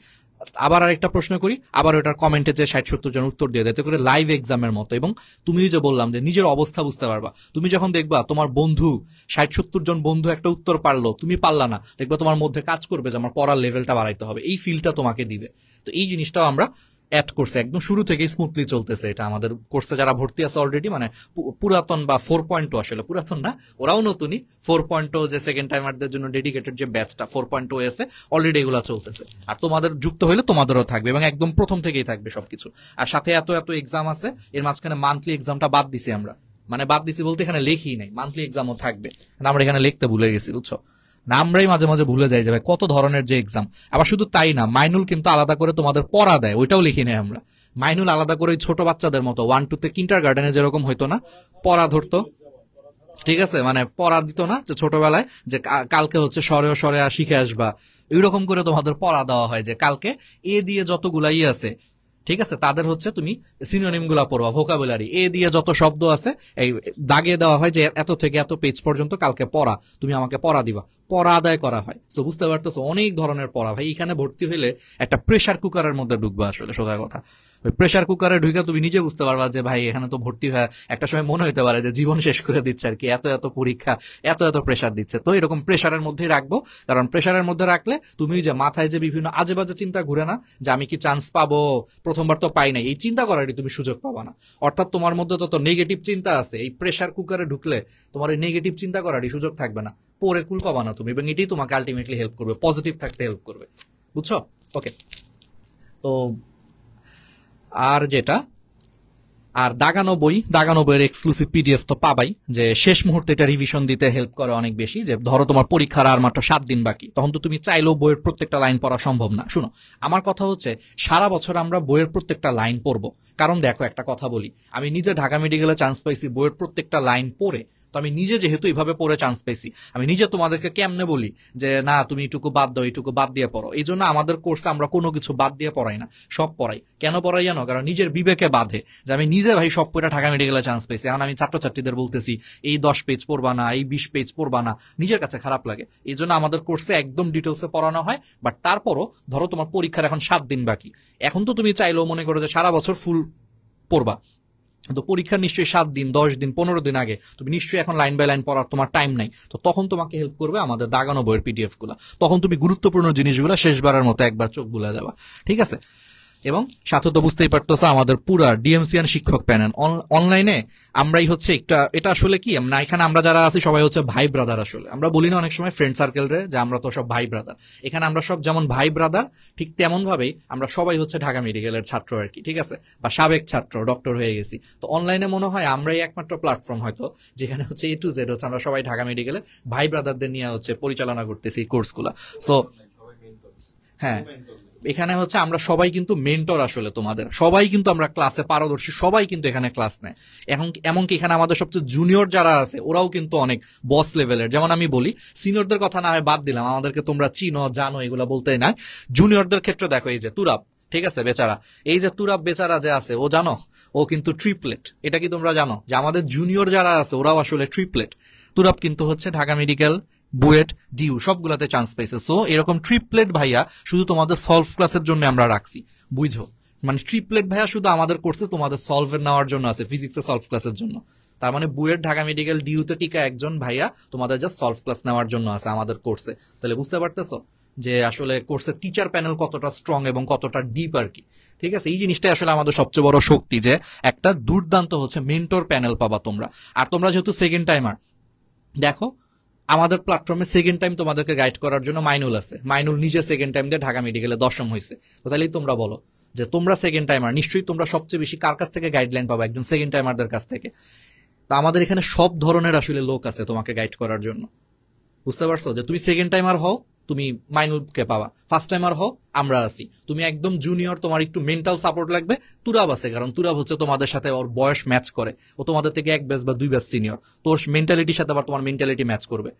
আবার আরেকটা প্রশ্ন করি আবার ওটার কমেন্টে যে ষাট সত্তর জন উত্তর দিয়ে দেয় করে লাইভ এক্সামের মতো এবং তুমি যে বললাম যে নিজের অবস্থা বুঝতে পারবা তুমি যখন দেখবা তোমার বন্ধু ষাট সত্তর জন বন্ধু একটা উত্তর পারলো তুমি পারলা না দেখবা তোমার মধ্যে কাজ করবে যে আমার পড়ার লেভেলটা বাড়াইতে হবে এই ফিলটা তোমাকে দিবে তো এই জিনিসটাও আমরা অ্যাড করছে একদম শুরু থেকে স্মুথলি চলতেছে এটা আমাদের কোর্সে যারা ভর্তি আছে অলরেডি মানে পুরাতন বা ফোর পয়েন্ট আসলে পুরাতন না ওরাও নতুনই ফোর পয়েন্ট যে সেকেন্ড টাইমারদের জন্য ডেডিকেটেড যে ব্যাচটা ফোর পয়েন্ট এসে অলরেডি এগুলো চলতেছে আর তোমাদের যুক্ত হলে তোমাদেরও থাকবে এবং একদম প্রথম থেকেই থাকবে সবকিছু আর সাথে এত এত এক্সাম আছে এর মাঝখানে মান্থলি এক্সামটা বাদ দিছি আমরা মানে বাদ দিছি বলতে এখানে লেখি নাই মান্থলি এক্সামও থাকবে মানে আমরা এখানে লিখতে ভুলে গেছি বুঝছো না আমরাই মাঝে মাঝে ভুলে যাই যে ভাই কত ধরনের যে এক্সাম আবার শুধু তাই না মাইনুল কিন্তু আলাদা করে তোমাদের পড়া দেয় ওইটাও লিখি নেই আমরা মাইনুল আলাদা করে ছোট বাচ্চাদের মতো ওয়ান টুতে কিন্টার গার্ডেনে যেরকম হইতো না পড়া ধরতো ঠিক আছে মানে পড়া দিত না যে ছোটবেলায় যে কালকে হচ্ছে সরে সরে শিখে আসবা এরকম করে তোমাদের পড়া দেওয়া হয় যে কালকে এ দিয়ে যতগুলাই আছে ঠিক আছে তাদের হচ্ছে তুমি সিনোনিমগুলা পড়বা ভোকাবুলারি এ দিয়ে যত শব্দ আছে এই দাগিয়ে দেওয়া হয় যে এত থেকে এত পেজ পর্যন্ত কালকে পড়া তুমি আমাকে পড়া দিবা পড়া আদায় করা হয় সো বুঝতে পারতো অনেক ধরনের পড়া ভাই এখানে ভর্তি হলে একটা প্রেশার কুকারের মধ্যে ঢুকবা আসলে সোজা কথা ওই প্রেশার কুকারে ঢুকে তুমি নিজে বুঝতে পারবা যে ভাই এখানে তো ভর্তি হয়ে একটা সময় মনে হতে পারে যে জীবন শেষ করে দিচ্ছে আর কি এত এত পরীক্ষা এত এত প্রেশার দিচ্ছে তো এরকম প্রেশারের মধ্যেই রাখবো কারণ প্রেশারের মধ্যে রাখলে তুমি যে মাথায় যে বিভিন্ন আজে বাজে চিন্তা ঘুরে না যে আমি কি চান্স পাবো প্রথমবার তো পাই নাই এই চিন্তা করারই তুমি সুযোগ পাবো না অর্থাৎ তোমার মধ্যে যত নেগেটিভ চিন্তা আছে এই প্রেশার কুকারে ঢুকলে তোমার এই নেগেটিভ চিন্তা করারই সুযোগ থাকবে না পরে কুল পাবা না তুমি এবং এটাই তোমাকে আলটিমেটলি হেল্প করবে পজিটিভ থাকতে হেল্প করবে বুঝছো ওকে তো আর যেটা আর দাগানো বই দাগানো বইয়ের এক্সক্লুসিভ পিডিএফ তো পাবাই যে শেষ মুহূর্তে এটা রিভিশন দিতে হেল্প করে অনেক বেশি যে ধরো তোমার পরীক্ষার আর মাত্র সাত দিন বাকি তখন তো তুমি চাইলেও বইয়ের প্রত্যেকটা লাইন পড়া সম্ভব না শুনো আমার কথা হচ্ছে সারা বছর আমরা বইয়ের প্রত্যেকটা লাইন পড়বো কারণ দেখো একটা কথা বলি আমি নিজে ঢাকা মেডিকেলে চান্স পাইছি বইয়ের প্রত্যেকটা লাইন পড়ে তো আমি নিজে যেহেতু এইভাবে পড়ে চান্স পেয়েছি আমি নিজে তোমাদেরকে কেমনে বলি যে না তুমি এটুকু বাদ দাও এটুকু বাদ দিয়ে পড়ো এই জন্য আমাদের কোর্সে আমরা কোনো কিছু বাদ দিয়ে পড়াই না সব পড়াই কেন পড়াই জানো কারণ নিজের বিবেকে বাধে যে আমি নিজে ভাই সব পড়ে ঢাকা মেডিকেলে চান্স পেয়েছি এখন আমি ছাত্রছাত্রীদের বলতেছি এই দশ পেজ পড়বা না এই বিশ পেজ পড়বা না নিজের কাছে খারাপ লাগে এই জন্য আমাদের কোর্সে একদম ডিটেলসে পড়ানো হয় বাট তারপরও ধরো তোমার পরীক্ষার এখন সাত দিন বাকি এখন তো তুমি চাইলেও মনে করো যে সারা বছর ফুল পড়বা তো পরীক্ষা নিশ্চয়ই সাত দিন দশ দিন পনেরো দিন আগে তুমি নিশ্চয়ই এখন লাইন বাই লাইন পড়ার তোমার টাইম নাই তো তখন তোমাকে হেল্প করবে আমাদের দাগানো বইয়ের পিডিএফ গুলা তখন তুমি গুরুত্বপূর্ণ জিনিসগুলো শেষবারের মতো একবার চোখ বুলা যাবা ঠিক আছে এবং সাথে তো বুঝতেই পারতেছে আমাদের পুরা ডিএমসিএন শিক্ষক প্যানেল অনলাইনে আমরাই হচ্ছে একটা এটা আসলে কি না এখানে আমরা যারা আছি সবাই হচ্ছে ভাই ব্রাদার আসলে আমরা বলি না অনেক সময় ফ্রেন্ড সার্কেল রে যে আমরা তো সব ভাই ব্রাদার এখানে আমরা সব যেমন ভাই ব্রাদার ঠিক তেমন ভাবেই আমরা সবাই হচ্ছে ঢাকা মেডিকেলের ছাত্র আর কি ঠিক আছে বা সাবেক ছাত্র ডক্টর হয়ে গেছি তো অনলাইনে মনে হয় আমরাই একমাত্র প্ল্যাটফর্ম হয়তো যেখানে হচ্ছে এ টু জেড হচ্ছে আমরা সবাই ঢাকা মেডিকেলের ভাই ব্রাদারদের নিয়ে হচ্ছে পরিচালনা করতেছি কোর্সগুলো সো হ্যাঁ এখানে হচ্ছে আমরা সবাই কিন্তু মেন্টর আসলে তোমাদের সবাই কিন্তু আমরা ক্লাসে পারদর্শী সবাই কিন্তু এখানে ক্লাস নেয় এখন এমনকি এখানে আমাদের সবচেয়ে জুনিয়র যারা আছে ওরাও কিন্তু অনেক বস লেভেলের যেমন আমি বলি সিনিয়রদের কথা না হয় বাদ দিলাম আমাদেরকে তোমরা চিনো জানো এগুলো বলতে না জুনিয়রদের ক্ষেত্রে দেখো এই যে তুরাপ ঠিক আছে বেচারা এই যে তুরাপ বেচারা যে আছে ও জানো ও কিন্তু ট্রিপলেট এটা কি তোমরা জানো যে আমাদের জুনিয়র যারা আছে ওরাও আসলে ট্রিপলেট তুরাপ কিন্তু হচ্ছে ঢাকা মেডিকেল বুয়েট ডিউ সবগুলাতে চান্স পাইছে সো এরকম ট্রিপ্লেট ভাইয়া শুধু তোমাদের সলভ ক্লাসের জন্য আমরা রাখছি বুঝো মানে ট্রিপ্লেট ভাইয়া শুধু আমাদের কোর্সে তোমাদের সলভের নেওয়ার জন্য আছে ফিজিক্সে সলভ ক্লাসের জন্য তার মানে বুয়েট ঢাকা মেডিকেল ডিউতে টিকা একজন ভাইয়া তোমাদের যা সলভ ক্লাস নেওয়ার জন্য আছে আমাদের কোর্সে তাহলে বুঝতে পারতেছো যে আসলে কোর্সের টিচার প্যানেল কতটা স্ট্রং এবং কতটা ডিপ আর কি ঠিক আছে এই জিনিসটাই আসলে আমাদের সবচেয়ে বড় শক্তি যে একটা দুর্দান্ত হচ্ছে মেন্টর প্যানেল পাবা তোমরা আর তোমরা যেহেতু সেকেন্ড টাইমার দেখো আমাদের প্ল্যাটফর্মে সেকেন্ড টাইম তোমাদেরকে গাইড করার জন্য মাইনুল আছে মাইনুল নিজে সেকেন্ড টাইম দিয়ে ঢাকা মেডিকেলে দশম হয়েছে তো তাহলেই তোমরা বলো যে তোমরা সেকেন্ড টাইমার নিশ্চয়ই তোমরা সবচেয়ে বেশি কার কাছ থেকে গাইডলাইন পাবো একজন সেকেন্ড টাইমারদের কাছ থেকে তো আমাদের এখানে সব ধরনের আসলে লোক আছে তোমাকে গাইড করার জন্য বুঝতে পারছো যে তুমি সেকেন্ড টাইমার হও তুমি মাইনুলকে পাওয়া ফার্স্ট টাইমার হও আমরা আছি তুমি একদম জুনিয়র তোমার একটু মেন্টাল সাপোর্ট লাগবে তুরাব আছে কারণ তুরাব হচ্ছে তোমাদের সাথে ওর বয়স ম্যাচ করে ও তোমাদের থেকে এক ব্যাচ বা দুই ব্যাচ সিনিয়র তো মেন্টালিটির সাথে আবার তোমার মেন্টালিটি ম্যাচ করবে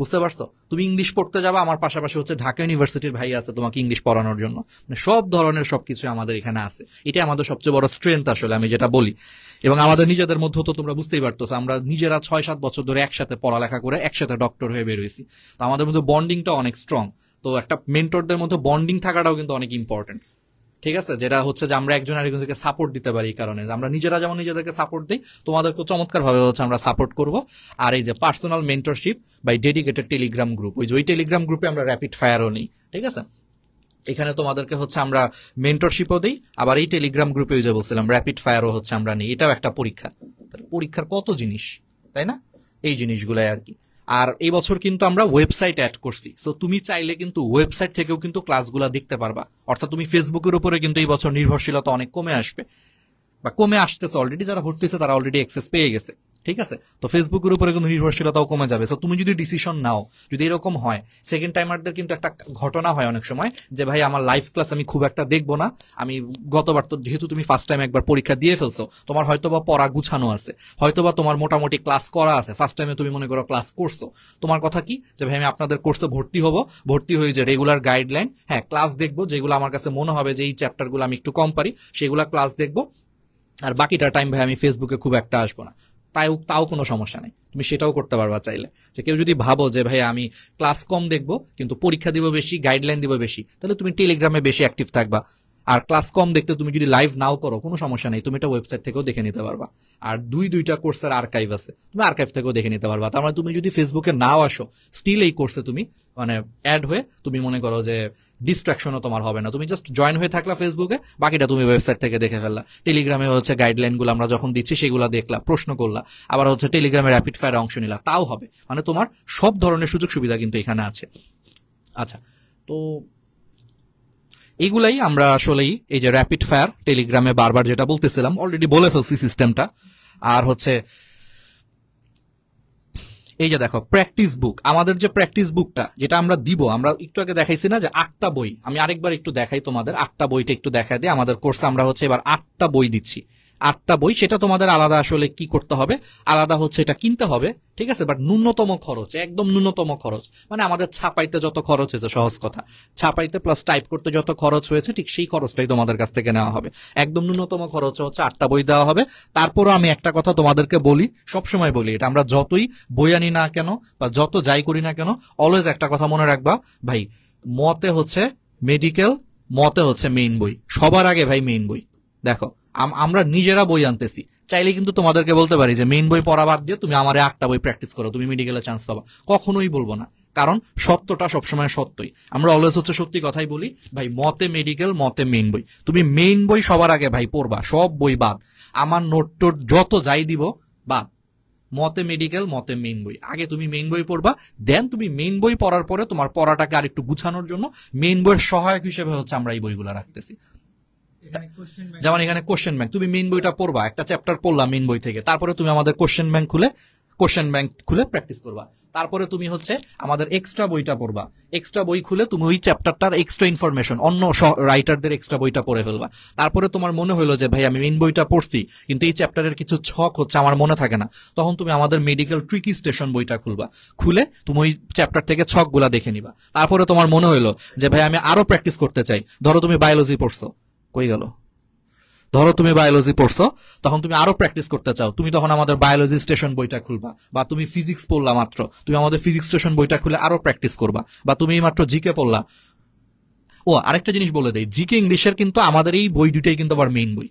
বুঝতে পারছো তুমি ইংলিশ পড়তে যাবা আমার পাশাপাশি হচ্ছে ঢাকা ইউনিভার্সিটির ভাই আছে তোমাকে ইংলিশ পড়ানোর জন্য মানে সব ধরনের সবকিছু আমাদের এখানে আছে এটা আমাদের সবচেয়ে বড় স্ট্রেংথ আসলে আমি যেটা বলি এবং আমাদের নিজেদের মধ্যে তো তোমরা বুঝতেই পারতেছো আমরা নিজেরা ছয় সাত বছর ধরে একসাথে পড়ালেখা করে একসাথে ডক্টর হয়ে বেরোয়েছি তো আমাদের মধ্যে বন্ডিংটা অনেক স্ট্রং তো একটা মেন্টরদের মধ্যে বন্ডিং থাকাটাও কিন্তু অনেক ইম্পর্টেন্ট ঠিক আছে যেটা হচ্ছে যে আমরা একজন আরেকজনকে সাপোর্ট দিতে পারি এই কারণে আমরা নিজেরা যেমন নিজেদেরকে সাপোর্ট দিই তোমাদেরকে চমৎকারভাবে হচ্ছে আমরা সাপোর্ট করব আর এই যে personal mentorship by dedicated Telegram group ওই যে ওই টেলিগ্রাম গ্রুপে আমরা র্যাপিড ফায়ারও নিই ঠিক আছে এখানে তোমাদেরকে হচ্ছে আমরা মেন্টরশিপও দিই আবার এই টেলিগ্রাম গ্রুপে ওই যে বলছিলাম র্যাপিড ফায়ারও হচ্ছে আমরা নিই এটাও একটা পরীক্ষা পরীক্ষার কত জিনিস তাই না এই জিনিসগুলাই আর কি আর এই বছর কিন্তু আমরা ওয়েবসাইট অ্যাড করছি সো তুমি চাইলে কিন্তু ওয়েবসাইট থেকেও কিন্তু ক্লাসগুলো দেখতে পারবা অর্থাৎ তুমি ফেসবুকের উপরে কিন্তু এই বছর নির্ভরশীলতা অনেক কমে আসবে বা কমে আসতেছে অলরেডি যারা ভর্তি হয়েছে তারা অলরেডি অ্যাক্সেস পেয়ে গেছে ঠিক আছে তো ফেসবুকের উপরে কিন্তু নির্ভরশীলতাও কমে যাবে সো তুমি যদি ডিসিশন নাও যদি এরকম হয় সেকেন্ড টাইমারদের কিন্তু একটা ঘটনা হয় অনেক সময় যে ভাই আমার লাইভ ক্লাস আমি খুব একটা দেখবো না আমি গতবার তো যেহেতু তুমি ফার্স্ট টাইম একবার পরীক্ষা দিয়ে ফেলছো তোমার হয়তো বা পড়া গুছানো আছে হয়তোবা তোমার মোটামুটি ক্লাস করা আছে ফার্স্ট টাইমে তুমি মনে করো ক্লাস করছো তোমার কথা কি যে ভাই আমি আপনাদের কোর্সে ভর্তি হব ভর্তি হয়ে যে রেগুলার গাইডলাইন হ্যাঁ ক্লাস দেখবো যেগুলো আমার কাছে মনে হবে যে এই চ্যাপ্টারগুলো আমি একটু কম পারি সেগুলো ক্লাস দেখবো আর বাকিটা টাইম ভাই আমি ফেসবুকে খুব একটা আসবো না তাই তাও কোনো সমস্যা নেই তুমি সেটাও করতে পারবা চাইলে যে কেউ যদি ভাবো যে ভাই আমি ক্লাস কম দেখবো কিন্তু পরীক্ষা দিব বেশি গাইডলাইন দিব বেশি তাহলে তুমি টেলিগ্রামে বেশি অ্যাক্টিভ থাকবা আর ক্লাস কম দেখতে তুমি যদি লাইভ নাও করো কোনো সমস্যা নেই তুমি এটা ওয়েবসাইট থেকেও দেখে নিতে পারবা আর দুই দুইটা কোর্সের আর্কাইভ আছে তুমি আর্কাইভ থেকেও দেখে নিতে পারবা তার মানে তুমি যদি ফেসবুকে নাও আসো স্টিল এই কোর্সে তুমি মানে অ্যাড হয়ে তুমি মনে করো যে ডিস্ট্রাকশনও তোমার হবে না তুমি জাস্ট জয়েন হয়ে থাকলা ফেসবুকে বাকিটা তুমি ওয়েবসাইট থেকে দেখে ফেললা টেলিগ্রামে হচ্ছে গাইডলাইনগুলো আমরা যখন দিচ্ছি সেগুলো দেখলা প্রশ্ন করলা আবার হচ্ছে টেলিগ্রামে র্যাপিড ফায়ার অংশ নিলা তাও হবে মানে তোমার সব ধরনের সুযোগ সুবিধা কিন্তু এখানে আছে আচ্ছা তো এইগুলাই আমরা আসলেই এই যে র্যাপিড ফায়ার টেলিগ্রামে বারবার যেটা বলতেছিলাম অলরেডি বলে ফেলছি সিস্টেমটা আর হচ্ছে এই যে দেখো প্র্যাকটিস বুক আমাদের যে প্র্যাকটিস বুকটা যেটা আমরা দিব আমরা একটু আগে দেখাইছি না যে আটটা বই আমি আরেকবার একটু দেখাই তোমাদের আটটা বইটা একটু দেখা দিই আমাদের কোর্সে আমরা হচ্ছে এবার আটটা বই দিচ্ছি আটটা বই সেটা তোমাদের আলাদা আসলে কি করতে হবে আলাদা হচ্ছে এটা কিনতে হবে ঠিক আছে বাট ন্যূনতম খরচ একদম ন্যূনতম খরচ মানে আমাদের ছাপাইতে যত খরচ হয়েছে সহজ কথা ছাপাইতে প্লাস টাইপ করতে যত খরচ হয়েছে ঠিক সেই খরচটাই তোমাদের কাছ থেকে নেওয়া হবে একদম ন্যূনতম খরচ হচ্ছে আটটা বই দেওয়া হবে তারপরও আমি একটা কথা তোমাদেরকে বলি সবসময় বলি এটা আমরা যতই বই আনি না কেন বা যত যাই করি না কেন অলওয়েজ একটা কথা মনে রাখবা ভাই মতে হচ্ছে মেডিকেল মতে হচ্ছে মেইন বই সবার আগে ভাই মেইন বই দেখো আমরা নিজেরা বই আনতেছি চাইলে কিন্তু তোমাদেরকে বলতে পারি যে মেইন বই পড়া বাদ দিয়ে তুমি আমার একটা বই প্র্যাকটিস করো তুমি মেডিকেলে চান্স পাবা কখনোই বলবো না কারণ সত্যটা সবসময় সত্যই আমরা অলওয়েজ হচ্ছে সত্যি কথাই বলি ভাই মতে মেডিকেল মতে মেইন বই তুমি মেইন বই সবার আগে ভাই পড়বা সব বই বাদ আমার নোট টোট যত যাই দিব বাদ মতে মেডিকেল মতে মেইন বই আগে তুমি মেইন বই পড়বা দেন তুমি মেইন বই পড়ার পরে তোমার পড়াটাকে আর একটু গুছানোর জন্য মেইন বইয়ের সহায়ক হিসেবে হচ্ছে আমরা এই বইগুলো রাখতেছি যেমন এখানে কোশ্চেন ব্যাংক তুমি মেন বইটা পড়বা একটা চ্যাপ্টার পড়লাম মেন বই থেকে তারপরে তুমি আমাদের কোশ্চেন ব্যাংক খুলে কোশ্চেন ব্যাংক খুলে প্র্যাকটিস করবা তারপরে তুমি হচ্ছে আমাদের এক্সট্রা বইটা পড়বা এক্সট্রা বই খুলে তুমি ওই চ্যাপ্টারটার এক্সট্রা ইনফরমেশন অন্য রাইটারদের এক্সট্রা বইটা পড়ে ফেলবা তারপরে তোমার মনে হলো যে ভাই আমি মেন বইটা পড়ছি কিন্তু এই চ্যাপ্টারের কিছু ছক হচ্ছে আমার মনে থাকে না তখন তুমি আমাদের মেডিকেল ট্রিকি স্টেশন বইটা খুলবা খুলে তুমি ওই চ্যাপ্টার থেকে ছকগুলা দেখে নিবা তারপরে তোমার মনে হলো যে ভাই আমি আরো প্র্যাকটিস করতে চাই ধরো তুমি বায়োলজি পড়ছো কই গেল ধরো তুমি বায়োলজি পড়ছো তখন তুমি আরো প্র্যাকটিস করতে চাও তুমি তখন আমাদের বায়োলজি স্টেশন বইটা খুলবা বা তুমি ফিজিক্স পড়লা মাত্র তুমি আমাদের ফিজিক্স স্টেশন বইটা খুলে আরো প্র্যাকটিস করবা বা তুমি মাত্র জিকে পড়লা ও আরেকটা জিনিস বলে দেয় জিকে ইংলিশের কিন্তু আমাদের এই বই দুটাই কিন্তু আবার মেইন বই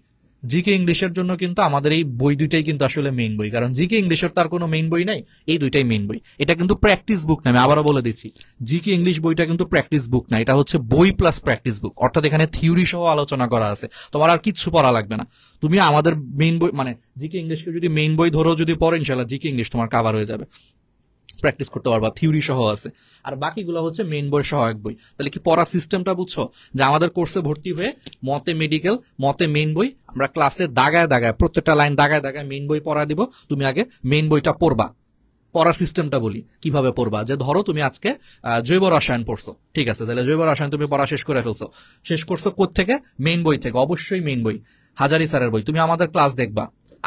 জিকে ইংলিশের জন্য কিন্তু আমাদের এই বই দুইটাই কিন্তু আসলে মেইন বই কারণ জিকে ইংলিশের তার কোনো মেইন বই নাই এই দুইটাই মেইন বই এটা কিন্তু প্র্যাকটিস বুক নামে আবারও বলে দিচ্ছি জিকে ইংলিশ বইটা কিন্তু প্র্যাকটিস বুক না এটা হচ্ছে বই প্লাস প্র্যাকটিস বুক অর্থাৎ এখানে থিওরি সহ আলোচনা করা আছে তোমার আর কিচ্ছু পড়া লাগবে না তুমি আমাদের মেইন বই মানে জিকে ইংলিশকে যদি মেইন বই ধরো যদি পড়ো ইনশাল্লাহ জিকে ইংলিশ তোমার কাভার হয়ে যাবে প্র্যাকটিস করতে পারবা থিওরি সহ আছে আর বাকিগুলো হচ্ছে মেন বই সহ এক বই তাহলে কি পড়া সিস্টেমটা বুঝছো যে আমাদের কোর্সে ভর্তি হয়ে মতে মেডিকেল মতে মেন বই আমরা ক্লাসে দাগায় দাগায় প্রত্যেকটা লাইন দাগায় দাগায় মেন বই পড়া দিব তুমি আগে মেন বইটা পড়বা পড়ার সিস্টেমটা বলি কিভাবে পড়বা যে ধরো তুমি আজকে জৈব রসায়ন পড়ছো ঠিক আছে তাহলে জৈব রসায়ন তুমি পড়া শেষ করে ফেলছো শেষ করছো থেকে মেন বই থেকে অবশ্যই মেন বই হাজারি স্যারের বই তুমি আমাদের ক্লাস দেখবা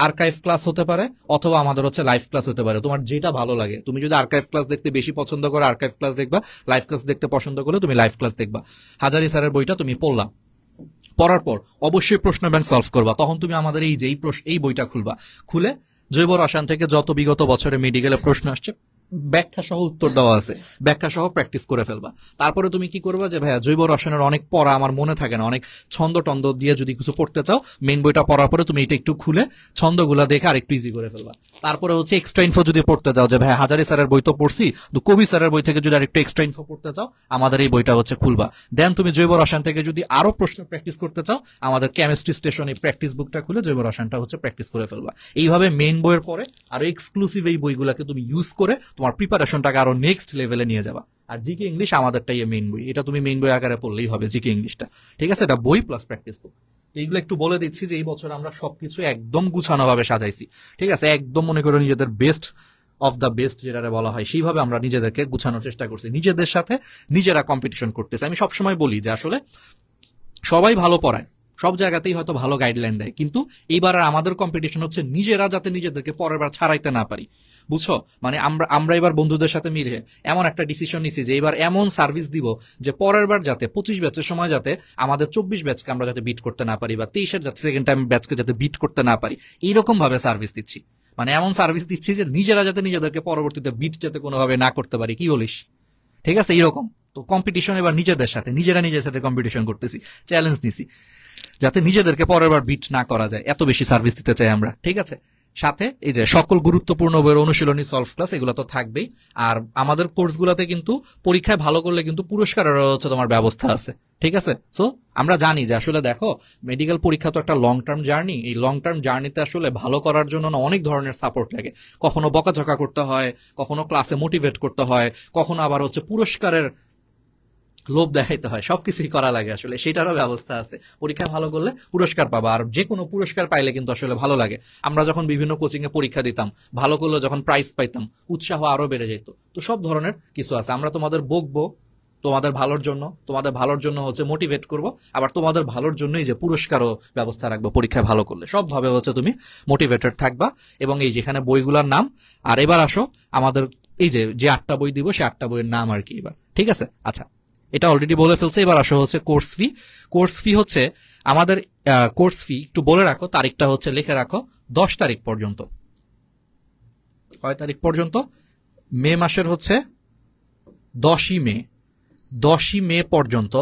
আর্কাইভ ক্লাস হতে পারে অথবা আমাদের হচ্ছে লাইভ ক্লাস হতে পারে তোমার যেটা ভালো লাগে তুমি যদি আর্কাইভ ক্লাস দেখতে বেশি পছন্দ করো আর্কাইভ ক্লাস দেখবা লাইভ ক্লাস দেখতে পছন্দ করলে তুমি লাইভ ক্লাস দেখবা হাজারি স্যারের বইটা তুমি পড়লা পড়ার পর অবশ্যই প্রশ্ন ব্যাংক সলভ করবা তখন তুমি আমাদের এই যে এই বইটা খুলবা খুলে জৈব রসায়ন থেকে যত বিগত বছরে মেডিকেলে প্রশ্ন আসছে ব্যাখ্যা সহ উত্তর দেওয়া আছে ব্যাখ্যা সহ প্র্যাকটিস করে ফেলবা তারপরে তুমি কি করবা যে ভাইয়া জৈব রসায়নের অনেক পড়া আমার মনে থাকে না অনেক ছন্দ টন্দ দিয়ে যদি কিছু পড়তে চাও মেন বইটা পড়ার পরে তুমি এটা একটু খুলে ছন্দগুলা দেখে আর একটু ইজি করে ফেলবা তারপরে হচ্ছে এক্সট্রা ইনফো যদি পড়তে যাও যে ভাই হাজারি স্যারের বই তো পড়ছি তো কবি স্যারের বই থেকে যদি আরেকটু এক্সট্রা ইনফো পড়তে চাও আমাদের এই বইটা হচ্ছে খুলবা দেন তুমি জৈব রসায়ন থেকে যদি আরো প্রশ্ন প্র্যাকটিস করতে চাও আমাদের কেমিস্ট্রি স্টেশন এই প্র্যাকটিস বুকটা খুলে জৈব রসায়নটা হচ্ছে প্র্যাকটিস করে ফেলবা এইভাবে মেইন বইয়ের পরে আরো এক্সক্লুসিভ এই বইগুলোকে তুমি ইউজ করে তোমার প্রিপারেশনটাকে আরো নেক্সট লেভেলে নিয়ে যাবা আর জিকে ইংলিশ আমাদেরটাই মেইন বই এটা তুমি মেইন বই আকারে পড়লেই হবে জিকে ইংলিশটা ঠিক আছে এটা বই প্লাস প্র্যাকটিস বুক এইগুলো একটু বলে দিচ্ছি যে এই বছর আমরা সবকিছু একদম গুছানোভাবে সাজাইছি ঠিক আছে একদম মনে করো নিজেদের বেস্ট অফ দ্য বেস্ট যেটা বলা হয় সেইভাবে আমরা নিজেদেরকে গুছানোর চেষ্টা করছি নিজেদের সাথে নিজেরা কম্পিটিশন করতেছে আমি সবসময় বলি যে আসলে সবাই ভালো পড়ায় সব জায়গাতেই হয়তো ভালো গাইডলাইন দেয় কিন্তু এইবার আর আমাদের কম্পিটিশন হচ্ছে নিজেরা যাতে নিজেদেরকে পরের বার ছাড়াইতে না পারি বুঝছো মানে আমরা আমরা এবার বন্ধুদের সাথে মিলে এমন একটা ডিসিশন নিছি যে এবার এমন সার্ভিস দিব যে পরের বার যাতে পঁচিশ ব্যাচের সময় যাতে আমাদের চব্বিশ ব্যাচকে আমরা যাতে বিট করতে না পারি বা তেইশের যাতে সেকেন্ড টাইম ব্যাচকে যাতে বিট করতে না পারি এইরকমভাবে সার্ভিস দিচ্ছি মানে এমন সার্ভিস দিচ্ছি যে নিজেরা যাতে নিজেদেরকে পরবর্তীতে বিট যাতে কোনোভাবে না করতে পারি কি বলিস ঠিক আছে এইরকম তো কম্পিটিশন এবার নিজেদের সাথে নিজেরা নিজের সাথে কম্পিটিশন করতেছি চ্যালেঞ্জ নিছি যাতে নিজেদেরকে পরের বার বিট না করা যায় এত বেশি সার্ভিস দিতে চাই আমরা ঠিক আছে সাথে এই যে সকল গুরুত্বপূর্ণ বইয়ের অনুশীলনী সলভ ক্লাস এগুলো তো থাকবেই আর আমাদের কোর্সগুলোতে কিন্তু পরীক্ষায় ভালো করলে কিন্তু পুরস্কারের হচ্ছে তোমার ব্যবস্থা আছে ঠিক আছে সো আমরা জানি যে আসলে দেখো মেডিকেল পরীক্ষা তো একটা লং টার্ম জার্নি এই লং টার্ম জার্নিতে আসলে ভালো করার জন্য না অনেক ধরনের সাপোর্ট লাগে কখনো বকাঝকা করতে হয় কখনো ক্লাসে মোটিভেট করতে হয় কখনো আবার হচ্ছে পুরস্কারের লোভ দেখাইতে হয় সবকিছুই করা লাগে আসলে সেটারও ব্যবস্থা আছে পরীক্ষা ভালো করলে পুরস্কার পাবা আর যে কোনো পুরস্কার পাইলে কিন্তু আসলে ভালো লাগে আমরা যখন বিভিন্ন কোচিংয়ে পরীক্ষা দিতাম ভালো করলে যখন প্রাইজ পাইতাম উৎসাহ আরো বেড়ে যেত তো সব ধরনের কিছু আছে আমরা তোমাদের বকবো তোমাদের ভালোর জন্য তোমাদের ভালোর জন্য হচ্ছে মোটিভেট করব আবার তোমাদের ভালোর জন্যই যে পুরস্কারও ব্যবস্থা রাখবো পরীক্ষায় ভালো করলে সবভাবে হচ্ছে তুমি মোটিভেটেড থাকবা এবং এই যেখানে বইগুলোর নাম আর এবার আসো আমাদের এই যে যে আটটা বই দিব সে আটটা বইয়ের নাম আর কি এবার ঠিক আছে আচ্ছা এটা অলরেডি বলে ফেলছে এবার আসা হচ্ছে কোর্স ফি কোর্স ফি হচ্ছে আমাদের কোর্স ফি একটু বলে রাখো তারিখটা হচ্ছে লিখে রাখো দশ তারিখ পর্যন্ত কয় তারিখ পর্যন্ত মে মাসের হচ্ছে দশই মে দশই মে পর্যন্ত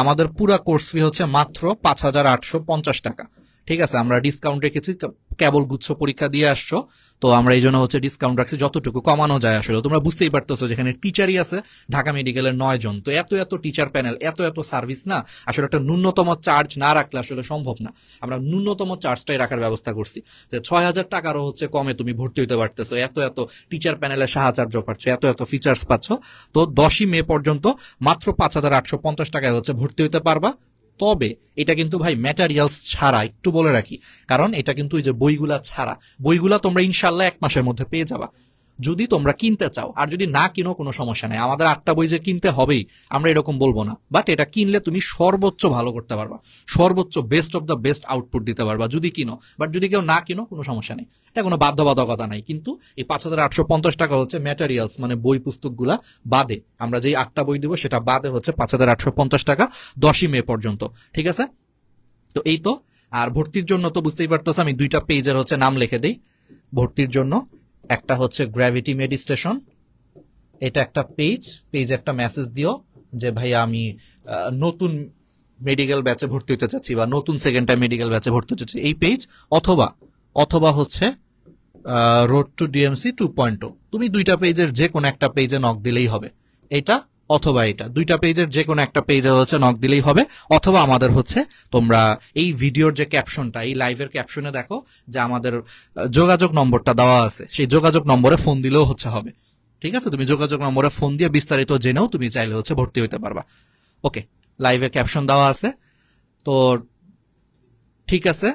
আমাদের পুরা কোর্স ফি হচ্ছে মাত্র পাঁচ হাজার আটশো পঞ্চাশ টাকা ঠিক আছে আমরা ডিসকাউন্ট রেখেছি কেবল গুচ্ছ পরীক্ষা দিয়ে আসছো তো আমরা এই জন্য হচ্ছে ডিসকাউন্ট রাখছি যতটুকু কমানো যায় আসলে তোমরা বুঝতেই পারতেছো যেখানে টিচারই আছে ঢাকা মেডিকেলের নয় জন তো এত এত টিচার প্যানেল এত এত সার্ভিস না আসলে একটা ন্যূনতম চার্জ না রাখলে আসলে সম্ভব না আমরা ন্যূনতম চার্জটাই রাখার ব্যবস্থা করছি যে ছয় হাজার টাকারও হচ্ছে কমে তুমি ভর্তি হতে পারতেছো এত এত টিচার প্যানেলে সাহায্য পাচ্ছ এত এত ফিচার্স পাচ্ছ তো দশই মে পর্যন্ত মাত্র পাঁচ হাজার আটশো পঞ্চাশ টাকায় হচ্ছে ভর্তি হতে পারবা তবে এটা কিন্তু ভাই ম্যাটারিয়ালস ছাড়া একটু বলে রাখি কারণ এটা কিন্তু এই যে বইগুলা ছাড়া বইগুলা তোমরা ইনশাল্লাহ এক মাসের মধ্যে পেয়ে যাবা যদি তোমরা কিনতে চাও আর যদি না কিনো কোনো সমস্যা নেই আমাদের আটটা বই যে কিনতে হবেই আমরা এরকম বলবো না বাট এটা কিনলে তুমি সর্বোচ্চ ভালো করতে পারবা সর্বোচ্চ best of the best output দিতে পারবা যদি কিনো বাট যদি কেউ না কিনো কোনো সমস্যা নেই এটা কোনো বাধ্যবাধকতা নাই কিন্তু এই পাঁচ হাজার আটশো পঞ্চাশ টাকা হচ্ছে ম্যাটেরিয়ালস মানে বই পুস্তকগুলা বাদে আমরা যেই আটটা বই দিব সেটা বাদে হচ্ছে পাঁচ হাজার আটশো পঞ্চাশ টাকা দশই মে পর্যন্ত ঠিক আছে তো এই তো আর ভর্তির জন্য তো বুঝতেই পারতো আমি দুইটা পেজের হচ্ছে নাম লিখে দিই ভর্তির জন্য একটা হচ্ছে গ্র্যাভিটি মেডিস্টেশন এটা একটা পেজ পেজ একটা মেসেজ দিও যে ভাইয়া আমি নতুন মেডিকেল ব্যাচে ভর্তি হতে চাচ্ছি বা নতুন সেকেন্ড টাইম মেডিকেল ব্যাচে ভর্তি হতে চাচ্ছি এই পেজ অথবা অথবা হচ্ছে road to DMC two point তুমি দুইটা পেজের যে কোনো একটা পেজে নক দিলেই হবে এটা অথবা এটা দুইটা পেজের যে কোনো একটা পেজে হচ্ছে নক দিলেই হবে অথবা আমাদের হচ্ছে তোমরা এই ভিডিওর যে ক্যাপশনটা এই লাইভের ক্যাপশনে দেখো যে আমাদের যোগাযোগ নম্বরটা দেওয়া আছে সেই যোগাযোগ নম্বরে ফোন দিলেও হচ্ছে হবে ঠিক আছে তুমি যোগাযোগ নম্বরে ফোন দিয়ে বিস্তারিত জেনেও তুমি চাইলে হচ্ছে ভর্তি হইতে পারবা ওকে লাইভের ক্যাপশন দেওয়া আছে তো ঠিক আছে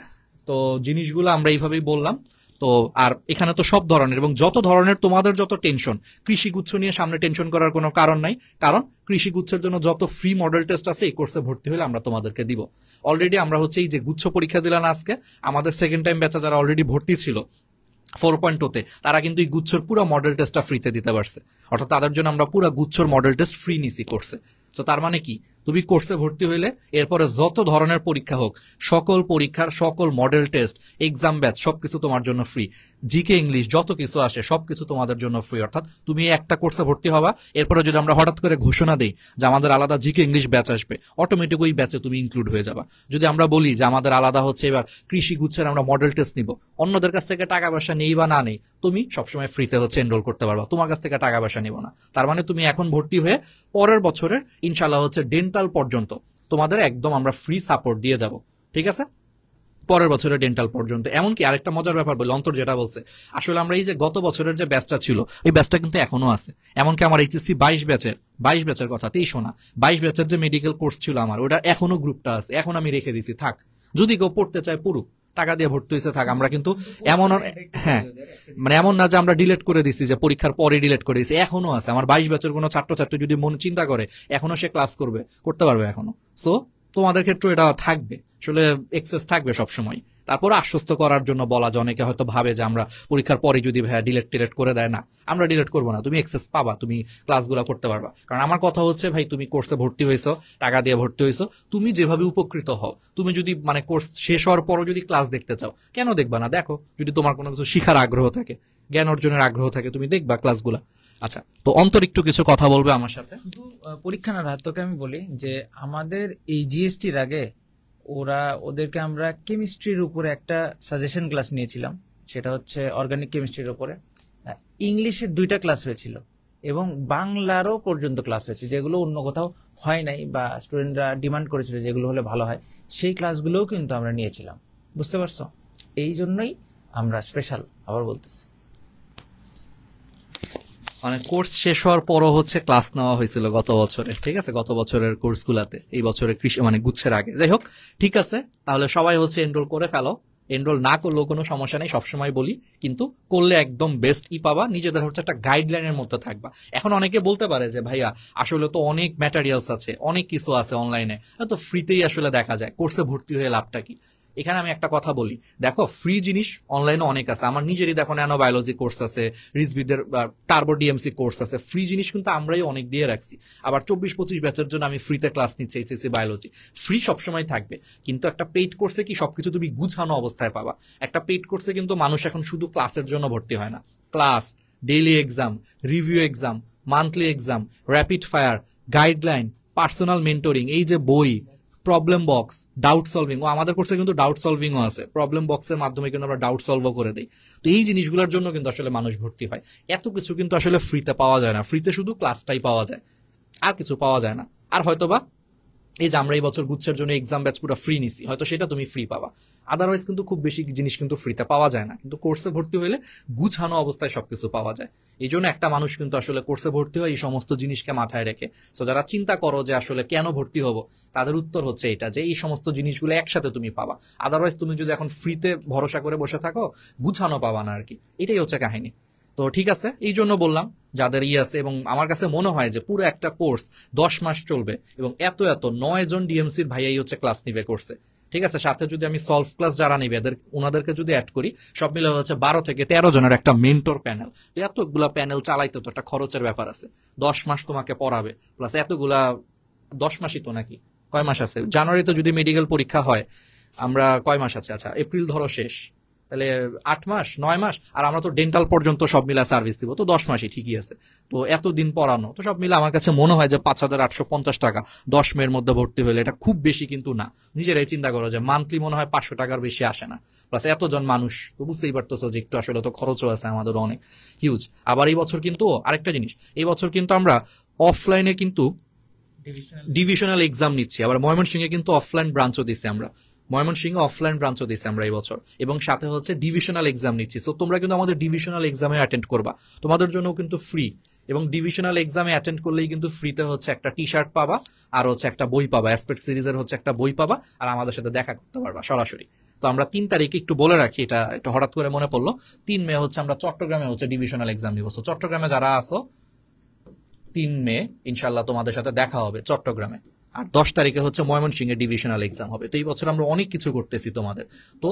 তো জিনিসগুলো আমরা এইভাবেই বললাম তো আর এখানে তো সব ধরনের এবং যত ধরনের তোমাদের যত টেনশন কৃষিগুচ্ছ নিয়ে সামনে টেনশন করার কোনো কারণ নাই কারণ কৃষিগুচ্ছের জন্য যত ফ্রি মডেল টেস্ট আছে এই কোর্সে ভর্তি হলে আমরা তোমাদেরকে দিব অলরেডি আমরা হচ্ছে এই যে গুচ্ছ পরীক্ষা দিলাম আজকে আমাদের সেকেন্ড টাইম ব্যাচা যারা অলরেডি ভর্তি ছিল ফোর পয়েন্ট ওতে তারা কিন্তু এই গুচ্ছর পুরো মডেল টেস্টটা ফ্রিতে দিতে পারছে অর্থাৎ তাদের জন্য আমরা পুরো গুচ্ছর মডেল টেস্ট ফ্রি নিছি করছে তো তার মানে কি তুমি কোর্সে ভর্তি হইলে এরপরে যত ধরনের পরীক্ষা হোক সকল পরীক্ষার সকল মডেল টেস্ট এক্সাম ব্যাচ সবকিছু তোমার জন্য ফ্রি জিকে ইংলিশ যত কিছু আসে সবকিছু তোমাদের জন্য ফ্রি অর্থাৎ তুমি একটা কোর্সে ভর্তি হবা এরপরে যদি আমরা হঠাৎ করে ঘোষণা দিই যে আমাদের আলাদা জিকে ইংলিশ ব্যাচ আসবে অটোমেটিক ওই ব্যাচে তুমি ইনক্লুড হয়ে যাবা যদি আমরা বলি যে আমাদের আলাদা হচ্ছে এবার কৃষি গুচ্ছের আমরা মডেল টেস্ট নিব অন্যদের কাছ থেকে টাকা পয়সা নেই বা না নেই তুমি সবসময় ফ্রিতে হচ্ছে এনরোল করতে পারবা তোমার কাছ থেকে টাকা পয়সা নিব না তার মানে তুমি এখন ভর্তি হয়ে পরের বছরের ইনশাল্লাহ হচ্ছে ডেন্টাল পর্যন্ত তোমাদের একদম আমরা ফ্রি সাপোর্ট দিয়ে যাব ঠিক আছে পরের বছরের ডেন্টাল পর্যন্ত এমনকি আরেকটা মজার ব্যাপার বলি অন্তর যেটা বলছে আসলে আমরা এই যে গত বছরের যে ব্যাচটা ছিল ওই ব্যাচটা কিন্তু এখনো আছে এমনকি আমার এইচএসসি বাইশ ব্যাচের বাইশ ব্যাচের কথা শোনা বাইশ ব্যাচের যে মেডিকেল কোর্স ছিল আমার ওটা এখনো গ্রুপটা আছে এখন আমি রেখে দিছি থাক যদি কেউ পড়তে চায় পড়ুক টাকা দিয়ে ভর্তি হয়েছে থাক আমরা কিন্তু এমন হ্যাঁ মানে এমন না যে আমরা ডিলেট করে দিছি যে পরীক্ষার পরে ডিলেট করে দিচ্ছি এখনো আছে আমার বাইশ বছর কোনো ছাত্র ছাত্রী যদি মন চিন্তা করে এখনো সে ক্লাস করবে করতে পারবে এখনো সো তোমাদের ক্ষেত্রে এটা থাকবে আসলে এক্সেস থাকবে সব সময় তারপর আশ্বস্ত করার জন্য বলা যায় অনেকে হয়তো ভাবে যে আমরা পরীক্ষার পরে যদি ভাইয়া ডিলেট টিলেট করে দেয় না আমরা ডিলেট করবো না তুমি এক্সেস পাবা তুমি ক্লাসগুলো করতে পারবা কারণ আমার কথা হচ্ছে ভাই তুমি কোর্সে ভর্তি হয়েছো টাকা দিয়ে ভর্তি হয়েছো তুমি যেভাবে উপকৃত হও তুমি যদি মানে কোর্স শেষ হওয়ার পরও যদি ক্লাস দেখতে চাও কেন দেখবা না দেখো যদি তোমার কোনো কিছু শিখার আগ্রহ থাকে জ্ঞান অর্জনের আগ্রহ থাকে তুমি দেখবা ক্লাসগুলা আচ্ছা তো অন্তর একটু কিছু কথা বলবে আমার সাথে শুধু পরীক্ষা না তোকে আমি বলি যে আমাদের এই জিএসটির আগে ওরা ওদেরকে আমরা কেমিস্ট্রির উপরে একটা সাজেশন ক্লাস নিয়েছিলাম সেটা হচ্ছে অর্গানিক কেমিস্ট্রির উপরে ইংলিশের দুইটা ক্লাস হয়েছিল এবং বাংলারও পর্যন্ত ক্লাস হয়েছে যেগুলো অন্য কোথাও হয় নাই বা স্টুডেন্টরা ডিমান্ড করেছিল যেগুলো হলে ভালো হয় সেই ক্লাসগুলোও কিন্তু আমরা নিয়েছিলাম বুঝতে পারছো এই জন্যই আমরা স্পেশাল আবার বলতেছি মানে কোর্স শেষ হওয়ার পরও হচ্ছে ক্লাস নেওয়া হয়েছিল গত বছরে ঠিক আছে গত বছরের কোর্সগুলাতে এই বছরে কৃষি মানে গুচ্ছের আগে যাই হোক ঠিক আছে তাহলে সবাই হচ্ছে এনরোল করে ফেলো এনরোল না করলেও কোনো সমস্যা নেই সবসময় বলি কিন্তু করলে একদম বেস্ট ই পাবা নিজেদের হচ্ছে একটা গাইডলাইনের মধ্যে থাকবা এখন অনেকে বলতে পারে যে ভাইয়া আসলে তো অনেক ম্যাটেরিয়ালস আছে অনেক কিছু আছে অনলাইনে তো ফ্রিতেই আসলে দেখা যায় কোর্সে ভর্তি হয়ে লাভটা কি এখানে আমি একটা কথা বলি দেখো ফ্রি জিনিস অনলাইনে অনেক আছে আমার নিজেরই দেখো ন্যানো বায়োলজি কোর্স আছে রিসবিদের টার্বো ডিএমসি কোর্স আছে ফ্রি জিনিস কিন্তু আমরাই অনেক দিয়ে রাখছি আবার চব্বিশ পঁচিশ ব্যাচের জন্য আমি ফ্রিতে ক্লাস নিচ্ছি এইচএসি বায়োলজি ফ্রি সবসময় থাকবে কিন্তু একটা পেইড কোর্সে কি সবকিছু তুমি গুছানো অবস্থায় পাবা একটা পেইড কোর্সে কিন্তু মানুষ এখন শুধু ক্লাসের জন্য ভর্তি হয় না class daily exam review exam monthly exam rapid fire guideline personal mentoring এই যে বই প্রবলেম বক্স ডাউট সলভিং ও আমাদের কোর্সে কিন্তু ডাউট সলভিংও আছে প্রবলেম বক্সের মাধ্যমে কিন্তু আমরা ডাউট সলভও করে দিই তো এই জিনিসগুলোর জন্য কিন্তু আসলে মানুষ ভর্তি হয় এত কিছু কিন্তু আসলে ফ্রিতে পাওয়া যায় না ফ্রিতে শুধু ক্লাসটাই পাওয়া যায় আর কিছু পাওয়া যায় না আর হয়তোবা এই যে আমরা এই বছর গুচ্ছের জন্য এক্সাম ব্যাচ পুরো ফ্রি নিছি হয়তো সেটা তুমি ফ্রি পাবা আদারওয়াইজ কিন্তু খুব বেশি জিনিস কিন্তু ফ্রিতে পাওয়া যায় না কিন্তু কোর্সে ভর্তি হলে গুছানো অবস্থায় সব কিছু পাওয়া যায় এই জন্য একটা মানুষ কিন্তু আসলে কোর্সে ভর্তি হয় এই সমস্ত জিনিসকে মাথায় রেখে সো যারা চিন্তা করো যে আসলে কেন ভর্তি হব তাদের উত্তর হচ্ছে এটা যে এই সমস্ত জিনিসগুলো একসাথে তুমি পাবা আদারওয়াইজ তুমি যদি এখন ফ্রিতে ভরসা করে বসে থাকো গুছানো পাবা না আর কি এটাই হচ্ছে কাহিনী তো ঠিক আছে এই জন্য বললাম যাদের ই ইয়ে আছে এবং আমার কাছে মনে হয় যে পুরো একটা কোর্স দশ মাস চলবে এবং এত এত নয় জন ডিএমসির ভাইয়াই হচ্ছে ক্লাস নিবে কোর্সে ঠিক আছে সাথে যদি আমি সলভ ক্লাস যারা নেবে এদের ওনাদেরকে যদি অ্যাড করি সব মিলে হচ্ছে বারো থেকে তেরো জনের একটা মেন্টর প্যানেল এতগুলা প্যানেল চালাইতে তো একটা খরচের ব্যাপার আছে দশ মাস তোমাকে পড়াবে প্লাস এতগুলা দশ মাসই তো নাকি কয় মাস আছে জানুয়ারিতে যদি মেডিকেল পরীক্ষা হয় আমরা কয় মাস আছে আচ্ছা এপ্রিল ধরো শেষ তাহলে আট মাস নয় মাস আর আমরা তো ডেন্টাল পর্যন্ত সব মিলা সার্ভিস দিব তো দশ মাসই ঠিকই আছে তো এতদিন পড়ানো তো সব মিলে আমার কাছে মনে হয় যে পাঁচ হাজার আটশো পঞ্চাশ টাকা দশ মেয়ের মধ্যে ভর্তি হলে এটা খুব বেশি কিন্তু না নিজেরাই চিন্তা করো যে মান্থলি মনে হয় পাঁচশো টাকার বেশি আসে না প্লাস এতজন মানুষ তো বুঝতেই পারতেছো যে একটু আসলে তো খরচও আছে আমাদের অনেক হিউজ আবার এই বছর কিন্তু আরেকটা জিনিস এই বছর কিন্তু আমরা অফলাইনে কিন্তু ডিভিশনাল এক্সাম নিচ্ছি আবার ময়মনসিংহে কিন্তু অফলাইন ব্রাঞ্চও দিচ্ছি আমরা ময়মনসিংহ অফলাইন ব্রাঞ্চও দিচ্ছে আমরা এই বছর এবং সাথে হচ্ছে ডিভিশনাল এক্সাম নিচ্ছি সো তোমরা কিন্তু আমাদের ডিভিশনাল এক্সামে অ্যাটেন্ড করবা তোমাদের জন্য কিন্তু ফ্রি এবং ডিভিশনাল এক্সামে অ্যাটেন্ড করলেই কিন্তু ফ্রিতে হচ্ছে একটা টি শার্ট পাবা আর হচ্ছে একটা বই পাবা অ্যাসপেক্ট সিরিজের হচ্ছে একটা বই পাবা আর আমাদের সাথে দেখা করতে পারবা সরাসরি তো আমরা তিন তারিখে একটু বলে রাখি এটা একটু হঠাৎ করে মনে পড়লো তিন মে হচ্ছে আমরা চট্টগ্রামে হচ্ছে ডিভিশনাল এক্সাম নিব চট্টগ্রামে যারা আসো তিন মে ইনশাল্লাহ তোমাদের সাথে দেখা হবে চট্টগ্রামে আর দশ তারিখে হচ্ছে ময়মনসিংহের ডিভিশনাল এক্সাম হবে তো এই বছর আমরা অনেক কিছু করতেছি তোমাদের তো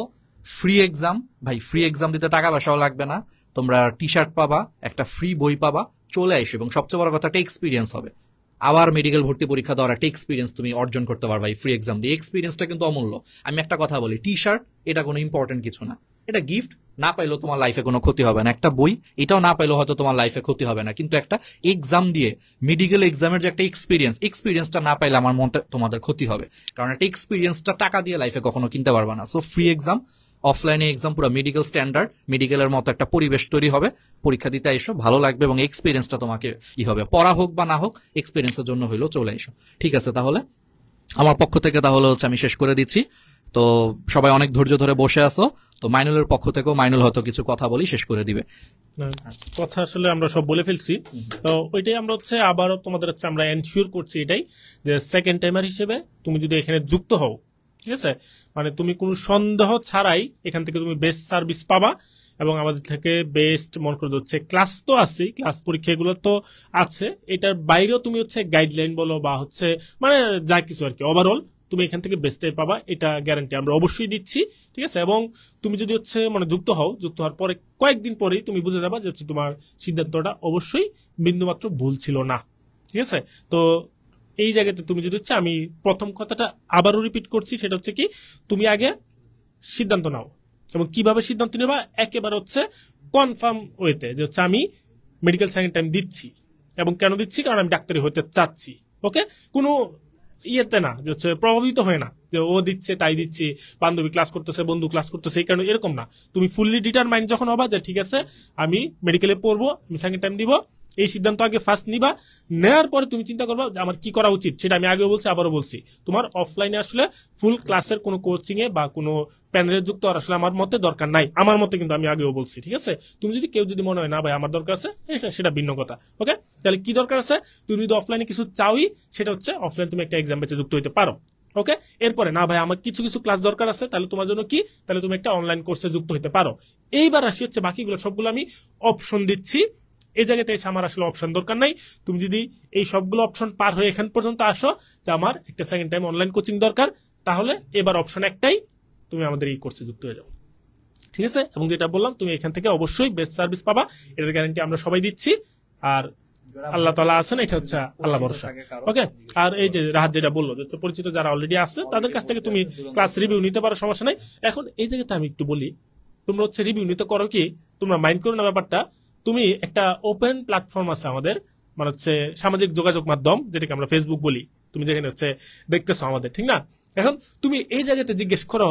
ফ্রি এক্সাম ভাই ফ্রি এক্সাম দিতে টাকা পয়সাও লাগবে না তোমরা টি শার্ট পাবা একটা ফ্রি বই পাবা চলে আসো এবং সবচেয়ে বড় কথা একটা এক্সপিরিয়েন্স হবে আবার মেডিকেল ভর্তি পরীক্ষা দেওয়ার একটা এক্সপিরিয়েন্স তুমি অর্জন করতে পারবা এই ফ্রি এক্সাম দিয়ে এক্সপিরিয়েন্সটা কিন্তু অমূল্য আমি একটা কথা বলি টি শার্ট এটা কোনো ইম্পর্টেন্ট কিছু না এটা গিফট না পাইলেও তোমার লাইফে কোনো ক্ষতি হবে না একটা বই এটাও না পাইলেও হয়তো তোমার লাইফে ক্ষতি হবে না কিন্তু একটা এক্সাম দিয়ে মেডিকেল এক্সামের যে একটা এক্সপিরিয়েন্স এক্সপিরিয়েন্সটা না পাইলে আমার মনটা তোমাদের ক্ষতি হবে কারণ একটা এক্সপিরিয়েন্সটা টাকা দিয়ে লাইফে কখনো কিনতে পারবে না সো ফ্রি এক্সাম অফলাইনে এক্সাম পুরো মেডিকেল স্ট্যান্ডার্ড মেডিকেলের মতো একটা পরিবেশ তৈরি হবে পরীক্ষা দিতে এসো ভালো লাগবে এবং এক্সপিরিয়েন্সটা তোমাকে ই হবে পড়া হোক বা না হোক এক্সপিরিয়েন্সের জন্য হইলেও চলে এসো ঠিক আছে তাহলে আমার পক্ষ থেকে তাহলে হচ্ছে আমি শেষ করে দিচ্ছি তো সবাই অনেক ধৈর্য ধরে বসে আছো তো মাইনুলের পক্ষ থেকেও মাইনুল হয়তো কিছু কথা বলি শেষ করে দিবে কথা আসলে আমরা সব বলে ফেলছি তো ওইটাই আমরা হচ্ছে আবারও তোমাদের হচ্ছে আমরা এনশিওর করছি এটাই যে সেকেন্ড টাইমার হিসেবে তুমি যদি এখানে যুক্ত হও ঠিক আছে মানে তুমি কোনো সন্দেহ ছাড়াই এখান থেকে তুমি বেস্ট সার্ভিস পাবা এবং আমাদের থেকে বেস্ট মনে করে হচ্ছে ক্লাস তো আছে ক্লাস পরীক্ষা এগুলো তো আছে এটার বাইরেও তুমি হচ্ছে গাইডলাইন বলো বা হচ্ছে মানে যা কিছু আর কি ওভারঅল তুমি এখান থেকে বেস্টাই পাবা এটা গ্যারান্টি আমরা অবশ্যই দিচ্ছি ঠিক আছে এবং তুমি যদি হচ্ছে মানে যুক্ত হও যুক্ত হওয়ার পরে কয়েকদিন পরেই তুমি বুঝে যাবা যে হচ্ছে তোমার সিদ্ধান্তটা অবশ্যই বিন্দুমাত্র ভুল ছিল না ঠিক আছে তো এই জায়গাতে তুমি যদি হচ্ছে আমি প্রথম কথাটা আবারও রিপিট করছি সেটা হচ্ছে কি তুমি আগে সিদ্ধান্ত নাও এবং কিভাবে সিদ্ধান্ত নেবা একেবারে হচ্ছে কনফার্ম ওয়েতে যে হচ্ছে আমি মেডিকেল সাইন্স টাইম দিচ্ছি এবং কেন দিচ্ছি কারণ আমি ডাক্তারি হতে চাচ্ছি ওকে কোনো ইয়েতে না যে হচ্ছে প্রভাবিত হয় না যে ও দিচ্ছে তাই দিচ্ছে বান্ধবী ক্লাস করতেছে বন্ধু ক্লাস করতেছে এই কারণে এরকম না তুমি ফুললি মাইন্ড যখন হবা যে ঠিক আছে আমি মেডিকেলে পড়বো আমি সেকেন্ড টাইম দিব এই সিদ্ধান্ত আগে ফার্স্ট নিবা নেওয়ার পরে তুমি চিন্তা করবা আমার কি করা উচিত সেটা আমি আগেও বলছি আবারও বলছি তোমার অফলাইনে আসলে ফুল ক্লাসের কোনো কোচিংয়ে বা কোনো প্যানেলে যুক্ত আর আসলে আমার মতে দরকার নাই আমার মতে কিন্তু আমি আগেও বলছি ঠিক আছে তুমি যদি কেউ যদি মনে হয় না ভাই আমার দরকার আছে সেটা ভিন্ন কথা ওকে তাহলে কি দরকার আছে তুমি যদি অফলাইনে কিছু চাওই সেটা হচ্ছে অফলাইনে তুমি একটা এক্সাম বেচে যুক্ত হইতে পারো ওকে এরপরে না ভাই আমার কিছু কিছু ক্লাস দরকার আছে তাহলে তোমার জন্য কি তাহলে তুমি একটা অনলাইন কোর্সে যুক্ত হতে পারো এইবার আসি হচ্ছে বাকিগুলো সবগুলো আমি অপশন দিচ্ছি এই জায়গাতে এসে আমার আসলে অপশন দরকার নাই তুমি যদি এই সবগুলো অপশন পার হয়ে এখান পর্যন্ত আসো যে আমার একটা সেকেন্ড টাইম অনলাইন কোচিং দরকার তাহলে এবার অপশন একটাই তুমি আমাদের এই কোর্সে যুক্ত হয়ে যাও ঠিক আছে এবং যেটা বললাম তুমি এখান থেকে অবশ্যই বেস্ট সার্ভিস পাবা এটার গ্যারান্টি আমরা সবাই দিচ্ছি আর আল্লাহ তালা আছেন এটা হচ্ছে আল্লাহ ভরসা ওকে আর এই যে রাহাত যেটা বললো যে পরিচিত যারা অলরেডি আছে তাদের কাছ থেকে তুমি ক্লাস রিভিউ নিতে পারো সমস্যা নাই এখন এই জায়গাতে আমি একটু বলি তোমরা হচ্ছে রিভিউ নিতে করো কি তোমরা মাইন্ড করো না ব্যাপারটা তুমি একটা ওপেন প্ল্যাটফর্ম আছে আমাদের মানে হচ্ছে সামাজিক যোগাযোগ মাধ্যম যেটাকে আমরা ফেসবুক বলি তুমি যেখানে হচ্ছে দেখতেছো আমাদের ঠিক না এখন তুমি এই জায়গাতে জিজ্ঞেস করো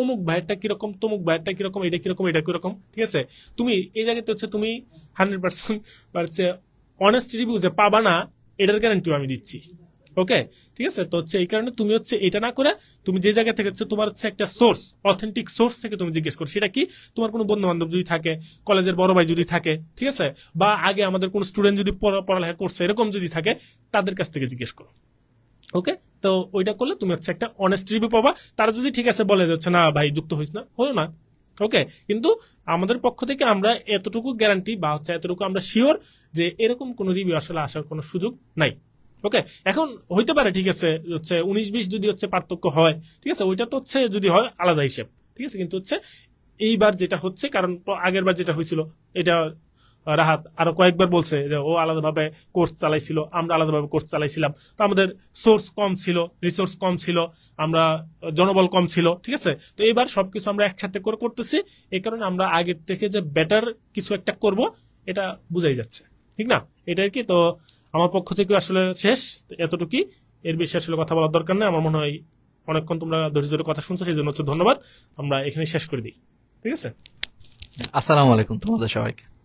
অমুক ভাইয়েরটা কিরকম তমুক ভাইয়েরটা কিরকম এটা কিরকম এটা কিরকম ঠিক আছে তুমি এই জায়গাতে হচ্ছে তুমি হান্ড্রেড পার্সেন্ট হচ্ছে অনেস্ট রিভিউ যে পাবা না এটার গ্যারান্টিও আমি দিচ্ছি ওকে ঠিক আছে তো হচ্ছে এই কারণে তুমি হচ্ছে এটা না করে তুমি যে জায়গা থেকে হচ্ছে তোমার হচ্ছে একটা সোর্স অথেন্টিক সোর্স থেকে তুমি জিজ্ঞেস করো সেটা কি তোমার কোনো বন্ধু বান্ধব যদি থাকে কলেজের বড় ভাই যদি থাকে ঠিক আছে বা আগে আমাদের কোনো স্টুডেন্ট যদি পড়ালেখা করছে এরকম যদি থাকে তাদের কাছ থেকে জিজ্ঞেস করো ওকে তো ওইটা করলে তুমি হচ্ছে একটা অনেস্ট রিভিউ পাবা তারা যদি ঠিক আছে বলে যাচ্ছে না ভাই যুক্ত হইস না হলো না ওকে কিন্তু আমাদের পক্ষ থেকে আমরা এতটুকু গ্যারান্টি বা হচ্ছে এতটুকু আমরা শিওর যে এরকম কোনো রিভিউ আসলে আসার কোনো সুযোগ নাই ওকে এখন হইতে পারে ঠিক আছে হচ্ছে উনিশ বিশ যদি হচ্ছে পার্থক্য হয় ঠিক আছে ওইটা তো হচ্ছে যদি হয় আলাদা হিসেব ঠিক আছে কিন্তু হচ্ছে এইবার যেটা হচ্ছে কারণ আগের বার যেটা হয়েছিল এটা রাহাত আরো কয়েকবার বলছে যে ও আলাদাভাবে কোর্স চালাইছিল আমরা আলাদাভাবে কোর্স চালাইছিলাম তো আমাদের সোর্স কম ছিল রিসোর্স কম ছিল আমরা জনবল কম ছিল ঠিক আছে তো এবার সবকিছু আমরা একসাথে করে করতেছি এই কারণে আমরা আগের থেকে যে বেটার কিছু একটা করব এটা বুঝাই যাচ্ছে ঠিক না আর কি তো আমার পক্ষ থেকে আসলে শেষ এতটুকুই এর বেশি আসলে কথা বলার দরকার নেই আমার মনে হয় অনেকক্ষণ তোমরা ধৈর্য ধরে কথা শুনছো সেই জন্য হচ্ছে ধন্যবাদ আমরা এখানে শেষ করে দিই ঠিক আছে আসসালামু আলাইকুম তোমাদের সবাইকে